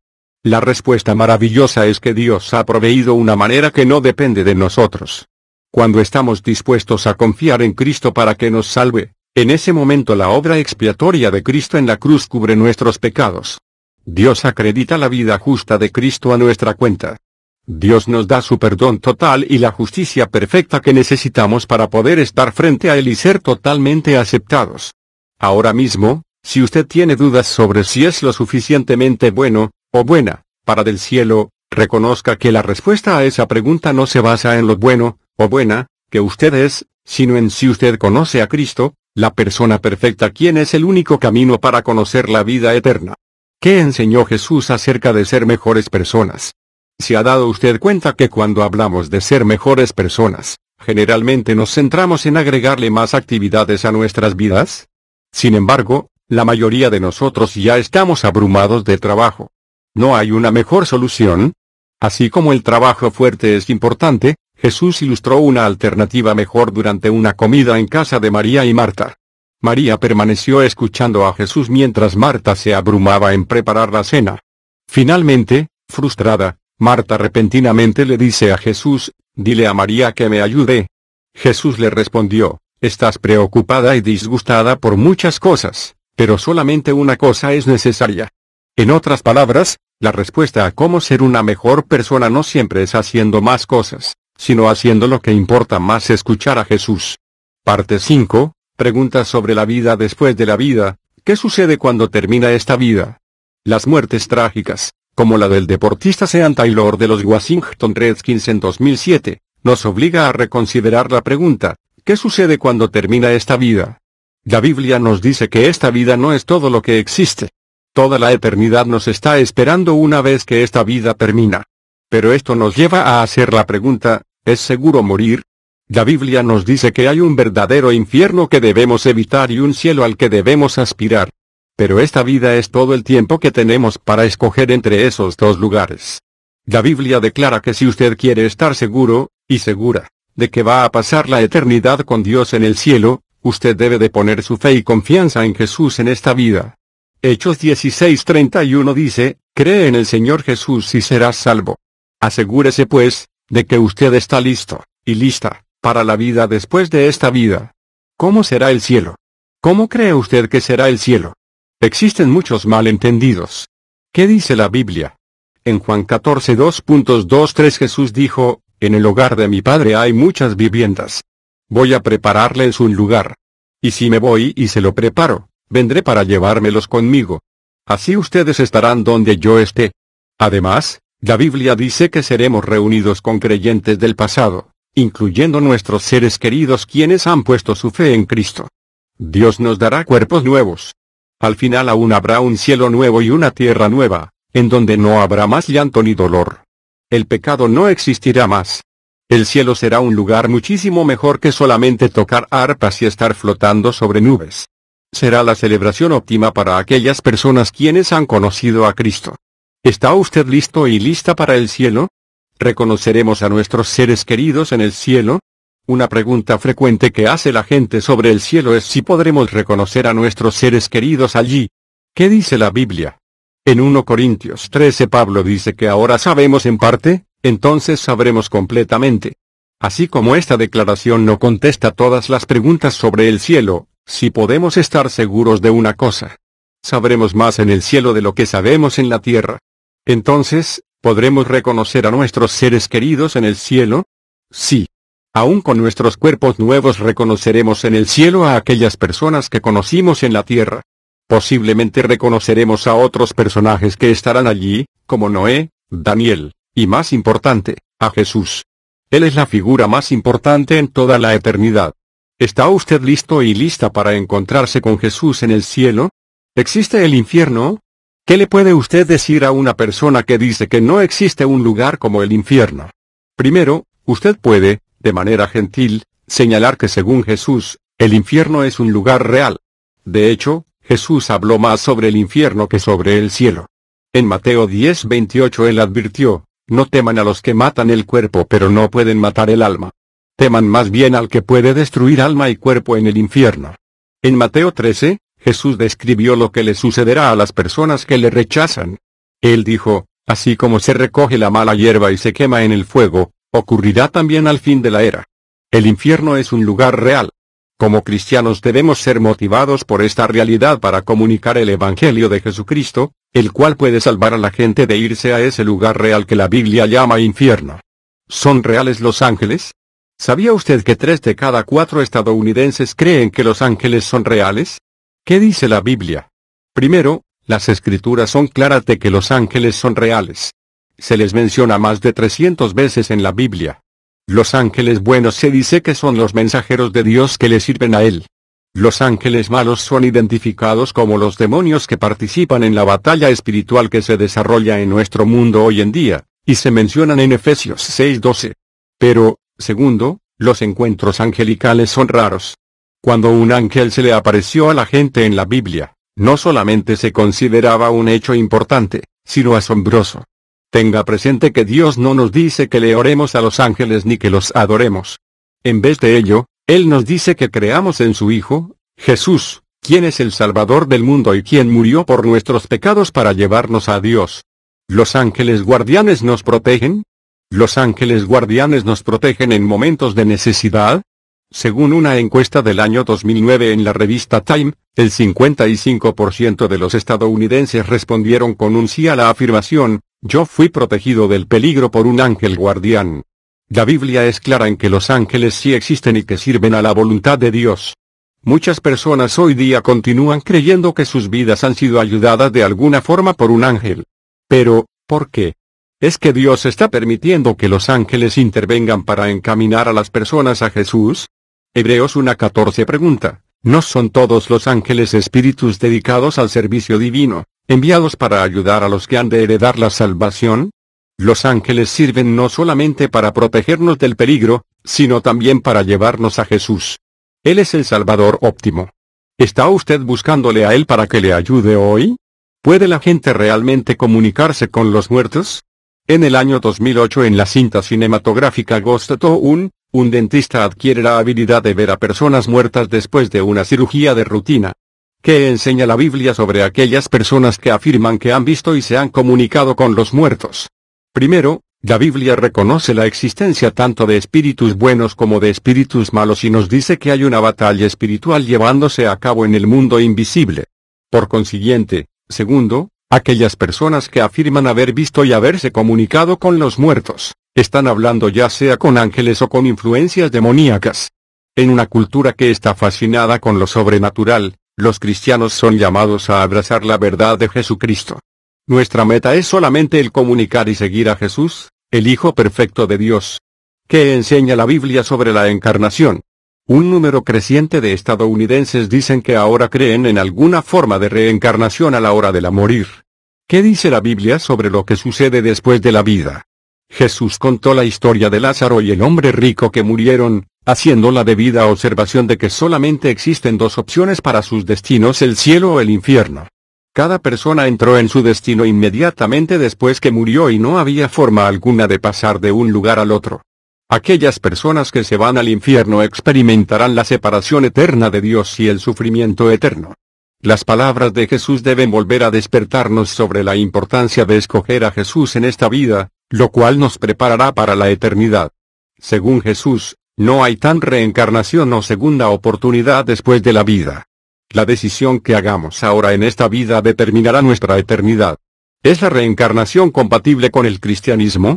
La respuesta maravillosa es que Dios ha proveído una manera que no depende de nosotros. Cuando estamos dispuestos a confiar en Cristo para que nos salve, en ese momento la obra expiatoria de Cristo en la cruz cubre nuestros pecados. Dios acredita la vida justa de Cristo a nuestra cuenta. Dios nos da su perdón total y la justicia perfecta que necesitamos para poder estar frente a Él y ser totalmente aceptados. Ahora mismo, si usted tiene dudas sobre si es lo suficientemente bueno, o oh buena, para del cielo, reconozca que la respuesta a esa pregunta no se basa en lo bueno, o oh buena, que usted es, sino en si usted conoce a Cristo, la persona perfecta quien es el único camino para conocer la vida eterna. ¿Qué enseñó Jesús acerca de ser mejores personas? ¿Se ha dado usted cuenta que cuando hablamos de ser mejores personas, generalmente nos centramos en agregarle más actividades a nuestras vidas? Sin embargo, la mayoría de nosotros ya estamos abrumados de trabajo, ¿No hay una mejor solución? Así como el trabajo fuerte es importante, Jesús ilustró una alternativa mejor durante una comida en casa de María y Marta. María permaneció escuchando a Jesús mientras Marta se abrumaba en preparar la cena. Finalmente, frustrada, Marta repentinamente le dice a Jesús, dile a María que me ayude. Jesús le respondió, estás preocupada y disgustada por muchas cosas, pero solamente una cosa es necesaria. En otras palabras, la respuesta a cómo ser una mejor persona no siempre es haciendo más cosas, sino haciendo lo que importa más escuchar a Jesús. Parte 5. Preguntas sobre la vida después de la vida. ¿Qué sucede cuando termina esta vida? Las muertes trágicas, como la del deportista Sean Taylor de los Washington Redskins en 2007, nos obliga a reconsiderar la pregunta, ¿qué sucede cuando termina esta vida? La Biblia nos dice que esta vida no es todo lo que existe, Toda la eternidad nos está esperando una vez que esta vida termina. Pero esto nos lleva a hacer la pregunta, ¿es seguro morir? La Biblia nos dice que hay un verdadero infierno que debemos evitar y un cielo al que debemos aspirar. Pero esta vida es todo el tiempo que tenemos para escoger entre esos dos lugares. La Biblia declara que si usted quiere estar seguro, y segura, de que va a pasar la eternidad con Dios en el cielo, usted debe de poner su fe y confianza en Jesús en esta vida. Hechos 16:31 dice, cree en el Señor Jesús y serás salvo. Asegúrese pues, de que usted está listo, y lista, para la vida después de esta vida. ¿Cómo será el cielo? ¿Cómo cree usted que será el cielo? Existen muchos malentendidos. ¿Qué dice la Biblia? En Juan 14:2.23 Jesús dijo, En el hogar de mi Padre hay muchas viviendas. Voy a prepararles un lugar. Y si me voy y se lo preparo, vendré para llevármelos conmigo. Así ustedes estarán donde yo esté. Además, la Biblia dice que seremos reunidos con creyentes del pasado, incluyendo nuestros seres queridos quienes han puesto su fe en Cristo. Dios nos dará cuerpos nuevos. Al final aún habrá un cielo nuevo y una tierra nueva, en donde no habrá más llanto ni dolor. El pecado no existirá más. El cielo será un lugar muchísimo mejor que solamente tocar arpas y estar flotando sobre nubes será la celebración óptima para aquellas personas quienes han conocido a Cristo. ¿Está usted listo y lista para el cielo? ¿Reconoceremos a nuestros seres queridos en el cielo? Una pregunta frecuente que hace la gente sobre el cielo es si podremos reconocer a nuestros seres queridos allí. ¿Qué dice la Biblia? En 1 Corintios 13 Pablo dice que ahora sabemos en parte, entonces sabremos completamente. Así como esta declaración no contesta todas las preguntas sobre el cielo, si podemos estar seguros de una cosa, sabremos más en el cielo de lo que sabemos en la tierra. Entonces, ¿podremos reconocer a nuestros seres queridos en el cielo? Sí. Aún con nuestros cuerpos nuevos reconoceremos en el cielo a aquellas personas que conocimos en la tierra. Posiblemente reconoceremos a otros personajes que estarán allí, como Noé, Daniel, y más importante, a Jesús. Él es la figura más importante en toda la eternidad. ¿Está usted listo y lista para encontrarse con Jesús en el cielo? ¿Existe el infierno? ¿Qué le puede usted decir a una persona que dice que no existe un lugar como el infierno? Primero, usted puede, de manera gentil, señalar que según Jesús, el infierno es un lugar real. De hecho, Jesús habló más sobre el infierno que sobre el cielo. En Mateo 10:28 él advirtió, no teman a los que matan el cuerpo pero no pueden matar el alma. Teman más bien al que puede destruir alma y cuerpo en el infierno. En Mateo 13, Jesús describió lo que le sucederá a las personas que le rechazan. Él dijo, así como se recoge la mala hierba y se quema en el fuego, ocurrirá también al fin de la era. El infierno es un lugar real. Como cristianos debemos ser motivados por esta realidad para comunicar el Evangelio de Jesucristo, el cual puede salvar a la gente de irse a ese lugar real que la Biblia llama infierno. ¿Son reales los ángeles? ¿Sabía usted que tres de cada cuatro estadounidenses creen que los ángeles son reales? ¿Qué dice la Biblia? Primero, las escrituras son claras de que los ángeles son reales. Se les menciona más de 300 veces en la Biblia. Los ángeles buenos se dice que son los mensajeros de Dios que le sirven a Él. Los ángeles malos son identificados como los demonios que participan en la batalla espiritual que se desarrolla en nuestro mundo hoy en día, y se mencionan en Efesios 6:12. Pero, Segundo, los encuentros angelicales son raros. Cuando un ángel se le apareció a la gente en la Biblia, no solamente se consideraba un hecho importante, sino asombroso. Tenga presente que Dios no nos dice que le oremos a los ángeles ni que los adoremos. En vez de ello, Él nos dice que creamos en su Hijo, Jesús, quien es el Salvador del mundo y quien murió por nuestros pecados para llevarnos a Dios. Los ángeles guardianes nos protegen, ¿Los ángeles guardianes nos protegen en momentos de necesidad? Según una encuesta del año 2009 en la revista Time, el 55% de los estadounidenses respondieron con un sí a la afirmación, yo fui protegido del peligro por un ángel guardián. La Biblia es clara en que los ángeles sí existen y que sirven a la voluntad de Dios. Muchas personas hoy día continúan creyendo que sus vidas han sido ayudadas de alguna forma por un ángel. Pero, ¿por qué? ¿Es que Dios está permitiendo que los ángeles intervengan para encaminar a las personas a Jesús? Hebreos 1.14 pregunta, ¿no son todos los ángeles espíritus dedicados al servicio divino, enviados para ayudar a los que han de heredar la salvación? Los ángeles sirven no solamente para protegernos del peligro, sino también para llevarnos a Jesús. Él es el Salvador óptimo. ¿Está usted buscándole a Él para que le ayude hoy? ¿Puede la gente realmente comunicarse con los muertos? En el año 2008 en la cinta cinematográfica Ghost to Un, un dentista adquiere la habilidad de ver a personas muertas después de una cirugía de rutina. ¿Qué enseña la Biblia sobre aquellas personas que afirman que han visto y se han comunicado con los muertos? Primero, la Biblia reconoce la existencia tanto de espíritus buenos como de espíritus malos y nos dice que hay una batalla espiritual llevándose a cabo en el mundo invisible. Por consiguiente, segundo, Aquellas personas que afirman haber visto y haberse comunicado con los muertos, están hablando ya sea con ángeles o con influencias demoníacas. En una cultura que está fascinada con lo sobrenatural, los cristianos son llamados a abrazar la verdad de Jesucristo. Nuestra meta es solamente el comunicar y seguir a Jesús, el Hijo Perfecto de Dios. ¿Qué enseña la Biblia sobre la encarnación? Un número creciente de estadounidenses dicen que ahora creen en alguna forma de reencarnación a la hora de la morir. ¿Qué dice la Biblia sobre lo que sucede después de la vida? Jesús contó la historia de Lázaro y el hombre rico que murieron, haciendo la debida observación de que solamente existen dos opciones para sus destinos, el cielo o el infierno. Cada persona entró en su destino inmediatamente después que murió y no había forma alguna de pasar de un lugar al otro. Aquellas personas que se van al infierno experimentarán la separación eterna de Dios y el sufrimiento eterno. Las palabras de Jesús deben volver a despertarnos sobre la importancia de escoger a Jesús en esta vida, lo cual nos preparará para la eternidad. Según Jesús, no hay tan reencarnación o segunda oportunidad después de la vida. La decisión que hagamos ahora en esta vida determinará nuestra eternidad. ¿Es la reencarnación compatible con el cristianismo?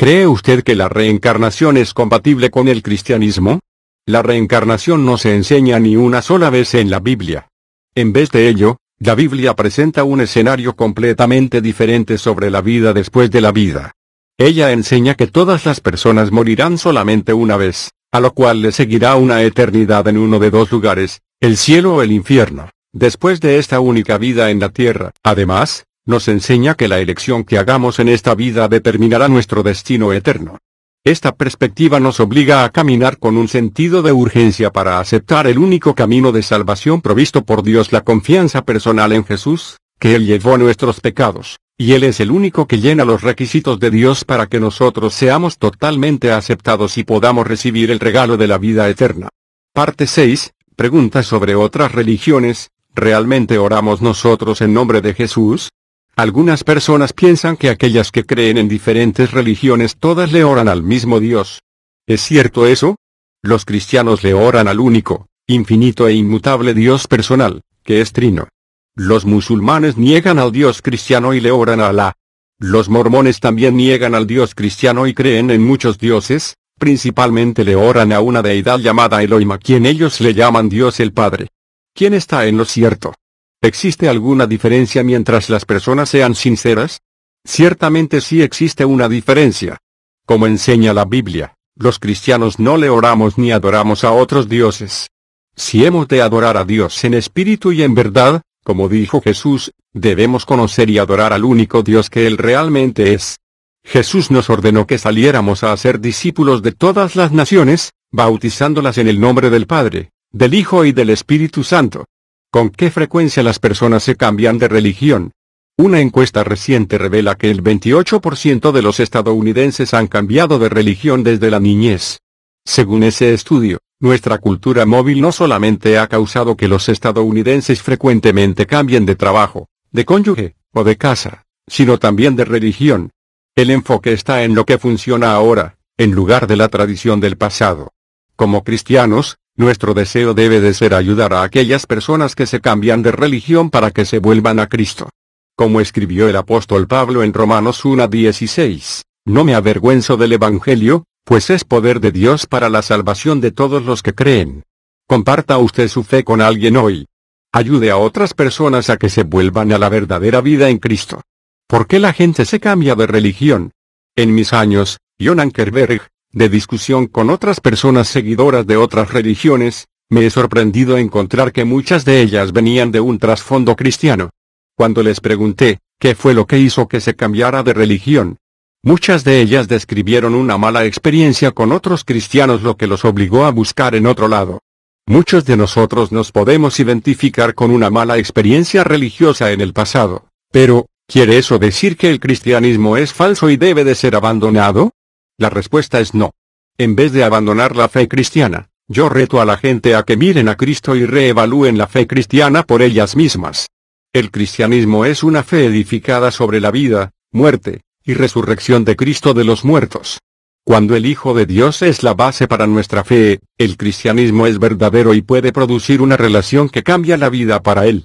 ¿Cree usted que la reencarnación es compatible con el cristianismo? La reencarnación no se enseña ni una sola vez en la Biblia. En vez de ello, la Biblia presenta un escenario completamente diferente sobre la vida después de la vida. Ella enseña que todas las personas morirán solamente una vez, a lo cual le seguirá una eternidad en uno de dos lugares, el cielo o el infierno, después de esta única vida en la tierra. Además, nos enseña que la elección que hagamos en esta vida determinará nuestro destino eterno. Esta perspectiva nos obliga a caminar con un sentido de urgencia para aceptar el único camino de salvación provisto por Dios, la confianza personal en Jesús, que Él llevó nuestros pecados, y Él es el único que llena los requisitos de Dios para que nosotros seamos totalmente aceptados y podamos recibir el regalo de la vida eterna. Parte 6. Pregunta sobre otras religiones. ¿Realmente oramos nosotros en nombre de Jesús? Algunas personas piensan que aquellas que creen en diferentes religiones todas le oran al mismo Dios. ¿Es cierto eso? Los cristianos le oran al único, infinito e inmutable Dios personal, que es Trino. Los musulmanes niegan al Dios cristiano y le oran a Alá. Los mormones también niegan al Dios cristiano y creen en muchos dioses, principalmente le oran a una deidad llamada Elohim quien ellos le llaman Dios el Padre. ¿Quién está en lo cierto? ¿Existe alguna diferencia mientras las personas sean sinceras? Ciertamente sí existe una diferencia. Como enseña la Biblia, los cristianos no le oramos ni adoramos a otros dioses. Si hemos de adorar a Dios en espíritu y en verdad, como dijo Jesús, debemos conocer y adorar al único Dios que Él realmente es. Jesús nos ordenó que saliéramos a hacer discípulos de todas las naciones, bautizándolas en el nombre del Padre, del Hijo y del Espíritu Santo ¿Con qué frecuencia las personas se cambian de religión? Una encuesta reciente revela que el 28% de los estadounidenses han cambiado de religión desde la niñez. Según ese estudio, nuestra cultura móvil no solamente ha causado que los estadounidenses frecuentemente cambien de trabajo, de cónyuge, o de casa, sino también de religión. El enfoque está en lo que funciona ahora, en lugar de la tradición del pasado. Como cristianos, nuestro deseo debe de ser ayudar a aquellas personas que se cambian de religión para que se vuelvan a Cristo. Como escribió el apóstol Pablo en Romanos 1.16, no me avergüenzo del Evangelio, pues es poder de Dios para la salvación de todos los que creen. Comparta usted su fe con alguien hoy. Ayude a otras personas a que se vuelvan a la verdadera vida en Cristo. ¿Por qué la gente se cambia de religión? En mis años, John Ankerberg, de discusión con otras personas seguidoras de otras religiones, me he sorprendido encontrar que muchas de ellas venían de un trasfondo cristiano. Cuando les pregunté, ¿qué fue lo que hizo que se cambiara de religión? Muchas de ellas describieron una mala experiencia con otros cristianos lo que los obligó a buscar en otro lado. Muchos de nosotros nos podemos identificar con una mala experiencia religiosa en el pasado, pero, ¿quiere eso decir que el cristianismo es falso y debe de ser abandonado? La respuesta es no. En vez de abandonar la fe cristiana, yo reto a la gente a que miren a Cristo y reevalúen la fe cristiana por ellas mismas. El cristianismo es una fe edificada sobre la vida, muerte, y resurrección de Cristo de los muertos. Cuando el Hijo de Dios es la base para nuestra fe, el cristianismo es verdadero y puede producir una relación que cambia la vida para él.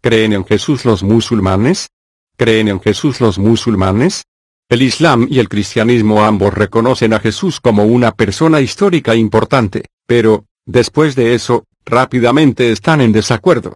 ¿Creen en Jesús los musulmanes? ¿Creen en Jesús los musulmanes? El Islam y el cristianismo ambos reconocen a Jesús como una persona histórica importante, pero, después de eso, rápidamente están en desacuerdo.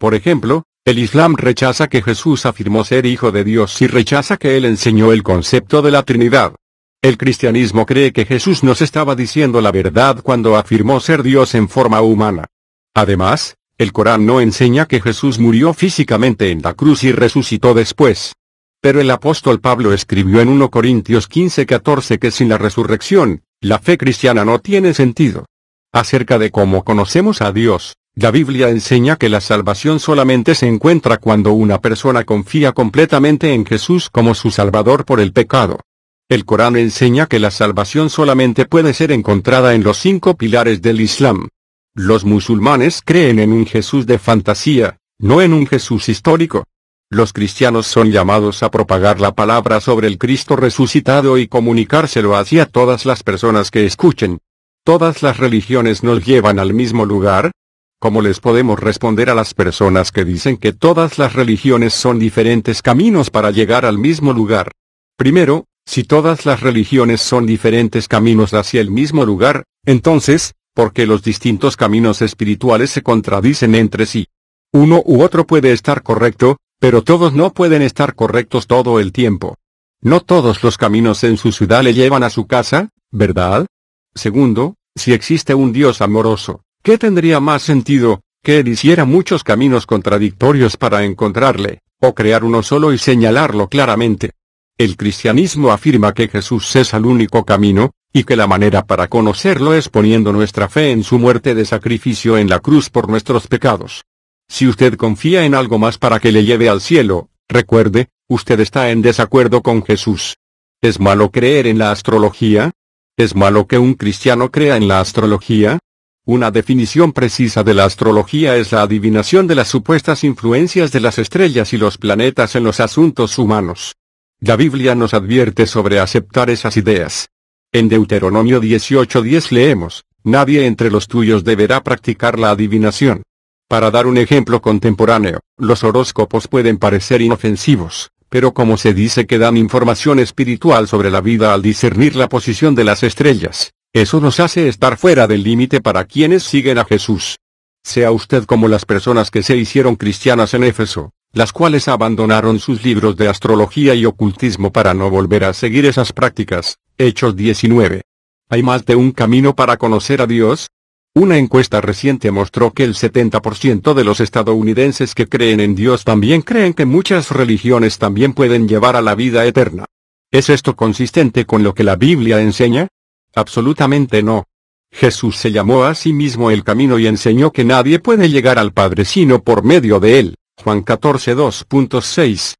Por ejemplo, el Islam rechaza que Jesús afirmó ser hijo de Dios y rechaza que él enseñó el concepto de la Trinidad. El cristianismo cree que Jesús nos estaba diciendo la verdad cuando afirmó ser Dios en forma humana. Además, el Corán no enseña que Jesús murió físicamente en la cruz y resucitó después. Pero el apóstol Pablo escribió en 1 Corintios 15:14 que sin la resurrección, la fe cristiana no tiene sentido. Acerca de cómo conocemos a Dios, la Biblia enseña que la salvación solamente se encuentra cuando una persona confía completamente en Jesús como su Salvador por el pecado. El Corán enseña que la salvación solamente puede ser encontrada en los cinco pilares del Islam. Los musulmanes creen en un Jesús de fantasía, no en un Jesús histórico. Los cristianos son llamados a propagar la palabra sobre el Cristo resucitado y comunicárselo hacia todas las personas que escuchen. ¿Todas las religiones nos llevan al mismo lugar? ¿Cómo les podemos responder a las personas que dicen que todas las religiones son diferentes caminos para llegar al mismo lugar? Primero, si todas las religiones son diferentes caminos hacia el mismo lugar, entonces, ¿por qué los distintos caminos espirituales se contradicen entre sí? Uno u otro puede estar correcto, pero todos no pueden estar correctos todo el tiempo. No todos los caminos en su ciudad le llevan a su casa, ¿verdad? Segundo, si existe un Dios amoroso, ¿qué tendría más sentido, que él hiciera muchos caminos contradictorios para encontrarle, o crear uno solo y señalarlo claramente? El cristianismo afirma que Jesús es el único camino, y que la manera para conocerlo es poniendo nuestra fe en su muerte de sacrificio en la cruz por nuestros pecados. Si usted confía en algo más para que le lleve al cielo, recuerde, usted está en desacuerdo con Jesús. ¿Es malo creer en la astrología? ¿Es malo que un cristiano crea en la astrología? Una definición precisa de la astrología es la adivinación de las supuestas influencias de las estrellas y los planetas en los asuntos humanos. La Biblia nos advierte sobre aceptar esas ideas. En Deuteronomio 18:10 leemos, Nadie entre los tuyos deberá practicar la adivinación. Para dar un ejemplo contemporáneo, los horóscopos pueden parecer inofensivos, pero como se dice que dan información espiritual sobre la vida al discernir la posición de las estrellas, eso nos hace estar fuera del límite para quienes siguen a Jesús. Sea usted como las personas que se hicieron cristianas en Éfeso, las cuales abandonaron sus libros de astrología y ocultismo para no volver a seguir esas prácticas. Hechos 19. Hay más de un camino para conocer a Dios, una encuesta reciente mostró que el 70% de los estadounidenses que creen en Dios también creen que muchas religiones también pueden llevar a la vida eterna. ¿Es esto consistente con lo que la Biblia enseña? Absolutamente no. Jesús se llamó a sí mismo el camino y enseñó que nadie puede llegar al Padre sino por medio de él. Juan 14 2.6.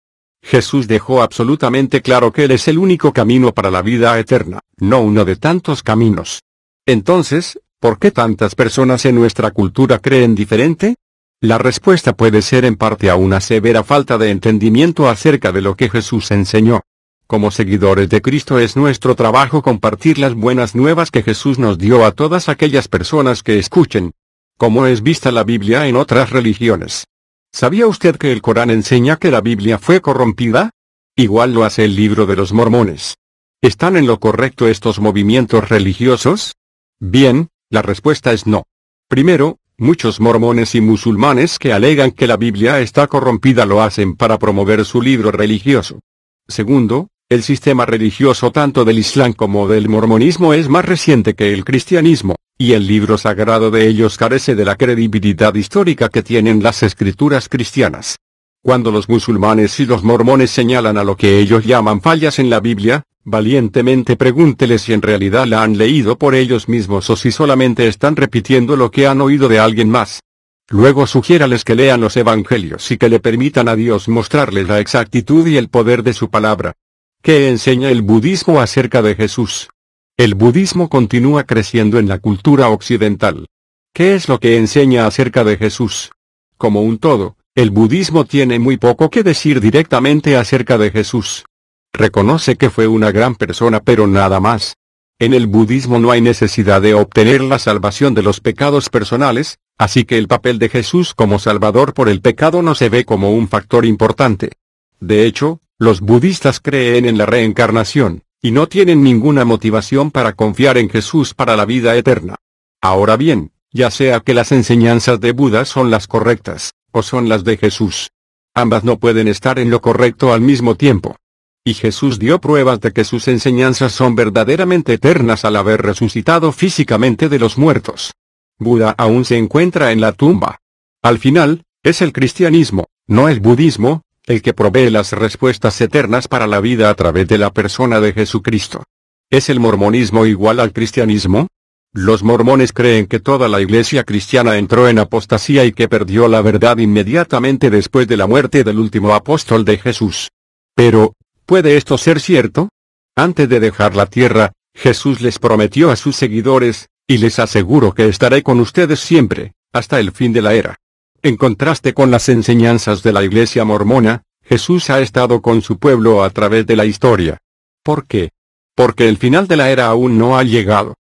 Jesús dejó absolutamente claro que Él es el único camino para la vida eterna, no uno de tantos caminos. Entonces, ¿Por qué tantas personas en nuestra cultura creen diferente? La respuesta puede ser en parte a una severa falta de entendimiento acerca de lo que Jesús enseñó. Como seguidores de Cristo es nuestro trabajo compartir las buenas nuevas que Jesús nos dio a todas aquellas personas que escuchen. ¿Cómo es vista la Biblia en otras religiones. ¿Sabía usted que el Corán enseña que la Biblia fue corrompida? Igual lo hace el libro de los mormones. ¿Están en lo correcto estos movimientos religiosos? Bien, la respuesta es no. Primero, muchos mormones y musulmanes que alegan que la Biblia está corrompida lo hacen para promover su libro religioso. Segundo, el sistema religioso tanto del Islam como del mormonismo es más reciente que el cristianismo, y el libro sagrado de ellos carece de la credibilidad histórica que tienen las escrituras cristianas. Cuando los musulmanes y los mormones señalan a lo que ellos llaman fallas en la Biblia, valientemente pregúntele si en realidad la han leído por ellos mismos o si solamente están repitiendo lo que han oído de alguien más. Luego sugiérales que lean los evangelios y que le permitan a Dios mostrarles la exactitud y el poder de su palabra. ¿Qué enseña el budismo acerca de Jesús? El budismo continúa creciendo en la cultura occidental. ¿Qué es lo que enseña acerca de Jesús? Como un todo, el budismo tiene muy poco que decir directamente acerca de Jesús. Reconoce que fue una gran persona pero nada más. En el budismo no hay necesidad de obtener la salvación de los pecados personales, así que el papel de Jesús como salvador por el pecado no se ve como un factor importante. De hecho, los budistas creen en la reencarnación, y no tienen ninguna motivación para confiar en Jesús para la vida eterna. Ahora bien, ya sea que las enseñanzas de Buda son las correctas, o son las de Jesús. Ambas no pueden estar en lo correcto al mismo tiempo. Y Jesús dio pruebas de que sus enseñanzas son verdaderamente eternas al haber resucitado físicamente de los muertos. Buda aún se encuentra en la tumba. Al final, es el cristianismo, no el budismo, el que provee las respuestas eternas para la vida a través de la persona de Jesucristo. ¿Es el mormonismo igual al cristianismo? Los mormones creen que toda la iglesia cristiana entró en apostasía y que perdió la verdad inmediatamente después de la muerte del último apóstol de Jesús. Pero, ¿puede esto ser cierto? Antes de dejar la tierra, Jesús les prometió a sus seguidores, y les aseguro que estaré con ustedes siempre, hasta el fin de la era. En contraste con las enseñanzas de la iglesia mormona, Jesús ha estado con su pueblo a través de la historia. ¿Por qué? Porque el final de la era aún no ha llegado.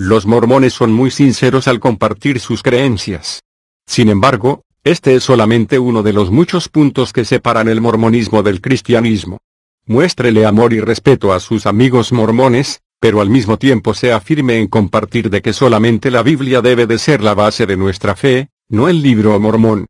Los mormones son muy sinceros al compartir sus creencias. Sin embargo, este es solamente uno de los muchos puntos que separan el mormonismo del cristianismo. Muéstrele amor y respeto a sus amigos mormones, pero al mismo tiempo sea firme en compartir de que solamente la Biblia debe de ser la base de nuestra fe, no el libro mormón.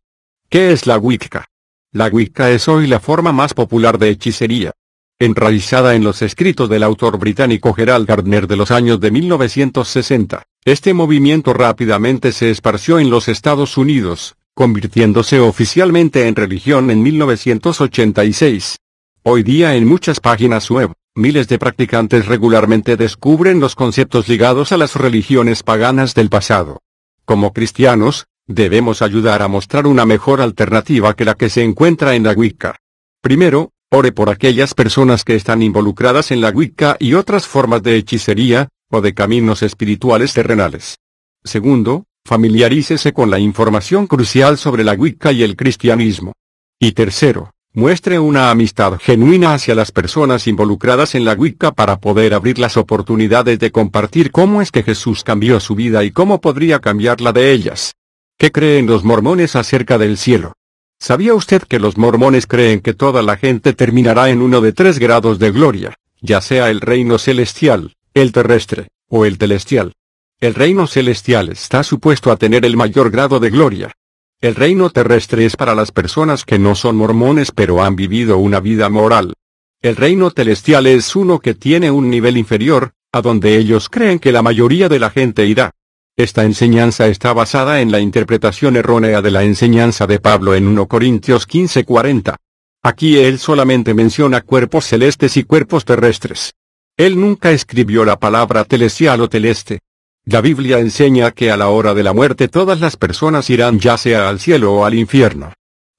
¿Qué es la Wicca? La Wicca es hoy la forma más popular de hechicería enraizada en los escritos del autor británico Gerald Gardner de los años de 1960. Este movimiento rápidamente se esparció en los Estados Unidos, convirtiéndose oficialmente en religión en 1986. Hoy día en muchas páginas web, miles de practicantes regularmente descubren los conceptos ligados a las religiones paganas del pasado. Como cristianos, debemos ayudar a mostrar una mejor alternativa que la que se encuentra en la Wicca. Primero, Ore por aquellas personas que están involucradas en la Wicca y otras formas de hechicería, o de caminos espirituales terrenales. Segundo, familiarícese con la información crucial sobre la Wicca y el cristianismo. Y tercero, muestre una amistad genuina hacia las personas involucradas en la Wicca para poder abrir las oportunidades de compartir cómo es que Jesús cambió su vida y cómo podría cambiar la de ellas. ¿Qué creen los mormones acerca del cielo? ¿Sabía usted que los mormones creen que toda la gente terminará en uno de tres grados de gloria, ya sea el reino celestial, el terrestre, o el celestial? El reino celestial está supuesto a tener el mayor grado de gloria. El reino terrestre es para las personas que no son mormones pero han vivido una vida moral. El reino celestial es uno que tiene un nivel inferior, a donde ellos creen que la mayoría de la gente irá. Esta enseñanza está basada en la interpretación errónea de la enseñanza de Pablo en 1 Corintios 15:40. Aquí él solamente menciona cuerpos celestes y cuerpos terrestres. Él nunca escribió la palabra telestial o teleste. La Biblia enseña que a la hora de la muerte todas las personas irán ya sea al cielo o al infierno.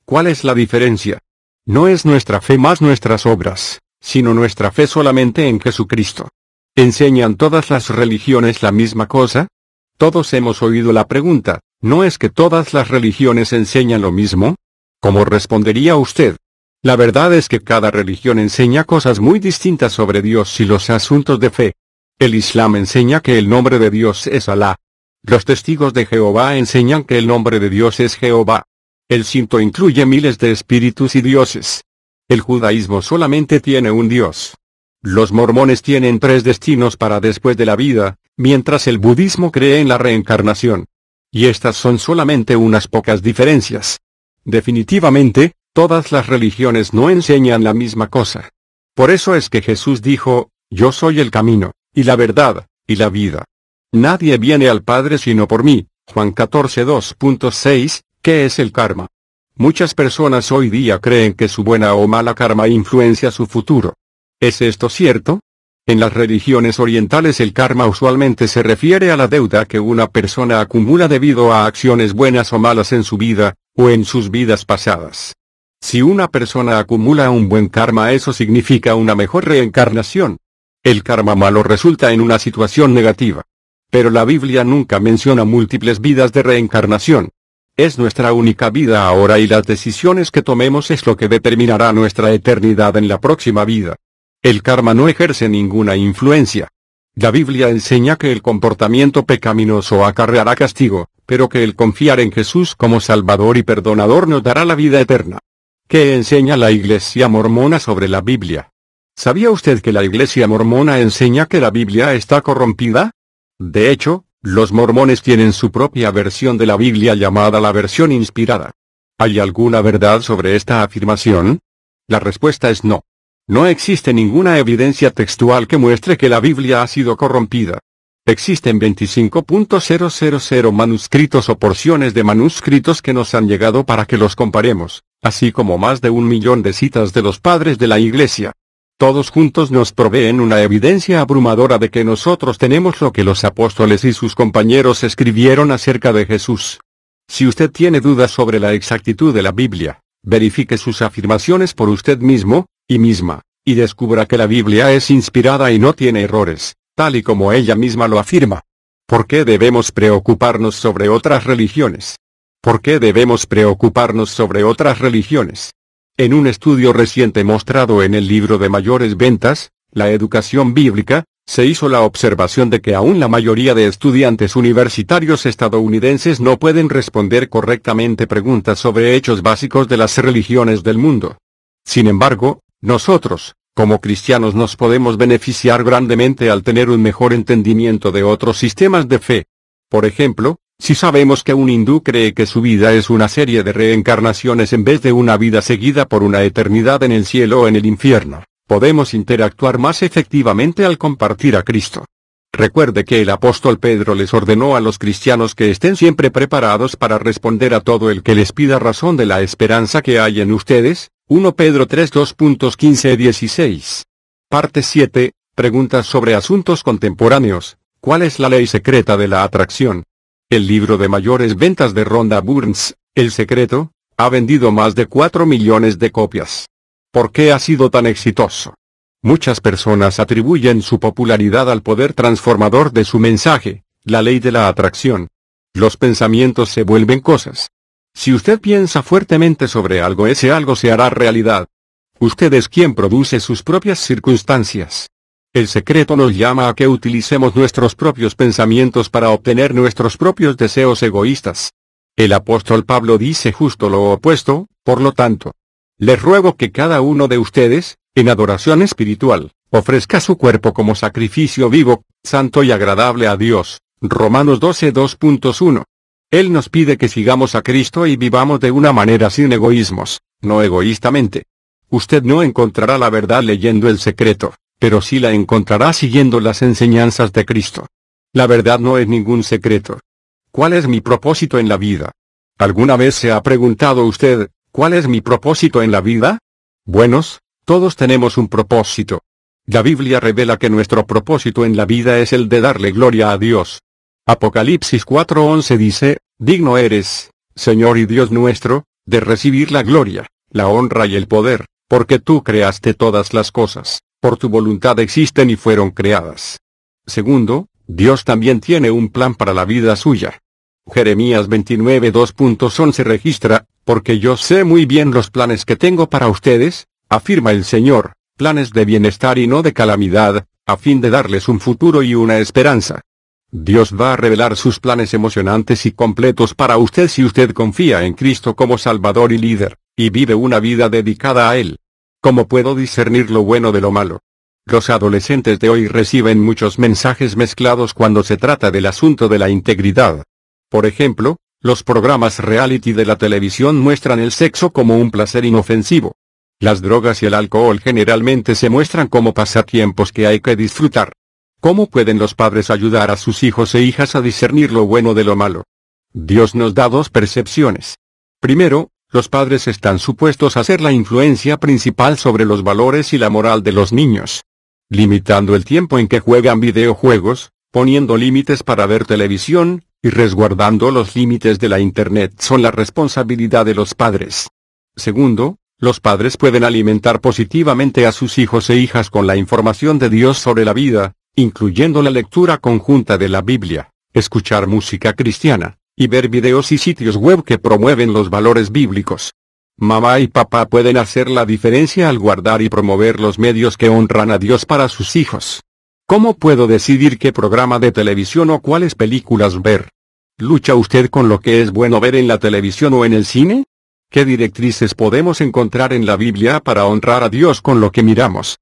¿Cuál es la diferencia? No es nuestra fe más nuestras obras, sino nuestra fe solamente en Jesucristo. ¿Enseñan todas las religiones la misma cosa? Todos hemos oído la pregunta, ¿no es que todas las religiones enseñan lo mismo? ¿Cómo respondería usted? La verdad es que cada religión enseña cosas muy distintas sobre Dios y los asuntos de fe. El Islam enseña que el nombre de Dios es Alá. Los testigos de Jehová enseñan que el nombre de Dios es Jehová. El cinto incluye miles de espíritus y dioses. El judaísmo solamente tiene un Dios. Los mormones tienen tres destinos para después de la vida, mientras el budismo cree en la reencarnación. Y estas son solamente unas pocas diferencias. Definitivamente, todas las religiones no enseñan la misma cosa. Por eso es que Jesús dijo, Yo soy el camino, y la verdad, y la vida. Nadie viene al Padre sino por mí, Juan 14 2.6, ¿qué es el karma? Muchas personas hoy día creen que su buena o mala karma influencia su futuro. ¿Es esto cierto? En las religiones orientales el karma usualmente se refiere a la deuda que una persona acumula debido a acciones buenas o malas en su vida, o en sus vidas pasadas. Si una persona acumula un buen karma eso significa una mejor reencarnación. El karma malo resulta en una situación negativa. Pero la Biblia nunca menciona múltiples vidas de reencarnación. Es nuestra única vida ahora y las decisiones que tomemos es lo que determinará nuestra eternidad en la próxima vida. El karma no ejerce ninguna influencia. La Biblia enseña que el comportamiento pecaminoso acarreará castigo, pero que el confiar en Jesús como Salvador y Perdonador nos dará la vida eterna. ¿Qué enseña la Iglesia mormona sobre la Biblia? ¿Sabía usted que la Iglesia mormona enseña que la Biblia está corrompida? De hecho, los mormones tienen su propia versión de la Biblia llamada la versión inspirada. ¿Hay alguna verdad sobre esta afirmación? La respuesta es no. No existe ninguna evidencia textual que muestre que la Biblia ha sido corrompida. Existen 25.000 manuscritos o porciones de manuscritos que nos han llegado para que los comparemos, así como más de un millón de citas de los padres de la Iglesia. Todos juntos nos proveen una evidencia abrumadora de que nosotros tenemos lo que los apóstoles y sus compañeros escribieron acerca de Jesús. Si usted tiene dudas sobre la exactitud de la Biblia, verifique sus afirmaciones por usted mismo, y misma, y descubra que la Biblia es inspirada y no tiene errores, tal y como ella misma lo afirma. ¿Por qué debemos preocuparnos sobre otras religiones? ¿Por qué debemos preocuparnos sobre otras religiones? En un estudio reciente mostrado en el libro de mayores ventas, La educación bíblica, se hizo la observación de que aún la mayoría de estudiantes universitarios estadounidenses no pueden responder correctamente preguntas sobre hechos básicos de las religiones del mundo. Sin embargo, nosotros, como cristianos nos podemos beneficiar grandemente al tener un mejor entendimiento de otros sistemas de fe. Por ejemplo, si sabemos que un hindú cree que su vida es una serie de reencarnaciones en vez de una vida seguida por una eternidad en el cielo o en el infierno, podemos interactuar más efectivamente al compartir a Cristo. Recuerde que el apóstol Pedro les ordenó a los cristianos que estén siempre preparados para responder a todo el que les pida razón de la esperanza que hay en ustedes, 1 Pedro 3 2.15 16. Parte 7. Preguntas sobre asuntos contemporáneos. ¿Cuál es la ley secreta de la atracción? El libro de mayores ventas de Ronda Burns, El Secreto, ha vendido más de 4 millones de copias. ¿Por qué ha sido tan exitoso? Muchas personas atribuyen su popularidad al poder transformador de su mensaje, la ley de la atracción. Los pensamientos se vuelven cosas. Si usted piensa fuertemente sobre algo, ese algo se hará realidad. Usted es quien produce sus propias circunstancias. El secreto nos llama a que utilicemos nuestros propios pensamientos para obtener nuestros propios deseos egoístas. El apóstol Pablo dice justo lo opuesto, por lo tanto. Les ruego que cada uno de ustedes, en adoración espiritual, ofrezca su cuerpo como sacrificio vivo, santo y agradable a Dios. Romanos 12 2.1 él nos pide que sigamos a Cristo y vivamos de una manera sin egoísmos, no egoístamente. Usted no encontrará la verdad leyendo el secreto, pero sí la encontrará siguiendo las enseñanzas de Cristo. La verdad no es ningún secreto. ¿Cuál es mi propósito en la vida? ¿Alguna vez se ha preguntado usted, ¿cuál es mi propósito en la vida? Buenos, todos tenemos un propósito. La Biblia revela que nuestro propósito en la vida es el de darle gloria a Dios. Apocalipsis 4:11 dice, Digno eres, Señor y Dios nuestro, de recibir la gloria, la honra y el poder, porque tú creaste todas las cosas, por tu voluntad existen y fueron creadas. Segundo, Dios también tiene un plan para la vida suya. Jeremías 29 2.11 registra, porque yo sé muy bien los planes que tengo para ustedes, afirma el Señor, planes de bienestar y no de calamidad, a fin de darles un futuro y una esperanza. Dios va a revelar sus planes emocionantes y completos para usted si usted confía en Cristo como Salvador y líder, y vive una vida dedicada a Él. ¿Cómo puedo discernir lo bueno de lo malo? Los adolescentes de hoy reciben muchos mensajes mezclados cuando se trata del asunto de la integridad. Por ejemplo, los programas reality de la televisión muestran el sexo como un placer inofensivo. Las drogas y el alcohol generalmente se muestran como pasatiempos que hay que disfrutar. ¿Cómo pueden los padres ayudar a sus hijos e hijas a discernir lo bueno de lo malo? Dios nos da dos percepciones. Primero, los padres están supuestos a ser la influencia principal sobre los valores y la moral de los niños. Limitando el tiempo en que juegan videojuegos, poniendo límites para ver televisión, y resguardando los límites de la Internet son la responsabilidad de los padres. Segundo, los padres pueden alimentar positivamente a sus hijos e hijas con la información de Dios sobre la vida, incluyendo la lectura conjunta de la Biblia, escuchar música cristiana, y ver videos y sitios web que promueven los valores bíblicos. Mamá y papá pueden hacer la diferencia al guardar y promover los medios que honran a Dios para sus hijos. ¿Cómo puedo decidir qué programa de televisión o cuáles películas ver? ¿Lucha usted con lo que es bueno ver en la televisión o en el cine? ¿Qué directrices podemos encontrar en la Biblia para honrar a Dios con lo que miramos?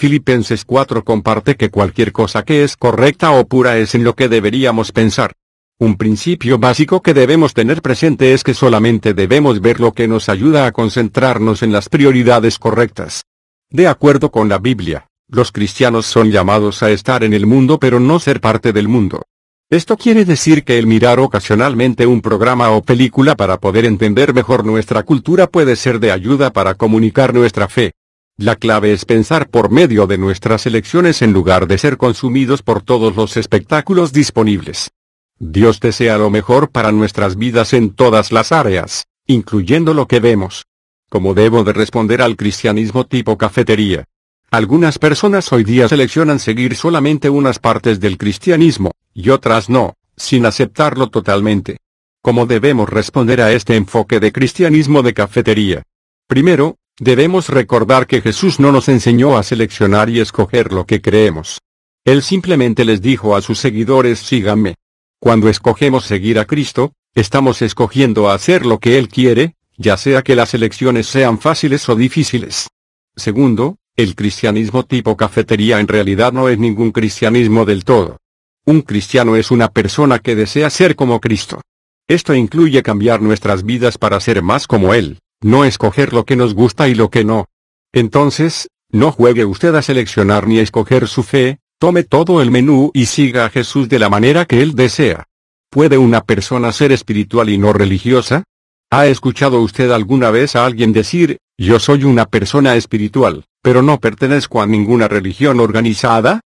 Filipenses 4 comparte que cualquier cosa que es correcta o pura es en lo que deberíamos pensar. Un principio básico que debemos tener presente es que solamente debemos ver lo que nos ayuda a concentrarnos en las prioridades correctas. De acuerdo con la Biblia, los cristianos son llamados a estar en el mundo pero no ser parte del mundo. Esto quiere decir que el mirar ocasionalmente un programa o película para poder entender mejor nuestra cultura puede ser de ayuda para comunicar nuestra fe. La clave es pensar por medio de nuestras elecciones en lugar de ser consumidos por todos los espectáculos disponibles. Dios desea lo mejor para nuestras vidas en todas las áreas, incluyendo lo que vemos. ¿Cómo debo de responder al cristianismo tipo cafetería? Algunas personas hoy día seleccionan seguir solamente unas partes del cristianismo, y otras no, sin aceptarlo totalmente. ¿Cómo debemos responder a este enfoque de cristianismo de cafetería? Primero, Debemos recordar que Jesús no nos enseñó a seleccionar y escoger lo que creemos. Él simplemente les dijo a sus seguidores síganme. Cuando escogemos seguir a Cristo, estamos escogiendo hacer lo que Él quiere, ya sea que las elecciones sean fáciles o difíciles. Segundo, el cristianismo tipo cafetería en realidad no es ningún cristianismo del todo. Un cristiano es una persona que desea ser como Cristo. Esto incluye cambiar nuestras vidas para ser más como Él, no escoger lo que nos gusta y lo que no. Entonces, no juegue usted a seleccionar ni a escoger su fe, tome todo el menú y siga a Jesús de la manera que él desea. ¿Puede una persona ser espiritual y no religiosa? ¿Ha escuchado usted alguna vez a alguien decir, yo soy una persona espiritual, pero no pertenezco a ninguna religión organizada?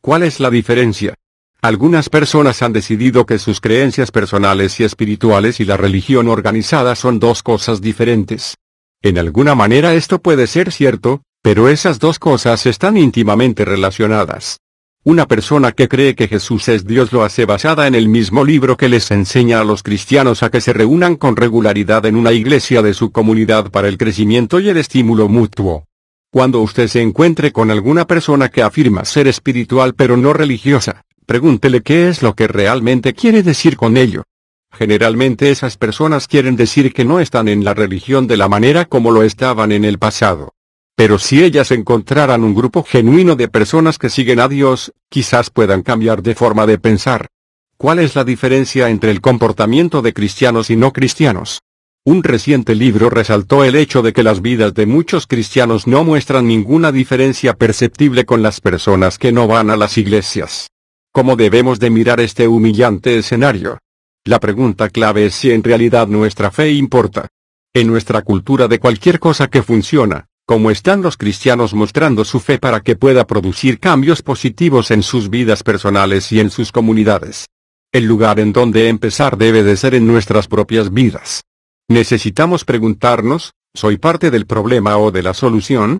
¿Cuál es la diferencia? Algunas personas han decidido que sus creencias personales y espirituales y la religión organizada son dos cosas diferentes. En alguna manera esto puede ser cierto, pero esas dos cosas están íntimamente relacionadas. Una persona que cree que Jesús es Dios lo hace basada en el mismo libro que les enseña a los cristianos a que se reúnan con regularidad en una iglesia de su comunidad para el crecimiento y el estímulo mutuo. Cuando usted se encuentre con alguna persona que afirma ser espiritual pero no religiosa, pregúntele qué es lo que realmente quiere decir con ello. Generalmente esas personas quieren decir que no están en la religión de la manera como lo estaban en el pasado. Pero si ellas encontraran un grupo genuino de personas que siguen a Dios, quizás puedan cambiar de forma de pensar. ¿Cuál es la diferencia entre el comportamiento de cristianos y no cristianos? Un reciente libro resaltó el hecho de que las vidas de muchos cristianos no muestran ninguna diferencia perceptible con las personas que no van a las iglesias. ¿Cómo debemos de mirar este humillante escenario? La pregunta clave es si en realidad nuestra fe importa. En nuestra cultura de cualquier cosa que funciona, ¿cómo están los cristianos mostrando su fe para que pueda producir cambios positivos en sus vidas personales y en sus comunidades. El lugar en donde empezar debe de ser en nuestras propias vidas. Necesitamos preguntarnos, ¿soy parte del problema o de la solución?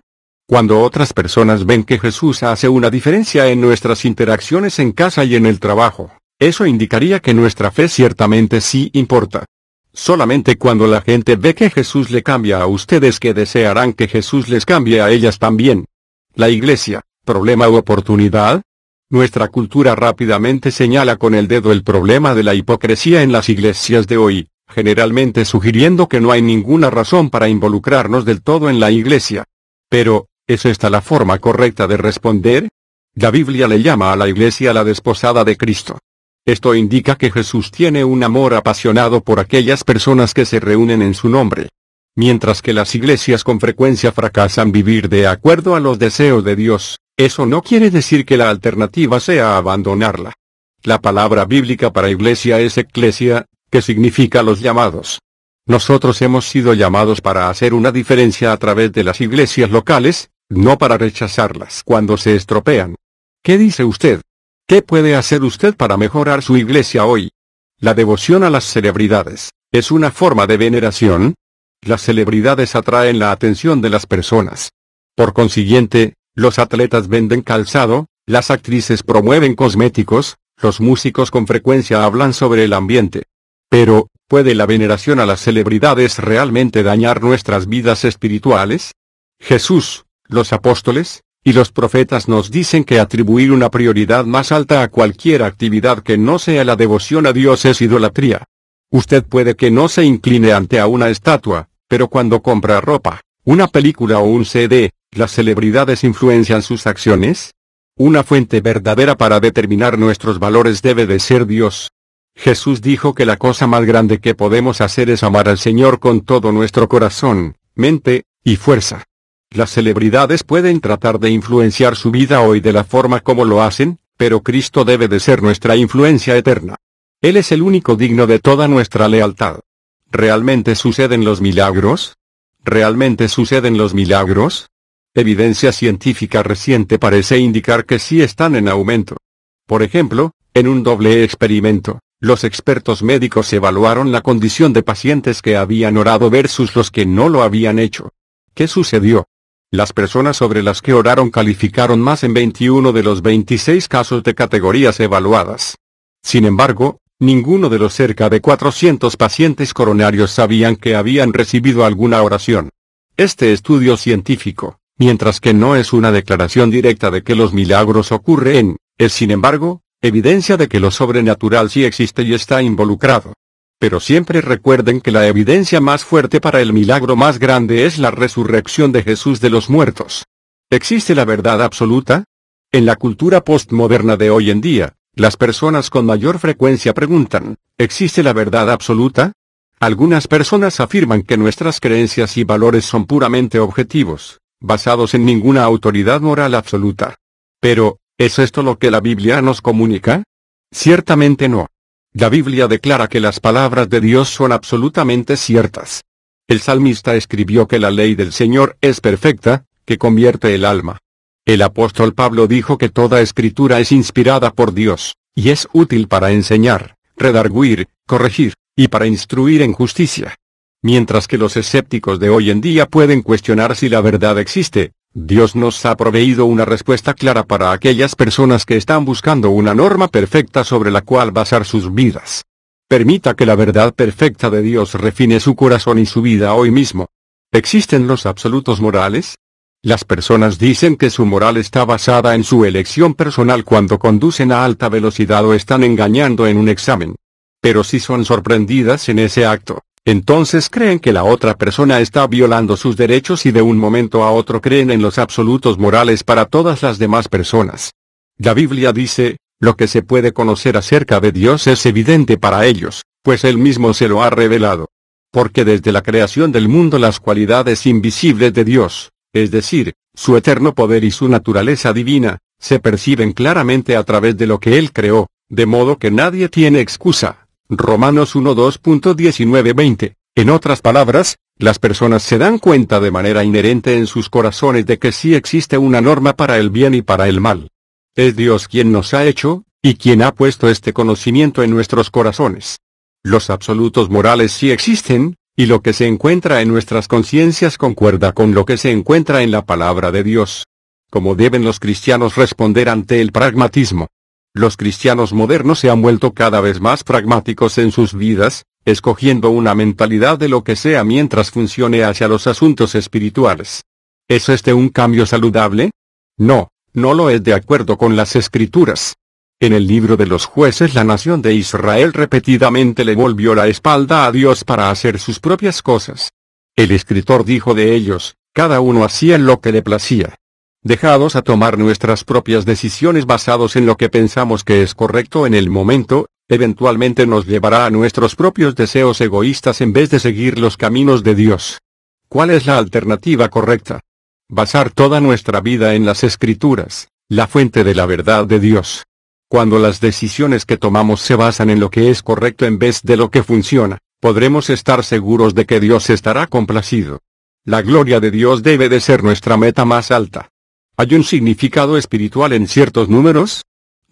Cuando otras personas ven que Jesús hace una diferencia en nuestras interacciones en casa y en el trabajo, eso indicaría que nuestra fe ciertamente sí importa. Solamente cuando la gente ve que Jesús le cambia a ustedes que desearán que Jesús les cambie a ellas también. La iglesia, problema u oportunidad? Nuestra cultura rápidamente señala con el dedo el problema de la hipocresía en las iglesias de hoy, generalmente sugiriendo que no hay ninguna razón para involucrarnos del todo en la iglesia. Pero, ¿Es esta la forma correcta de responder? La Biblia le llama a la iglesia la desposada de Cristo. Esto indica que Jesús tiene un amor apasionado por aquellas personas que se reúnen en su nombre. Mientras que las iglesias con frecuencia fracasan vivir de acuerdo a los deseos de Dios, eso no quiere decir que la alternativa sea abandonarla. La palabra bíblica para iglesia es eclesia, que significa los llamados. Nosotros hemos sido llamados para hacer una diferencia a través de las iglesias locales, no para rechazarlas cuando se estropean. ¿Qué dice usted? ¿Qué puede hacer usted para mejorar su iglesia hoy? La devoción a las celebridades, ¿es una forma de veneración? Las celebridades atraen la atención de las personas. Por consiguiente, los atletas venden calzado, las actrices promueven cosméticos, los músicos con frecuencia hablan sobre el ambiente. Pero, ¿puede la veneración a las celebridades realmente dañar nuestras vidas espirituales? Jesús, los apóstoles, y los profetas nos dicen que atribuir una prioridad más alta a cualquier actividad que no sea la devoción a Dios es idolatría. Usted puede que no se incline ante a una estatua, pero cuando compra ropa, una película o un CD, ¿las celebridades influencian sus acciones? Una fuente verdadera para determinar nuestros valores debe de ser Dios. Jesús dijo que la cosa más grande que podemos hacer es amar al Señor con todo nuestro corazón, mente, y fuerza. Las celebridades pueden tratar de influenciar su vida hoy de la forma como lo hacen, pero Cristo debe de ser nuestra influencia eterna. Él es el único digno de toda nuestra lealtad. ¿Realmente suceden los milagros? ¿Realmente suceden los milagros? Evidencia científica reciente parece indicar que sí están en aumento. Por ejemplo, en un doble experimento, los expertos médicos evaluaron la condición de pacientes que habían orado versus los que no lo habían hecho. ¿Qué sucedió? Las personas sobre las que oraron calificaron más en 21 de los 26 casos de categorías evaluadas. Sin embargo, ninguno de los cerca de 400 pacientes coronarios sabían que habían recibido alguna oración. Este estudio científico, mientras que no es una declaración directa de que los milagros ocurren, es sin embargo, evidencia de que lo sobrenatural sí existe y está involucrado. Pero siempre recuerden que la evidencia más fuerte para el milagro más grande es la resurrección de Jesús de los muertos. ¿Existe la verdad absoluta? En la cultura postmoderna de hoy en día, las personas con mayor frecuencia preguntan, ¿existe la verdad absoluta? Algunas personas afirman que nuestras creencias y valores son puramente objetivos, basados en ninguna autoridad moral absoluta. Pero, ¿es esto lo que la Biblia nos comunica? Ciertamente no. La Biblia declara que las palabras de Dios son absolutamente ciertas. El salmista escribió que la ley del Señor es perfecta, que convierte el alma. El apóstol Pablo dijo que toda escritura es inspirada por Dios, y es útil para enseñar, redarguir, corregir, y para instruir en justicia. Mientras que los escépticos de hoy en día pueden cuestionar si la verdad existe, Dios nos ha proveído una respuesta clara para aquellas personas que están buscando una norma perfecta sobre la cual basar sus vidas. Permita que la verdad perfecta de Dios refine su corazón y su vida hoy mismo. ¿Existen los absolutos morales? Las personas dicen que su moral está basada en su elección personal cuando conducen a alta velocidad o están engañando en un examen. Pero si son sorprendidas en ese acto, entonces creen que la otra persona está violando sus derechos y de un momento a otro creen en los absolutos morales para todas las demás personas. La Biblia dice, lo que se puede conocer acerca de Dios es evidente para ellos, pues Él mismo se lo ha revelado. Porque desde la creación del mundo las cualidades invisibles de Dios, es decir, su eterno poder y su naturaleza divina, se perciben claramente a través de lo que Él creó, de modo que nadie tiene excusa. Romanos 2.19 20 En otras palabras, las personas se dan cuenta de manera inherente en sus corazones de que sí existe una norma para el bien y para el mal. Es Dios quien nos ha hecho, y quien ha puesto este conocimiento en nuestros corazones. Los absolutos morales sí existen, y lo que se encuentra en nuestras conciencias concuerda con lo que se encuentra en la palabra de Dios. ¿Cómo deben los cristianos responder ante el pragmatismo? Los cristianos modernos se han vuelto cada vez más pragmáticos en sus vidas, escogiendo una mentalidad de lo que sea mientras funcione hacia los asuntos espirituales. ¿Es este un cambio saludable? No, no lo es de acuerdo con las escrituras. En el libro de los jueces la nación de Israel repetidamente le volvió la espalda a Dios para hacer sus propias cosas. El escritor dijo de ellos, cada uno hacía lo que le placía dejados a tomar nuestras propias decisiones basados en lo que pensamos que es correcto en el momento, eventualmente nos llevará a nuestros propios deseos egoístas en vez de seguir los caminos de Dios. ¿Cuál es la alternativa correcta? Basar toda nuestra vida en las escrituras, la fuente de la verdad de Dios. Cuando las decisiones que tomamos se basan en lo que es correcto en vez de lo que funciona, podremos estar seguros de que Dios estará complacido. La gloria de Dios debe de ser nuestra meta más alta. ¿Hay un significado espiritual en ciertos números?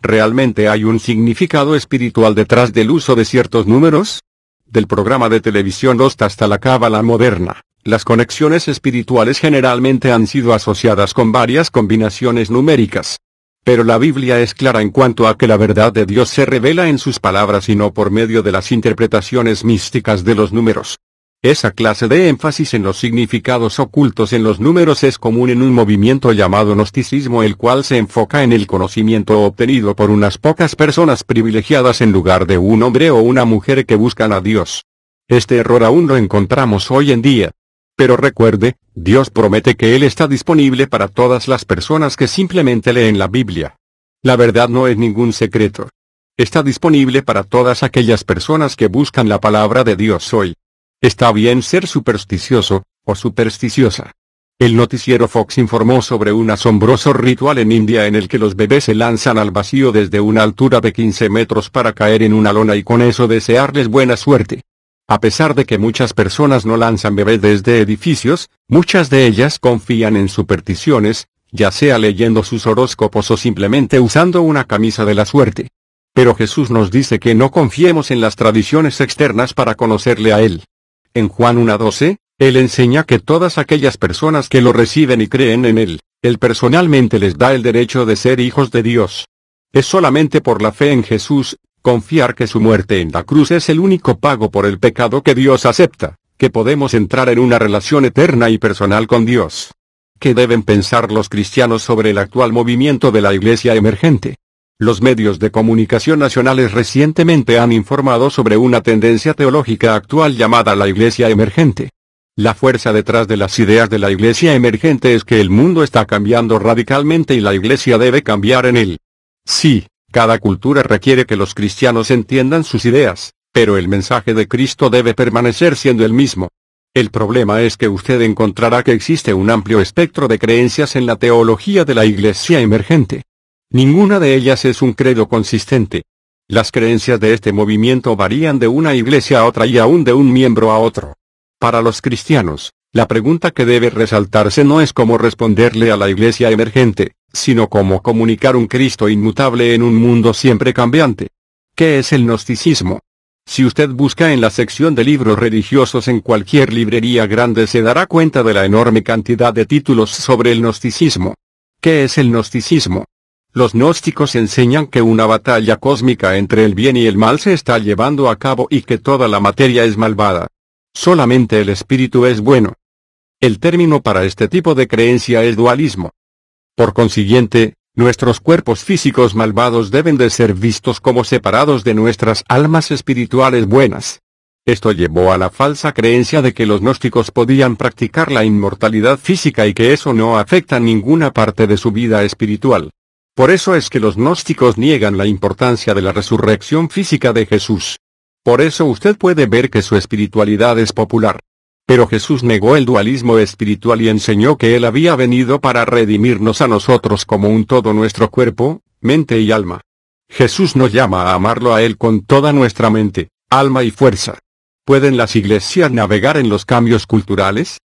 ¿Realmente hay un significado espiritual detrás del uso de ciertos números? Del programa de televisión Lost hasta la cábala moderna, las conexiones espirituales generalmente han sido asociadas con varias combinaciones numéricas. Pero la Biblia es clara en cuanto a que la verdad de Dios se revela en sus palabras y no por medio de las interpretaciones místicas de los números. Esa clase de énfasis en los significados ocultos en los números es común en un movimiento llamado gnosticismo el cual se enfoca en el conocimiento obtenido por unas pocas personas privilegiadas en lugar de un hombre o una mujer que buscan a Dios. Este error aún lo encontramos hoy en día. Pero recuerde, Dios promete que Él está disponible para todas las personas que simplemente leen la Biblia. La verdad no es ningún secreto. Está disponible para todas aquellas personas que buscan la palabra de Dios hoy. Está bien ser supersticioso, o supersticiosa. El noticiero Fox informó sobre un asombroso ritual en India en el que los bebés se lanzan al vacío desde una altura de 15 metros para caer en una lona y con eso desearles buena suerte. A pesar de que muchas personas no lanzan bebés desde edificios, muchas de ellas confían en supersticiones, ya sea leyendo sus horóscopos o simplemente usando una camisa de la suerte. Pero Jesús nos dice que no confiemos en las tradiciones externas para conocerle a Él. En Juan 1.12, Él enseña que todas aquellas personas que lo reciben y creen en Él, Él personalmente les da el derecho de ser hijos de Dios. Es solamente por la fe en Jesús, confiar que su muerte en la cruz es el único pago por el pecado que Dios acepta, que podemos entrar en una relación eterna y personal con Dios. ¿Qué deben pensar los cristianos sobre el actual movimiento de la iglesia emergente? Los medios de comunicación nacionales recientemente han informado sobre una tendencia teológica actual llamada la Iglesia emergente. La fuerza detrás de las ideas de la Iglesia emergente es que el mundo está cambiando radicalmente y la Iglesia debe cambiar en él. Sí, cada cultura requiere que los cristianos entiendan sus ideas, pero el mensaje de Cristo debe permanecer siendo el mismo. El problema es que usted encontrará que existe un amplio espectro de creencias en la teología de la Iglesia emergente. Ninguna de ellas es un credo consistente. Las creencias de este movimiento varían de una iglesia a otra y aún de un miembro a otro. Para los cristianos, la pregunta que debe resaltarse no es cómo responderle a la iglesia emergente, sino cómo comunicar un Cristo inmutable en un mundo siempre cambiante. ¿Qué es el gnosticismo? Si usted busca en la sección de libros religiosos en cualquier librería grande se dará cuenta de la enorme cantidad de títulos sobre el gnosticismo. ¿Qué es el gnosticismo? Los gnósticos enseñan que una batalla cósmica entre el bien y el mal se está llevando a cabo y que toda la materia es malvada. Solamente el espíritu es bueno. El término para este tipo de creencia es dualismo. Por consiguiente, nuestros cuerpos físicos malvados deben de ser vistos como separados de nuestras almas espirituales buenas. Esto llevó a la falsa creencia de que los gnósticos podían practicar la inmortalidad física y que eso no afecta ninguna parte de su vida espiritual. Por eso es que los gnósticos niegan la importancia de la resurrección física de Jesús. Por eso usted puede ver que su espiritualidad es popular. Pero Jesús negó el dualismo espiritual y enseñó que Él había venido para redimirnos a nosotros como un todo nuestro cuerpo, mente y alma. Jesús nos llama a amarlo a Él con toda nuestra mente, alma y fuerza. ¿Pueden las iglesias navegar en los cambios culturales?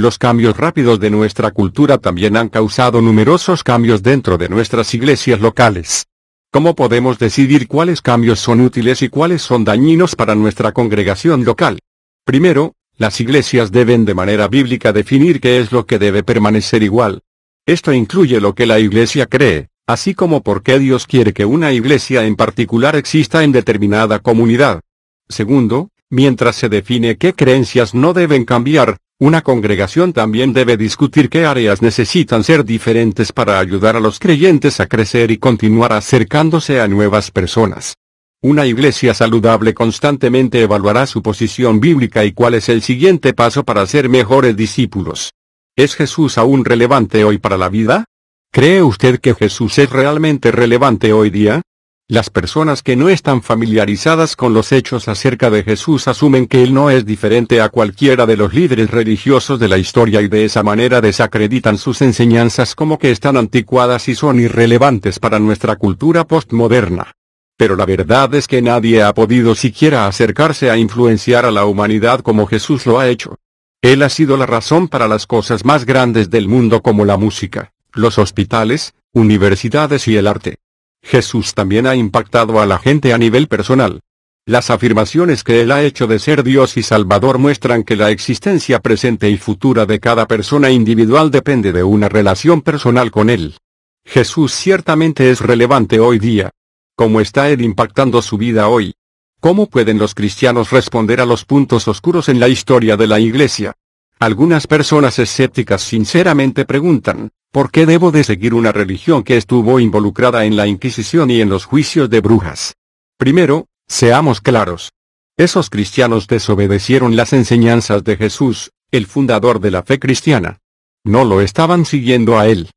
Los cambios rápidos de nuestra cultura también han causado numerosos cambios dentro de nuestras iglesias locales. ¿Cómo podemos decidir cuáles cambios son útiles y cuáles son dañinos para nuestra congregación local? Primero, las iglesias deben de manera bíblica definir qué es lo que debe permanecer igual. Esto incluye lo que la iglesia cree, así como por qué Dios quiere que una iglesia en particular exista en determinada comunidad. Segundo, mientras se define qué creencias no deben cambiar, una congregación también debe discutir qué áreas necesitan ser diferentes para ayudar a los creyentes a crecer y continuar acercándose a nuevas personas. Una iglesia saludable constantemente evaluará su posición bíblica y cuál es el siguiente paso para ser mejores discípulos. ¿Es Jesús aún relevante hoy para la vida? ¿Cree usted que Jesús es realmente relevante hoy día? Las personas que no están familiarizadas con los hechos acerca de Jesús asumen que él no es diferente a cualquiera de los líderes religiosos de la historia y de esa manera desacreditan sus enseñanzas como que están anticuadas y son irrelevantes para nuestra cultura postmoderna. Pero la verdad es que nadie ha podido siquiera acercarse a influenciar a la humanidad como Jesús lo ha hecho. Él ha sido la razón para las cosas más grandes del mundo como la música, los hospitales, universidades y el arte. Jesús también ha impactado a la gente a nivel personal. Las afirmaciones que él ha hecho de ser Dios y Salvador muestran que la existencia presente y futura de cada persona individual depende de una relación personal con él. Jesús ciertamente es relevante hoy día. ¿Cómo está él impactando su vida hoy? ¿Cómo pueden los cristianos responder a los puntos oscuros en la historia de la Iglesia? Algunas personas escépticas sinceramente preguntan, ¿Por qué debo de seguir una religión que estuvo involucrada en la Inquisición y en los juicios de brujas? Primero, seamos claros. Esos cristianos desobedecieron las enseñanzas de Jesús, el fundador de la fe cristiana. No lo estaban siguiendo a él.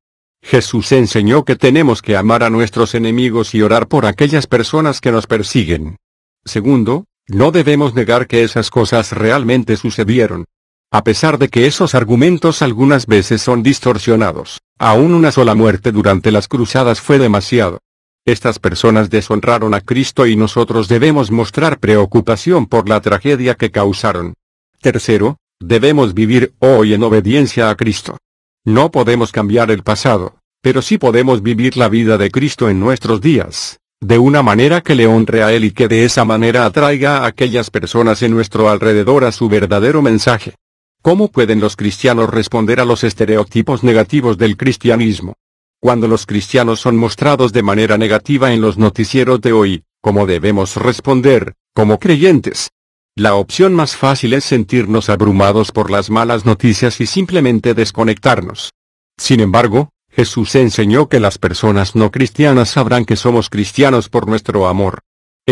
Jesús enseñó que tenemos que amar a nuestros enemigos y orar por aquellas personas que nos persiguen. Segundo, no debemos negar que esas cosas realmente sucedieron, a pesar de que esos argumentos algunas veces son distorsionados, aún una sola muerte durante las cruzadas fue demasiado. Estas personas deshonraron a Cristo y nosotros debemos mostrar preocupación por la tragedia que causaron. Tercero, debemos vivir hoy en obediencia a Cristo. No podemos cambiar el pasado, pero sí podemos vivir la vida de Cristo en nuestros días, de una manera que le honre a Él y que de esa manera atraiga a aquellas personas en nuestro alrededor a su verdadero mensaje. ¿Cómo pueden los cristianos responder a los estereotipos negativos del cristianismo? Cuando los cristianos son mostrados de manera negativa en los noticieros de hoy, ¿cómo debemos responder, como creyentes? La opción más fácil es sentirnos abrumados por las malas noticias y simplemente desconectarnos. Sin embargo, Jesús enseñó que las personas no cristianas sabrán que somos cristianos por nuestro amor.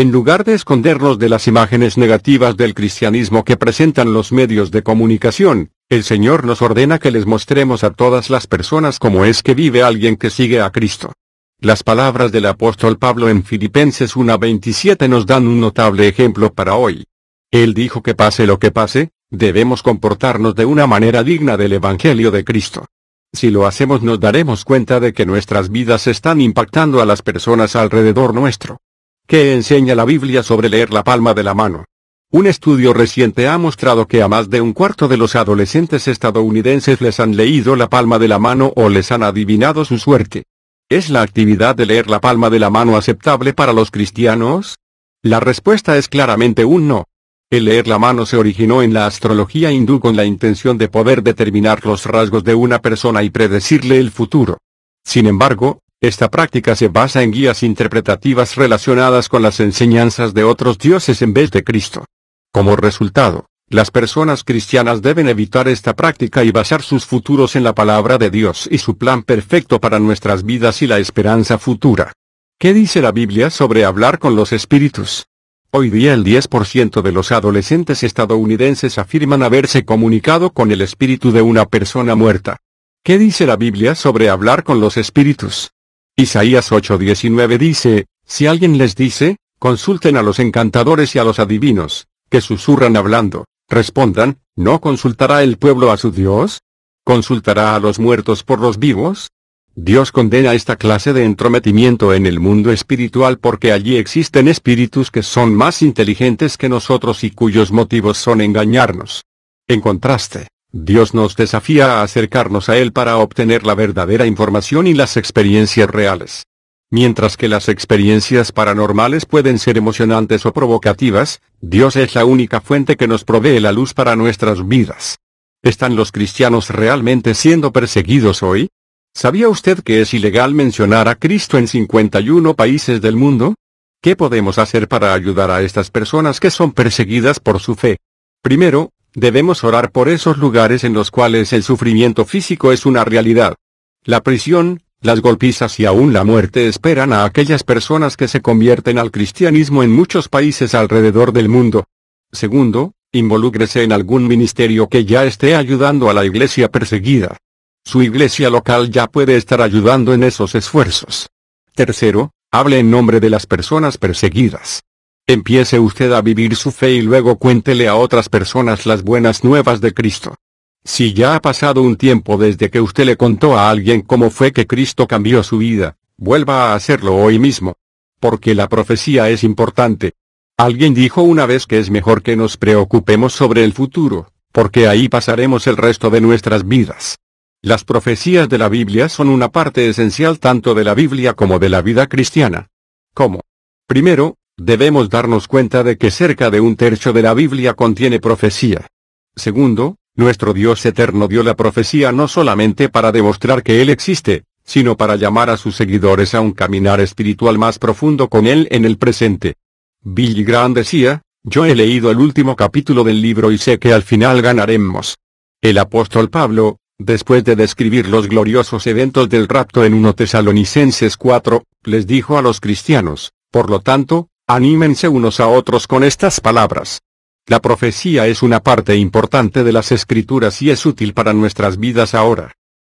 En lugar de escondernos de las imágenes negativas del cristianismo que presentan los medios de comunicación, el Señor nos ordena que les mostremos a todas las personas cómo es que vive alguien que sigue a Cristo. Las palabras del apóstol Pablo en Filipenses 1.27 nos dan un notable ejemplo para hoy. Él dijo que pase lo que pase, debemos comportarnos de una manera digna del Evangelio de Cristo. Si lo hacemos nos daremos cuenta de que nuestras vidas están impactando a las personas alrededor nuestro. ¿Qué enseña la Biblia sobre leer la palma de la mano? Un estudio reciente ha mostrado que a más de un cuarto de los adolescentes estadounidenses les han leído la palma de la mano o les han adivinado su suerte. ¿Es la actividad de leer la palma de la mano aceptable para los cristianos? La respuesta es claramente un no. El leer la mano se originó en la astrología hindú con la intención de poder determinar los rasgos de una persona y predecirle el futuro. Sin embargo, esta práctica se basa en guías interpretativas relacionadas con las enseñanzas de otros dioses en vez de Cristo. Como resultado, las personas cristianas deben evitar esta práctica y basar sus futuros en la palabra de Dios y su plan perfecto para nuestras vidas y la esperanza futura. ¿Qué dice la Biblia sobre hablar con los espíritus? Hoy día el 10% de los adolescentes estadounidenses afirman haberse comunicado con el espíritu de una persona muerta. ¿Qué dice la Biblia sobre hablar con los espíritus? Isaías 8:19 dice, si alguien les dice, consulten a los encantadores y a los adivinos, que susurran hablando, respondan, ¿no consultará el pueblo a su Dios? ¿Consultará a los muertos por los vivos? Dios condena esta clase de entrometimiento en el mundo espiritual porque allí existen espíritus que son más inteligentes que nosotros y cuyos motivos son engañarnos. En contraste, Dios nos desafía a acercarnos a Él para obtener la verdadera información y las experiencias reales. Mientras que las experiencias paranormales pueden ser emocionantes o provocativas, Dios es la única fuente que nos provee la luz para nuestras vidas. ¿Están los cristianos realmente siendo perseguidos hoy? ¿Sabía usted que es ilegal mencionar a Cristo en 51 países del mundo? ¿Qué podemos hacer para ayudar a estas personas que son perseguidas por su fe? Primero, Debemos orar por esos lugares en los cuales el sufrimiento físico es una realidad. La prisión, las golpizas y aún la muerte esperan a aquellas personas que se convierten al cristianismo en muchos países alrededor del mundo. Segundo, involúcrese en algún ministerio que ya esté ayudando a la iglesia perseguida. Su iglesia local ya puede estar ayudando en esos esfuerzos. Tercero, hable en nombre de las personas perseguidas. Empiece usted a vivir su fe y luego cuéntele a otras personas las buenas nuevas de Cristo. Si ya ha pasado un tiempo desde que usted le contó a alguien cómo fue que Cristo cambió su vida, vuelva a hacerlo hoy mismo. Porque la profecía es importante. Alguien dijo una vez que es mejor que nos preocupemos sobre el futuro, porque ahí pasaremos el resto de nuestras vidas. Las profecías de la Biblia son una parte esencial tanto de la Biblia como de la vida cristiana. ¿Cómo? Primero, Debemos darnos cuenta de que cerca de un tercio de la Biblia contiene profecía. Segundo, nuestro Dios eterno dio la profecía no solamente para demostrar que Él existe, sino para llamar a sus seguidores a un caminar espiritual más profundo con Él en el presente. Billy Grant decía, yo he leído el último capítulo del libro y sé que al final ganaremos. El apóstol Pablo, después de describir los gloriosos eventos del rapto en 1 Tesalonicenses 4, les dijo a los cristianos, por lo tanto, Anímense unos a otros con estas palabras. La profecía es una parte importante de las escrituras y es útil para nuestras vidas ahora.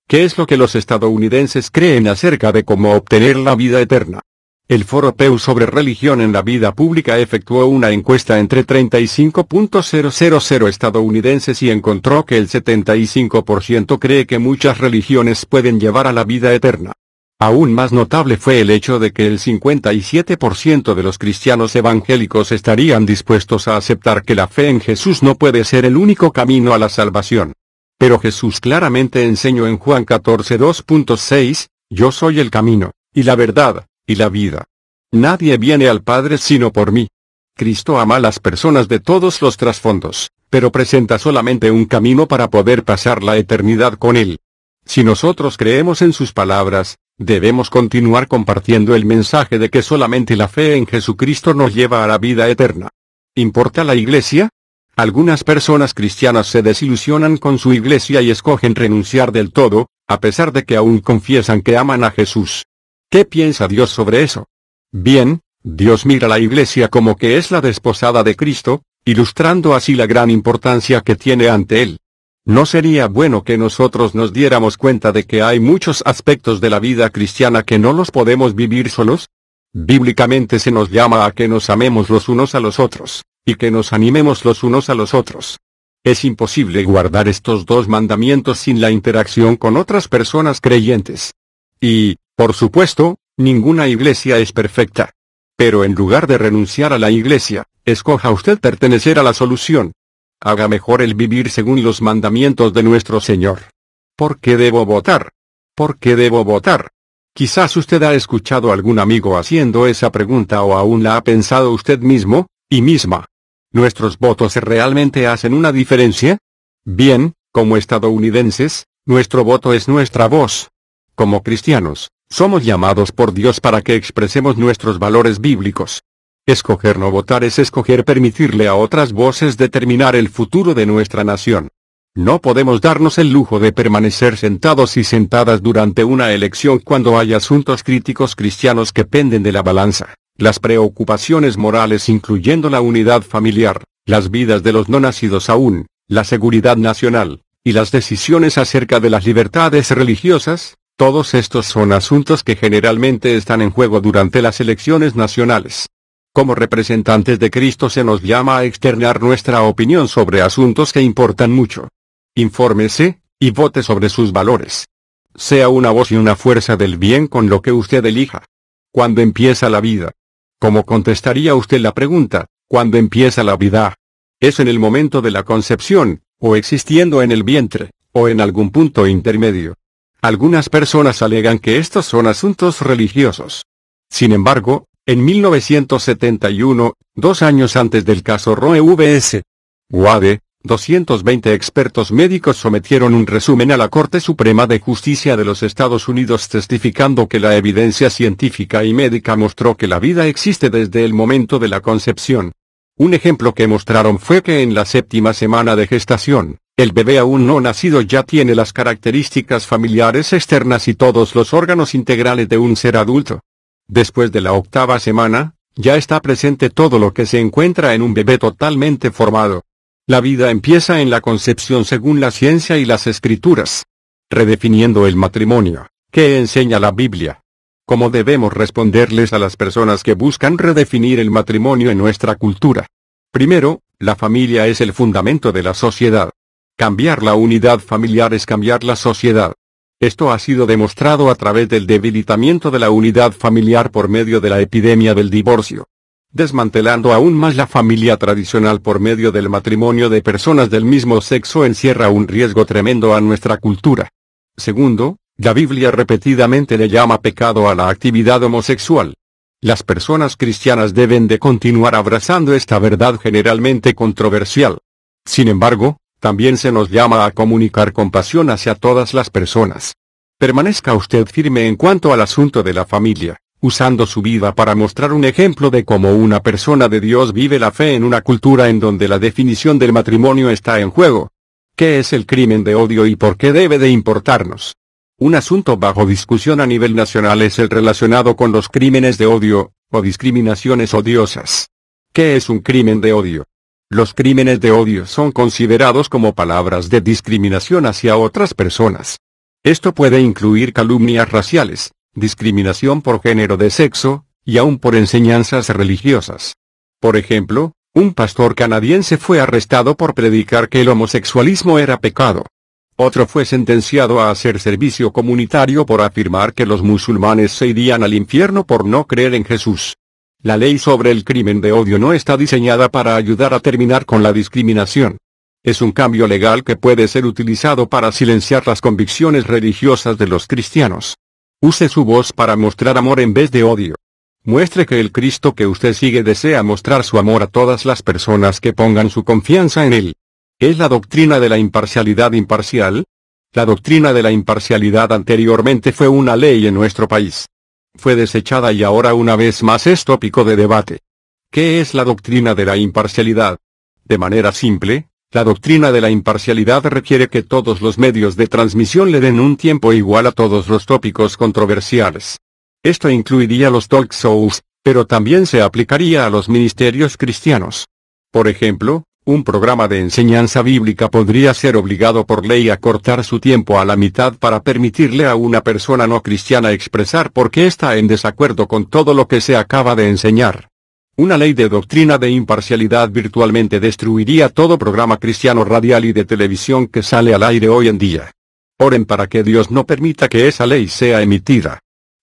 ¿Qué es lo que los estadounidenses creen acerca de cómo obtener la vida eterna? El Foro Pew sobre religión en la vida pública efectuó una encuesta entre 35.000 estadounidenses y encontró que el 75% cree que muchas religiones pueden llevar a la vida eterna. Aún más notable fue el hecho de que el 57% de los cristianos evangélicos estarían dispuestos a aceptar que la fe en Jesús no puede ser el único camino a la salvación. Pero Jesús claramente enseñó en Juan 14 2.6, Yo soy el camino, y la verdad, y la vida. Nadie viene al Padre sino por mí. Cristo ama a las personas de todos los trasfondos, pero presenta solamente un camino para poder pasar la eternidad con Él. Si nosotros creemos en sus palabras, Debemos continuar compartiendo el mensaje de que solamente la fe en Jesucristo nos lleva a la vida eterna. ¿Importa la iglesia? Algunas personas cristianas se desilusionan con su iglesia y escogen renunciar del todo, a pesar de que aún confiesan que aman a Jesús. ¿Qué piensa Dios sobre eso? Bien, Dios mira la iglesia como que es la desposada de Cristo, ilustrando así la gran importancia que tiene ante Él. ¿No sería bueno que nosotros nos diéramos cuenta de que hay muchos aspectos de la vida cristiana que no los podemos vivir solos? Bíblicamente se nos llama a que nos amemos los unos a los otros, y que nos animemos los unos a los otros. Es imposible guardar estos dos mandamientos sin la interacción con otras personas creyentes. Y, por supuesto, ninguna iglesia es perfecta. Pero en lugar de renunciar a la iglesia, escoja usted pertenecer a la solución, haga mejor el vivir según los mandamientos de nuestro Señor. ¿Por qué debo votar? ¿Por qué debo votar? Quizás usted ha escuchado a algún amigo haciendo esa pregunta o aún la ha pensado usted mismo, y misma. ¿Nuestros votos realmente hacen una diferencia? Bien, como estadounidenses, nuestro voto es nuestra voz. Como cristianos, somos llamados por Dios para que expresemos nuestros valores bíblicos, Escoger no votar es escoger permitirle a otras voces determinar el futuro de nuestra nación. No podemos darnos el lujo de permanecer sentados y sentadas durante una elección cuando hay asuntos críticos cristianos que penden de la balanza, las preocupaciones morales incluyendo la unidad familiar, las vidas de los no nacidos aún, la seguridad nacional, y las decisiones acerca de las libertades religiosas, todos estos son asuntos que generalmente están en juego durante las elecciones nacionales. Como representantes de Cristo se nos llama a externar nuestra opinión sobre asuntos que importan mucho. Infórmese, y vote sobre sus valores. Sea una voz y una fuerza del bien con lo que usted elija. Cuando empieza la vida? ¿Cómo contestaría usted la pregunta, ¿cuándo empieza la vida? ¿Es en el momento de la concepción, o existiendo en el vientre, o en algún punto intermedio? Algunas personas alegan que estos son asuntos religiosos. Sin embargo, en 1971, dos años antes del caso Roe vs. Wade, 220 expertos médicos sometieron un resumen a la Corte Suprema de Justicia de los Estados Unidos testificando que la evidencia científica y médica mostró que la vida existe desde el momento de la concepción. Un ejemplo que mostraron fue que en la séptima semana de gestación, el bebé aún no nacido ya tiene las características familiares externas y todos los órganos integrales de un ser adulto. Después de la octava semana, ya está presente todo lo que se encuentra en un bebé totalmente formado. La vida empieza en la concepción según la ciencia y las escrituras. Redefiniendo el matrimonio, ¿qué enseña la Biblia? ¿Cómo debemos responderles a las personas que buscan redefinir el matrimonio en nuestra cultura? Primero, la familia es el fundamento de la sociedad. Cambiar la unidad familiar es cambiar la sociedad. Esto ha sido demostrado a través del debilitamiento de la unidad familiar por medio de la epidemia del divorcio, desmantelando aún más la familia tradicional por medio del matrimonio de personas del mismo sexo encierra un riesgo tremendo a nuestra cultura. Segundo, la Biblia repetidamente le llama pecado a la actividad homosexual. Las personas cristianas deben de continuar abrazando esta verdad generalmente controversial. Sin embargo, también se nos llama a comunicar compasión hacia todas las personas. Permanezca usted firme en cuanto al asunto de la familia, usando su vida para mostrar un ejemplo de cómo una persona de Dios vive la fe en una cultura en donde la definición del matrimonio está en juego. ¿Qué es el crimen de odio y por qué debe de importarnos? Un asunto bajo discusión a nivel nacional es el relacionado con los crímenes de odio, o discriminaciones odiosas. ¿Qué es un crimen de odio? Los crímenes de odio son considerados como palabras de discriminación hacia otras personas. Esto puede incluir calumnias raciales, discriminación por género de sexo, y aún por enseñanzas religiosas. Por ejemplo, un pastor canadiense fue arrestado por predicar que el homosexualismo era pecado. Otro fue sentenciado a hacer servicio comunitario por afirmar que los musulmanes se irían al infierno por no creer en Jesús. La ley sobre el crimen de odio no está diseñada para ayudar a terminar con la discriminación. Es un cambio legal que puede ser utilizado para silenciar las convicciones religiosas de los cristianos. Use su voz para mostrar amor en vez de odio. Muestre que el Cristo que usted sigue desea mostrar su amor a todas las personas que pongan su confianza en Él. ¿Es la doctrina de la imparcialidad imparcial? La doctrina de la imparcialidad anteriormente fue una ley en nuestro país fue desechada y ahora una vez más es tópico de debate. ¿Qué es la doctrina de la imparcialidad? De manera simple, la doctrina de la imparcialidad requiere que todos los medios de transmisión le den un tiempo igual a todos los tópicos controversiales. Esto incluiría los talk shows, pero también se aplicaría a los ministerios cristianos. Por ejemplo, un programa de enseñanza bíblica podría ser obligado por ley a cortar su tiempo a la mitad para permitirle a una persona no cristiana expresar por qué está en desacuerdo con todo lo que se acaba de enseñar. Una ley de doctrina de imparcialidad virtualmente destruiría todo programa cristiano radial y de televisión que sale al aire hoy en día. Oren para que Dios no permita que esa ley sea emitida.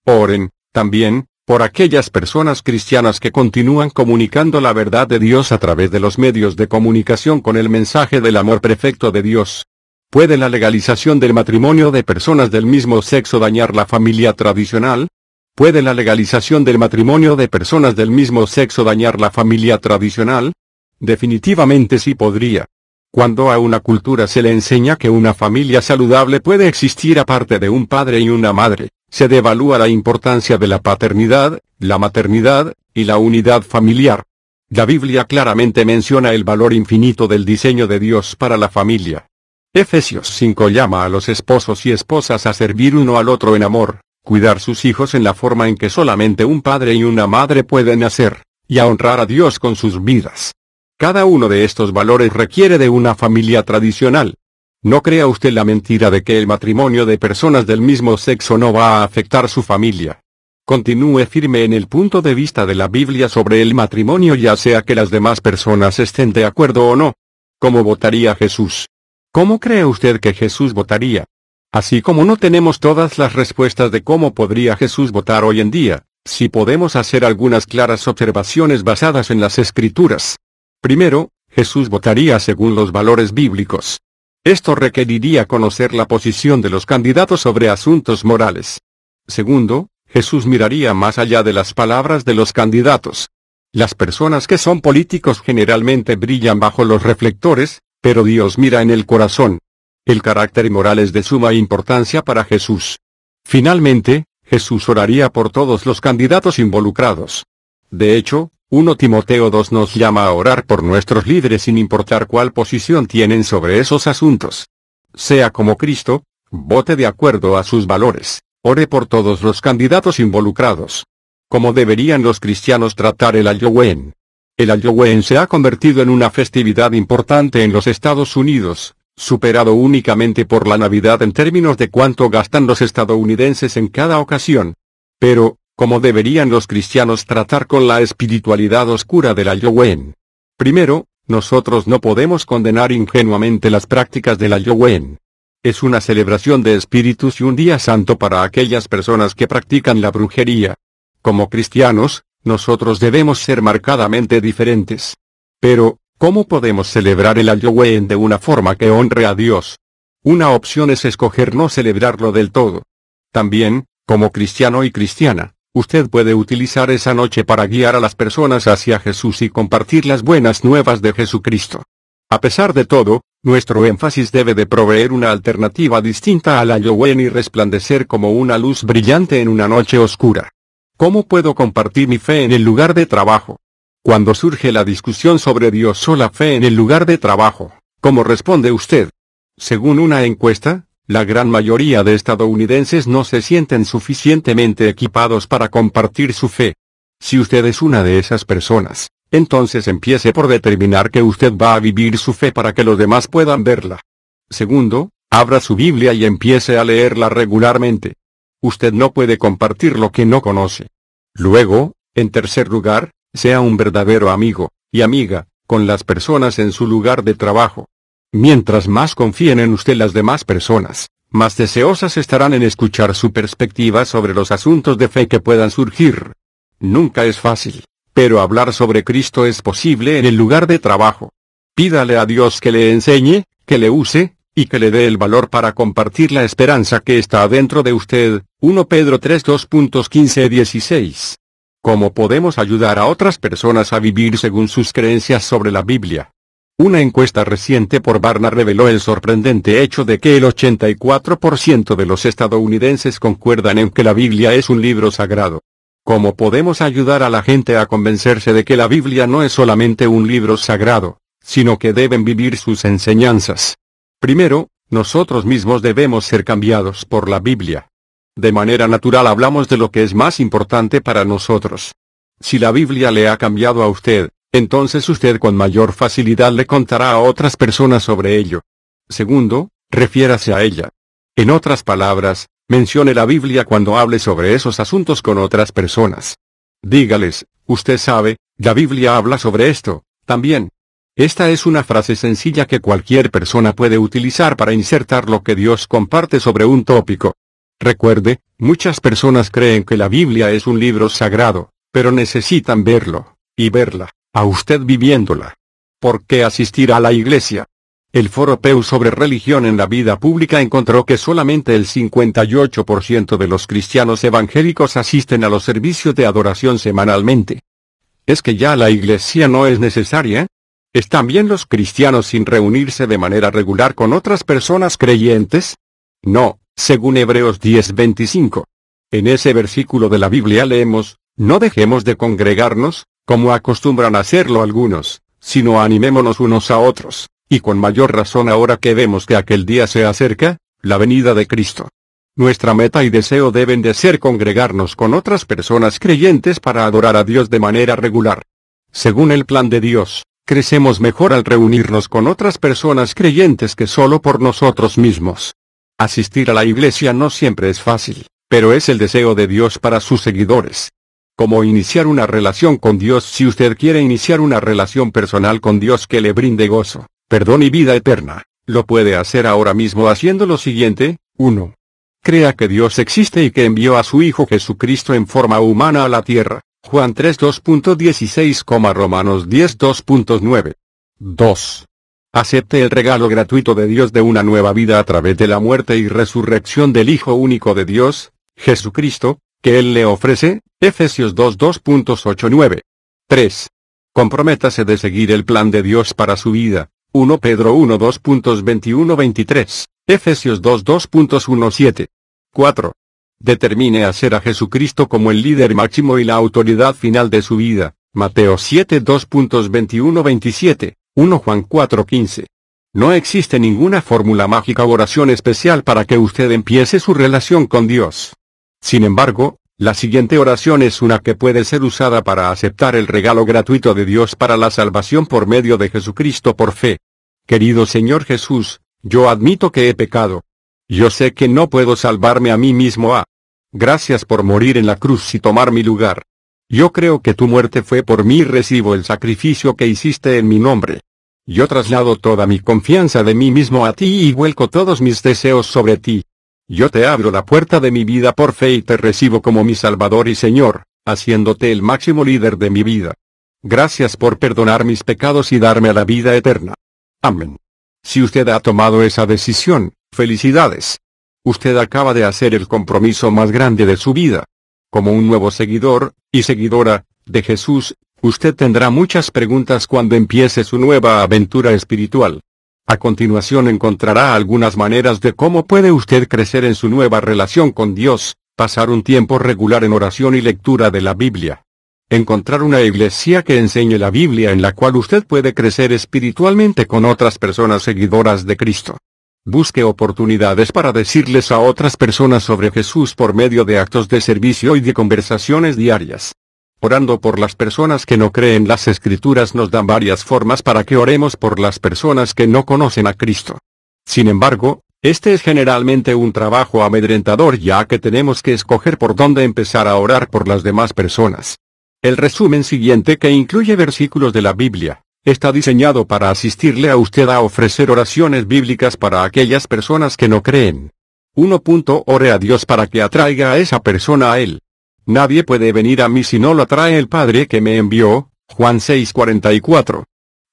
Oren, también, por aquellas personas cristianas que continúan comunicando la verdad de Dios a través de los medios de comunicación con el mensaje del amor perfecto de Dios. ¿Puede la legalización del matrimonio de personas del mismo sexo dañar la familia tradicional? ¿Puede la legalización del matrimonio de personas del mismo sexo dañar la familia tradicional? Definitivamente sí podría. Cuando a una cultura se le enseña que una familia saludable puede existir aparte de un padre y una madre, se devalúa la importancia de la paternidad, la maternidad, y la unidad familiar. La Biblia claramente menciona el valor infinito del diseño de Dios para la familia. Efesios 5 llama a los esposos y esposas a servir uno al otro en amor, cuidar sus hijos en la forma en que solamente un padre y una madre pueden hacer, y a honrar a Dios con sus vidas. Cada uno de estos valores requiere de una familia tradicional, no crea usted la mentira de que el matrimonio de personas del mismo sexo no va a afectar su familia. Continúe firme en el punto de vista de la Biblia sobre el matrimonio ya sea que las demás personas estén de acuerdo o no. ¿Cómo votaría Jesús? ¿Cómo cree usted que Jesús votaría? Así como no tenemos todas las respuestas de cómo podría Jesús votar hoy en día, si podemos hacer algunas claras observaciones basadas en las escrituras. Primero, Jesús votaría según los valores bíblicos. Esto requeriría conocer la posición de los candidatos sobre asuntos morales. Segundo, Jesús miraría más allá de las palabras de los candidatos. Las personas que son políticos generalmente brillan bajo los reflectores, pero Dios mira en el corazón. El carácter moral es de suma importancia para Jesús. Finalmente, Jesús oraría por todos los candidatos involucrados. De hecho, 1 Timoteo 2 nos llama a orar por nuestros líderes sin importar cuál posición tienen sobre esos asuntos. Sea como Cristo, vote de acuerdo a sus valores, ore por todos los candidatos involucrados. ¿Cómo deberían los cristianos tratar el Halloween? El Halloween se ha convertido en una festividad importante en los Estados Unidos, superado únicamente por la Navidad en términos de cuánto gastan los estadounidenses en cada ocasión. Pero, ¿Cómo deberían los cristianos tratar con la espiritualidad oscura de la Yowen. Primero, nosotros no podemos condenar ingenuamente las prácticas de la Yowen. Es una celebración de espíritus y un día santo para aquellas personas que practican la brujería. Como cristianos, nosotros debemos ser marcadamente diferentes. Pero, ¿cómo podemos celebrar el Ayowen de una forma que honre a Dios? Una opción es escoger no celebrarlo del todo. También, como cristiano y cristiana, Usted puede utilizar esa noche para guiar a las personas hacia Jesús y compartir las buenas nuevas de Jesucristo. A pesar de todo, nuestro énfasis debe de proveer una alternativa distinta a la Yowen y resplandecer como una luz brillante en una noche oscura. ¿Cómo puedo compartir mi fe en el lugar de trabajo? Cuando surge la discusión sobre Dios o la fe en el lugar de trabajo, ¿cómo responde usted? Según una encuesta, la gran mayoría de estadounidenses no se sienten suficientemente equipados para compartir su fe. Si usted es una de esas personas, entonces empiece por determinar que usted va a vivir su fe para que los demás puedan verla. Segundo, abra su Biblia y empiece a leerla regularmente. Usted no puede compartir lo que no conoce. Luego, en tercer lugar, sea un verdadero amigo, y amiga, con las personas en su lugar de trabajo. Mientras más confíen en usted las demás personas, más deseosas estarán en escuchar su perspectiva sobre los asuntos de fe que puedan surgir. Nunca es fácil, pero hablar sobre Cristo es posible en el lugar de trabajo. Pídale a Dios que le enseñe, que le use, y que le dé el valor para compartir la esperanza que está dentro de usted. 1 Pedro 3 2.15 16. ¿Cómo podemos ayudar a otras personas a vivir según sus creencias sobre la Biblia? Una encuesta reciente por Barna reveló el sorprendente hecho de que el 84% de los estadounidenses concuerdan en que la Biblia es un libro sagrado. ¿Cómo podemos ayudar a la gente a convencerse de que la Biblia no es solamente un libro sagrado, sino que deben vivir sus enseñanzas? Primero, nosotros mismos debemos ser cambiados por la Biblia. De manera natural hablamos de lo que es más importante para nosotros. Si la Biblia le ha cambiado a usted, entonces usted con mayor facilidad le contará a otras personas sobre ello. Segundo, refiérase a ella. En otras palabras, mencione la Biblia cuando hable sobre esos asuntos con otras personas. Dígales, usted sabe, la Biblia habla sobre esto, también. Esta es una frase sencilla que cualquier persona puede utilizar para insertar lo que Dios comparte sobre un tópico. Recuerde, muchas personas creen que la Biblia es un libro sagrado, pero necesitan verlo, y verla, a usted viviéndola. ¿Por qué asistir a la iglesia? El Foro Peu sobre religión en la vida pública encontró que solamente el 58% de los cristianos evangélicos asisten a los servicios de adoración semanalmente. ¿Es que ya la iglesia no es necesaria? ¿Están bien los cristianos sin reunirse de manera regular con otras personas creyentes? No, según Hebreos 10:25. En ese versículo de la Biblia leemos, no dejemos de congregarnos, como acostumbran hacerlo algunos, sino animémonos unos a otros, y con mayor razón ahora que vemos que aquel día se acerca, la venida de Cristo. Nuestra meta y deseo deben de ser congregarnos con otras personas creyentes para adorar a Dios de manera regular. Según el plan de Dios, crecemos mejor al reunirnos con otras personas creyentes que solo por nosotros mismos. Asistir a la iglesia no siempre es fácil, pero es el deseo de Dios para sus seguidores, como iniciar una relación con Dios si usted quiere iniciar una relación personal con Dios que le brinde gozo, perdón y vida eterna. Lo puede hacer ahora mismo haciendo lo siguiente, 1. Crea que Dios existe y que envió a su Hijo Jesucristo en forma humana a la tierra. Juan 3 2.16, Romanos 10 2.9. 2. Acepte el regalo gratuito de Dios de una nueva vida a través de la muerte y resurrección del Hijo único de Dios, Jesucristo, que Él le ofrece, Efesios 2 2.89. 3. Comprométase de seguir el plan de Dios para su vida, 1 Pedro 1 23 Efesios 2 4. Determine hacer a Jesucristo como el líder máximo y la autoridad final de su vida, Mateo 7 2.21-27, 1 Juan 4.15. No existe ninguna fórmula mágica o oración especial para que usted empiece su relación con Dios. Sin embargo, la siguiente oración es una que puede ser usada para aceptar el regalo gratuito de Dios para la salvación por medio de Jesucristo por fe. Querido Señor Jesús, yo admito que he pecado. Yo sé que no puedo salvarme a mí mismo. a. Ah. gracias por morir en la cruz y tomar mi lugar. Yo creo que tu muerte fue por mí y recibo el sacrificio que hiciste en mi nombre. Yo traslado toda mi confianza de mí mismo a ti y vuelco todos mis deseos sobre ti. Yo te abro la puerta de mi vida por fe y te recibo como mi Salvador y Señor, haciéndote el máximo líder de mi vida. Gracias por perdonar mis pecados y darme la vida eterna. Amén. Si usted ha tomado esa decisión, felicidades. Usted acaba de hacer el compromiso más grande de su vida. Como un nuevo seguidor, y seguidora, de Jesús, usted tendrá muchas preguntas cuando empiece su nueva aventura espiritual. A continuación encontrará algunas maneras de cómo puede usted crecer en su nueva relación con Dios, pasar un tiempo regular en oración y lectura de la Biblia. Encontrar una iglesia que enseñe la Biblia en la cual usted puede crecer espiritualmente con otras personas seguidoras de Cristo. Busque oportunidades para decirles a otras personas sobre Jesús por medio de actos de servicio y de conversaciones diarias. Orando por las personas que no creen las escrituras nos dan varias formas para que oremos por las personas que no conocen a Cristo. Sin embargo, este es generalmente un trabajo amedrentador ya que tenemos que escoger por dónde empezar a orar por las demás personas. El resumen siguiente que incluye versículos de la Biblia, está diseñado para asistirle a usted a ofrecer oraciones bíblicas para aquellas personas que no creen. 1. Ore a Dios para que atraiga a esa persona a Él. Nadie puede venir a mí si no lo trae el Padre que me envió, Juan 6:44.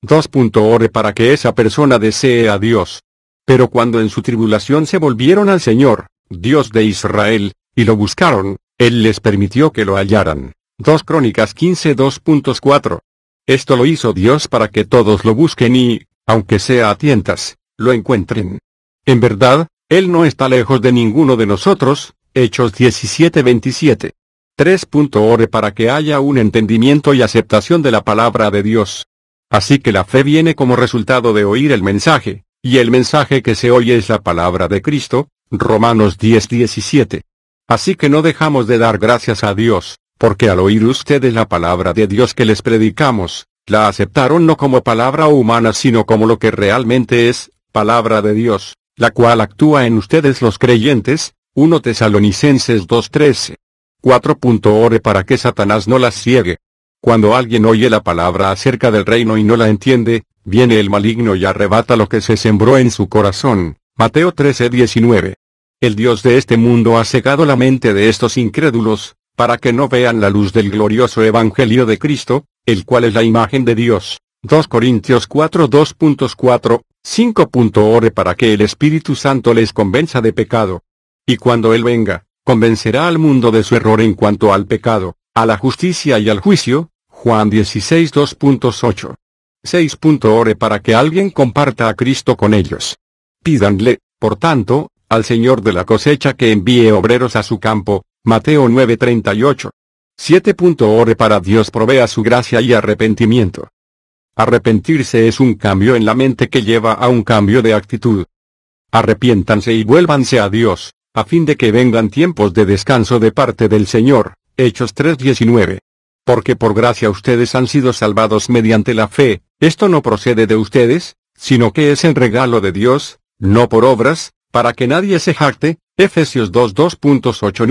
2. Ore para que esa persona desee a Dios. Pero cuando en su tribulación se volvieron al Señor, Dios de Israel, y lo buscaron, Él les permitió que lo hallaran. 2 Crónicas 15 2.4. Esto lo hizo Dios para que todos lo busquen y, aunque sea a tientas, lo encuentren. En verdad, Él no está lejos de ninguno de nosotros, Hechos 17:27. 3. Ore para que haya un entendimiento y aceptación de la palabra de Dios. Así que la fe viene como resultado de oír el mensaje, y el mensaje que se oye es la palabra de Cristo, Romanos 10.17. Así que no dejamos de dar gracias a Dios, porque al oír ustedes la palabra de Dios que les predicamos, la aceptaron no como palabra humana sino como lo que realmente es, palabra de Dios, la cual actúa en ustedes los creyentes, 1 Tesalonicenses 2.13. 4. Ore para que Satanás no las ciegue. Cuando alguien oye la palabra acerca del reino y no la entiende, viene el maligno y arrebata lo que se sembró en su corazón. Mateo 13:19. El Dios de este mundo ha cegado la mente de estos incrédulos, para que no vean la luz del glorioso Evangelio de Cristo, el cual es la imagen de Dios. 2 Corintios 4 2.4, 5. Ore para que el Espíritu Santo les convenza de pecado. Y cuando Él venga, Convencerá al mundo de su error en cuanto al pecado, a la justicia y al juicio, Juan 16 2.8. Ore para que alguien comparta a Cristo con ellos. Pídanle, por tanto, al Señor de la cosecha que envíe obreros a su campo, Mateo 9:38. 7. Ore para Dios provea su gracia y arrepentimiento. Arrepentirse es un cambio en la mente que lleva a un cambio de actitud. Arrepiéntanse y vuélvanse a Dios a fin de que vengan tiempos de descanso de parte del Señor. Hechos 3:19. Porque por gracia ustedes han sido salvados mediante la fe, esto no procede de ustedes, sino que es el regalo de Dios, no por obras, para que nadie se jacte. Efesios 8.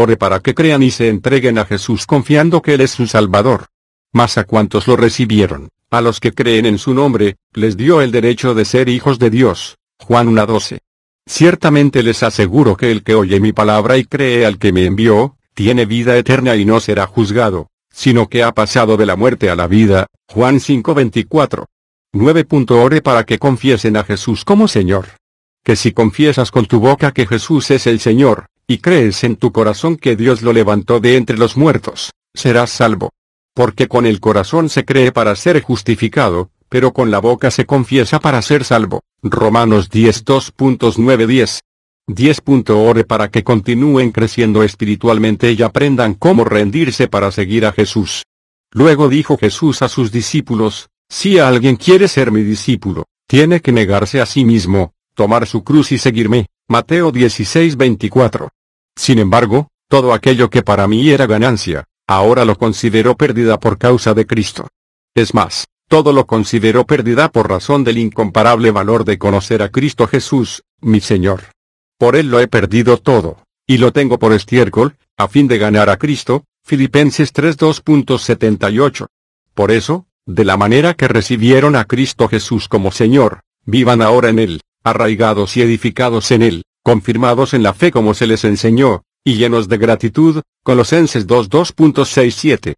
Ore para que crean y se entreguen a Jesús confiando que Él es su Salvador. Mas a cuantos lo recibieron, a los que creen en su nombre, les dio el derecho de ser hijos de Dios. Juan 1:12. Ciertamente les aseguro que el que oye mi palabra y cree al que me envió, tiene vida eterna y no será juzgado, sino que ha pasado de la muerte a la vida. Juan 5:24. 9. Ore para que confiesen a Jesús como Señor. Que si confiesas con tu boca que Jesús es el Señor, y crees en tu corazón que Dios lo levantó de entre los muertos, serás salvo. Porque con el corazón se cree para ser justificado, pero con la boca se confiesa para ser salvo. Romanos 10 10. Ore para que continúen creciendo espiritualmente y aprendan cómo rendirse para seguir a Jesús. Luego dijo Jesús a sus discípulos, si alguien quiere ser mi discípulo, tiene que negarse a sí mismo, tomar su cruz y seguirme. Mateo 16:24. Sin embargo, todo aquello que para mí era ganancia, ahora lo considero pérdida por causa de Cristo. Es más, todo lo consideró pérdida por razón del incomparable valor de conocer a Cristo Jesús, mi Señor. Por él lo he perdido todo, y lo tengo por estiércol, a fin de ganar a Cristo, Filipenses 3.2.78. Por eso, de la manera que recibieron a Cristo Jesús como Señor, vivan ahora en Él, arraigados y edificados en Él, confirmados en la fe como se les enseñó, y llenos de gratitud, Colosenses 2.2.67.